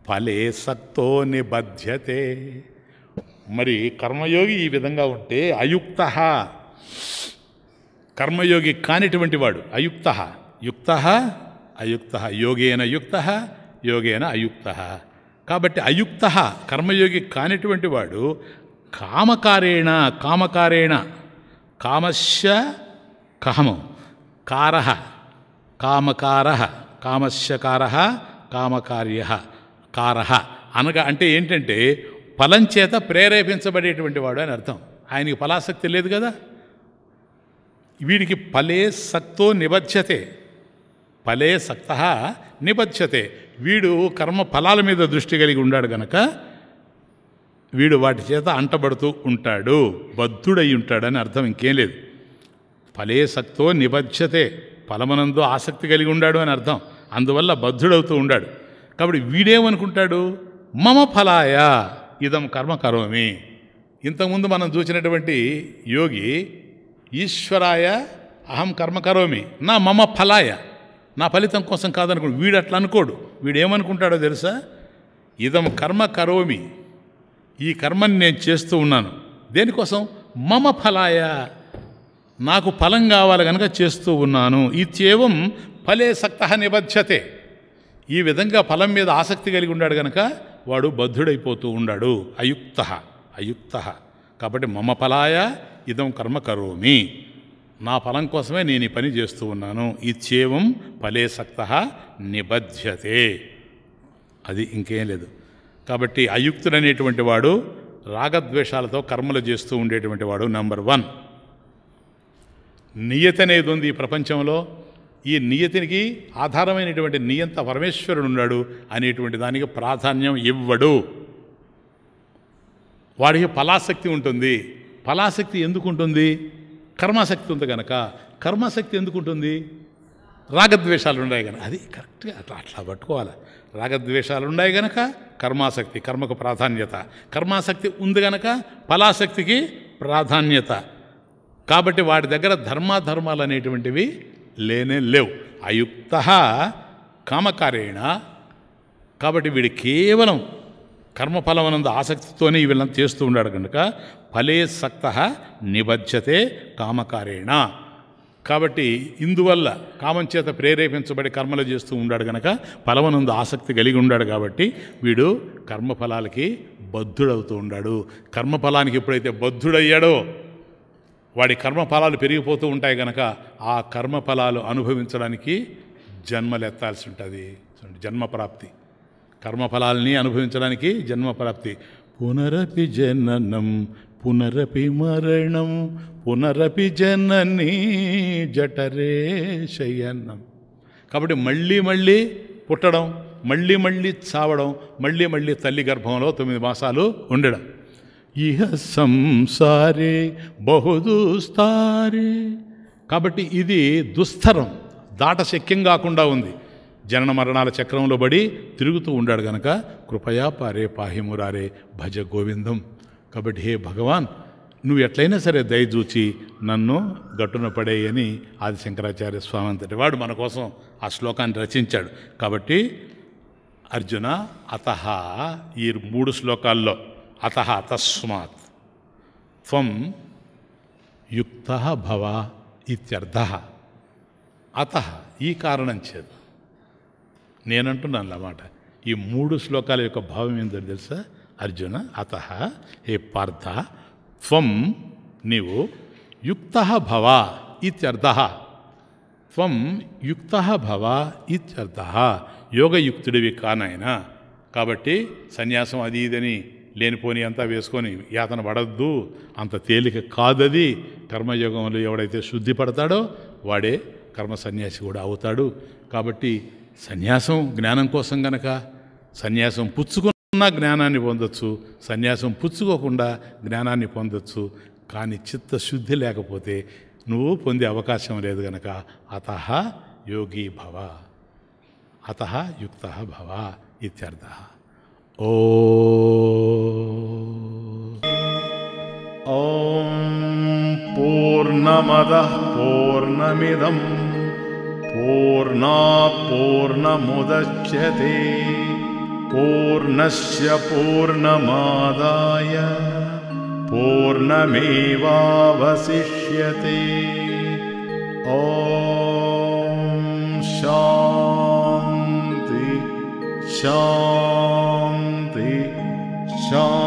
ఫలే సక్తో నిబధ్యతే మరి కర్మయోగి ఈ విధంగా ఉంటే అయుక్త కర్మయోగి కానిటువంటి వాడు అయుక్త యుక్త అయుక్త యోగేన యుక్త యోగేన అయుక్త కాబట్టి అయుక్త కర్మయోగి కానిటువంటి వాడు కామకారేణ కామకారేణ కామస్య కహము కార కామకార కామస్యకార కామకార్య కార అనగా అంటే ఏంటంటే ఫలం చేత ప్రేరేపించబడేటువంటి వాడు అని అర్థం ఆయనకి ఫలాసక్తి లేదు కదా వీడికి ఫలే సక్తో నిబధ్యతే ఫలే సక్త నిబధ్యతే వీడు కర్మ ఫలాల మీద దృష్టి కలిగి ఉన్నాడు గనక వీడు వాటి చేత అంటబడుతూ ఉంటాడు బద్ధుడై ఉంటాడని అర్థం ఇంకేం లేదు ఫలే సక్తో నిబద్ధతే ఫలమనందు ఆసక్తి కలిగి ఉన్నాడు అని అర్థం అందువల్ల బద్ధుడవుతూ ఉన్నాడు కాబట్టి వీడేమనుకుంటాడు మమ ఫలాయ ఇదం కర్మ కరోమి ఇంతకుముందు మనం చూసినటువంటి యోగి ఈశ్వరాయ అహం కర్మ కరోమి నా మమ ఫలాయ నా ఫలితం కోసం కాదనుకోడు వీడు అట్లా అనుకోడు వీడు ఏమనుకుంటాడో తెలుసా ఇదం కర్మ కరోమి ఈ కర్మని నేను చేస్తూ ఉన్నాను దేనికోసం మమ ఫలాయ నాకు ఫలం కావాలి కనుక చేస్తూ ఉన్నాను ఇత్యేవం ఫలే సక్త నిబద్ధతే ఈ విధంగా ఫలం మీద ఆసక్తి కలిగి ఉన్నాడు కనుక వాడు బద్ధుడైపోతూ ఉన్నాడు అయుక్త అయుక్త కాబట్టి మమ ఫలాయ ఇదం కర్మ కరోమి నా ఫలం కోసమే నేను ఈ పని చేస్తూ ఉన్నాను ఇచ్చేవం ఫలే సక్త నిబధ్యతే అది ఇంకేం లేదు కాబట్టి అయుక్తుడనేటువంటి వాడు రాగద్వేషాలతో కర్మలు చేస్తూ ఉండేటువంటి వాడు నంబర్ వన్ నియతి అనేది ఉంది ఈ ప్రపంచంలో ఈ నియతికి ఆధారమైనటువంటి నియంత పరమేశ్వరుడు ఉన్నాడు అనేటువంటి దానికి ప్రాధాన్యం ఇవ్వడు వాడికి ఫలాసక్తి ఉంటుంది ఫలాసక్తి ఎందుకు ఉంటుంది కర్మాశక్తి ఉంది కనుక కర్మాశక్తి ఎందుకు ఉంటుంది రాగద్వేషాలు ఉన్నాయి కనుక అది కరెక్ట్గా అట్లా అట్లా పట్టుకోవాలి రాగద్వేషాలు ఉన్నాయి కనుక కర్మాసక్తి కర్మకు ప్రాధాన్యత కర్మాసక్తి ఉంది గనక ఫలాసక్తికి ప్రాధాన్యత కాబట్టి వాడి దగ్గర ధర్మాధర్మాలు అనేటువంటివి లేనే లేవు అయుక్త కామకారేణ కాబట్టి వీడు కేవలం కర్మఫలమనందు ఆసక్తితోనే వీళ్ళని చేస్తూ ఉన్నాడు కనుక ఫలే సక్త నిబజ్జతే కామకారేణ కాబట్టి ఇందువల్ల కామం చేత ప్రేరేపించబడి కర్మలు చేస్తూ ఉన్నాడు కనుక ఫలమనందు ఆసక్తి కలిగి ఉన్నాడు కాబట్టి వీడు కర్మఫలాలకి బద్ధుడవుతూ ఉన్నాడు కర్మఫలానికి ఎప్పుడైతే బద్ధుడయ్యాడో వాడి కర్మఫలాలు పెరిగిపోతూ ఉంటాయి కనుక ఆ కర్మఫలాలు అనుభవించడానికి జన్మలెత్తాల్సి ఉంటుంది జన్మప్రాప్తి కర్మఫలాల్ని అనుభవించడానికి జన్మప్రాప్తి పునరపి జననం పునరపి మరణం పునరపి జనని జఠరే శయన్నం కాబట్టి మళ్ళీ మళ్ళీ పుట్టడం మళ్ళీ మళ్ళీ చావడం మళ్ళీ మళ్ళీ తల్లి గర్భంలో తొమ్మిది మాసాలు ఉండడం ఇహ సంసారే బహుదూస్తారే కాబట్టి ఇది దుస్తరం దాట శక్యం కాకుండా ఉంది జనన మరణాల చక్రంలో పడి తిరుగుతూ ఉండాడు గనక కృపయా పారే పాహిమురారే భజ గోవిందం కాబట్టి హే భగవాన్ నువ్వు ఎట్లయినా సరే దయచూచి నన్ను గట్టున పడేయని ఆదిశంకరాచార్య శంకరాచార్య స్వామి అంతటి వాడు మన కోసం ఆ శ్లోకాన్ని రచించాడు కాబట్టి అర్జున అతహ ఈ మూడు శ్లోకాల్లో అతహ తస్మాత్ త్వం యుక్త భవ ఇత్యర్థ అత ఈ కారణం చేదు నేనంటున్నాను అన్నమాట ఈ మూడు శ్లోకాల యొక్క భావం ఏందో తెలుసా అర్జున అత హే పార్థ త్వం నీవు యుక్త భవ ఇత్యర్థ త్వం యుక్త భవ ఇత్యర్థ యోగయుక్తుడివి కానాయన కాబట్టి సన్యాసం అది ఇదని లేనిపోని అంతా వేసుకొని యాతన పడద్దు అంత తేలిక కాదది కర్మయోగంలో ఎవడైతే శుద్ధి పడతాడో వాడే కర్మ సన్యాసి కూడా అవుతాడు కాబట్టి సన్యాసం జ్ఞానం కోసం గనక సన్యాసం పుచ్చుకున్న జ్ఞానాన్ని పొందొచ్చు సన్యాసం పుచ్చుకోకుండా జ్ఞానాన్ని పొందొచ్చు కానీ చిత్తశుద్ధి లేకపోతే నువ్వు పొందే అవకాశం లేదు గనక అత యోగి భవ అత యుక్త భవ ఇత్యర్థ ఓ పూర్ణమద పూర్ణమిదం पूर्णा पूर्णमुदच्यते पूर्णस्य पूर्णमादाय पूर्णमेवावसिष्यते ॐ शान्ति शान्ति शान्ति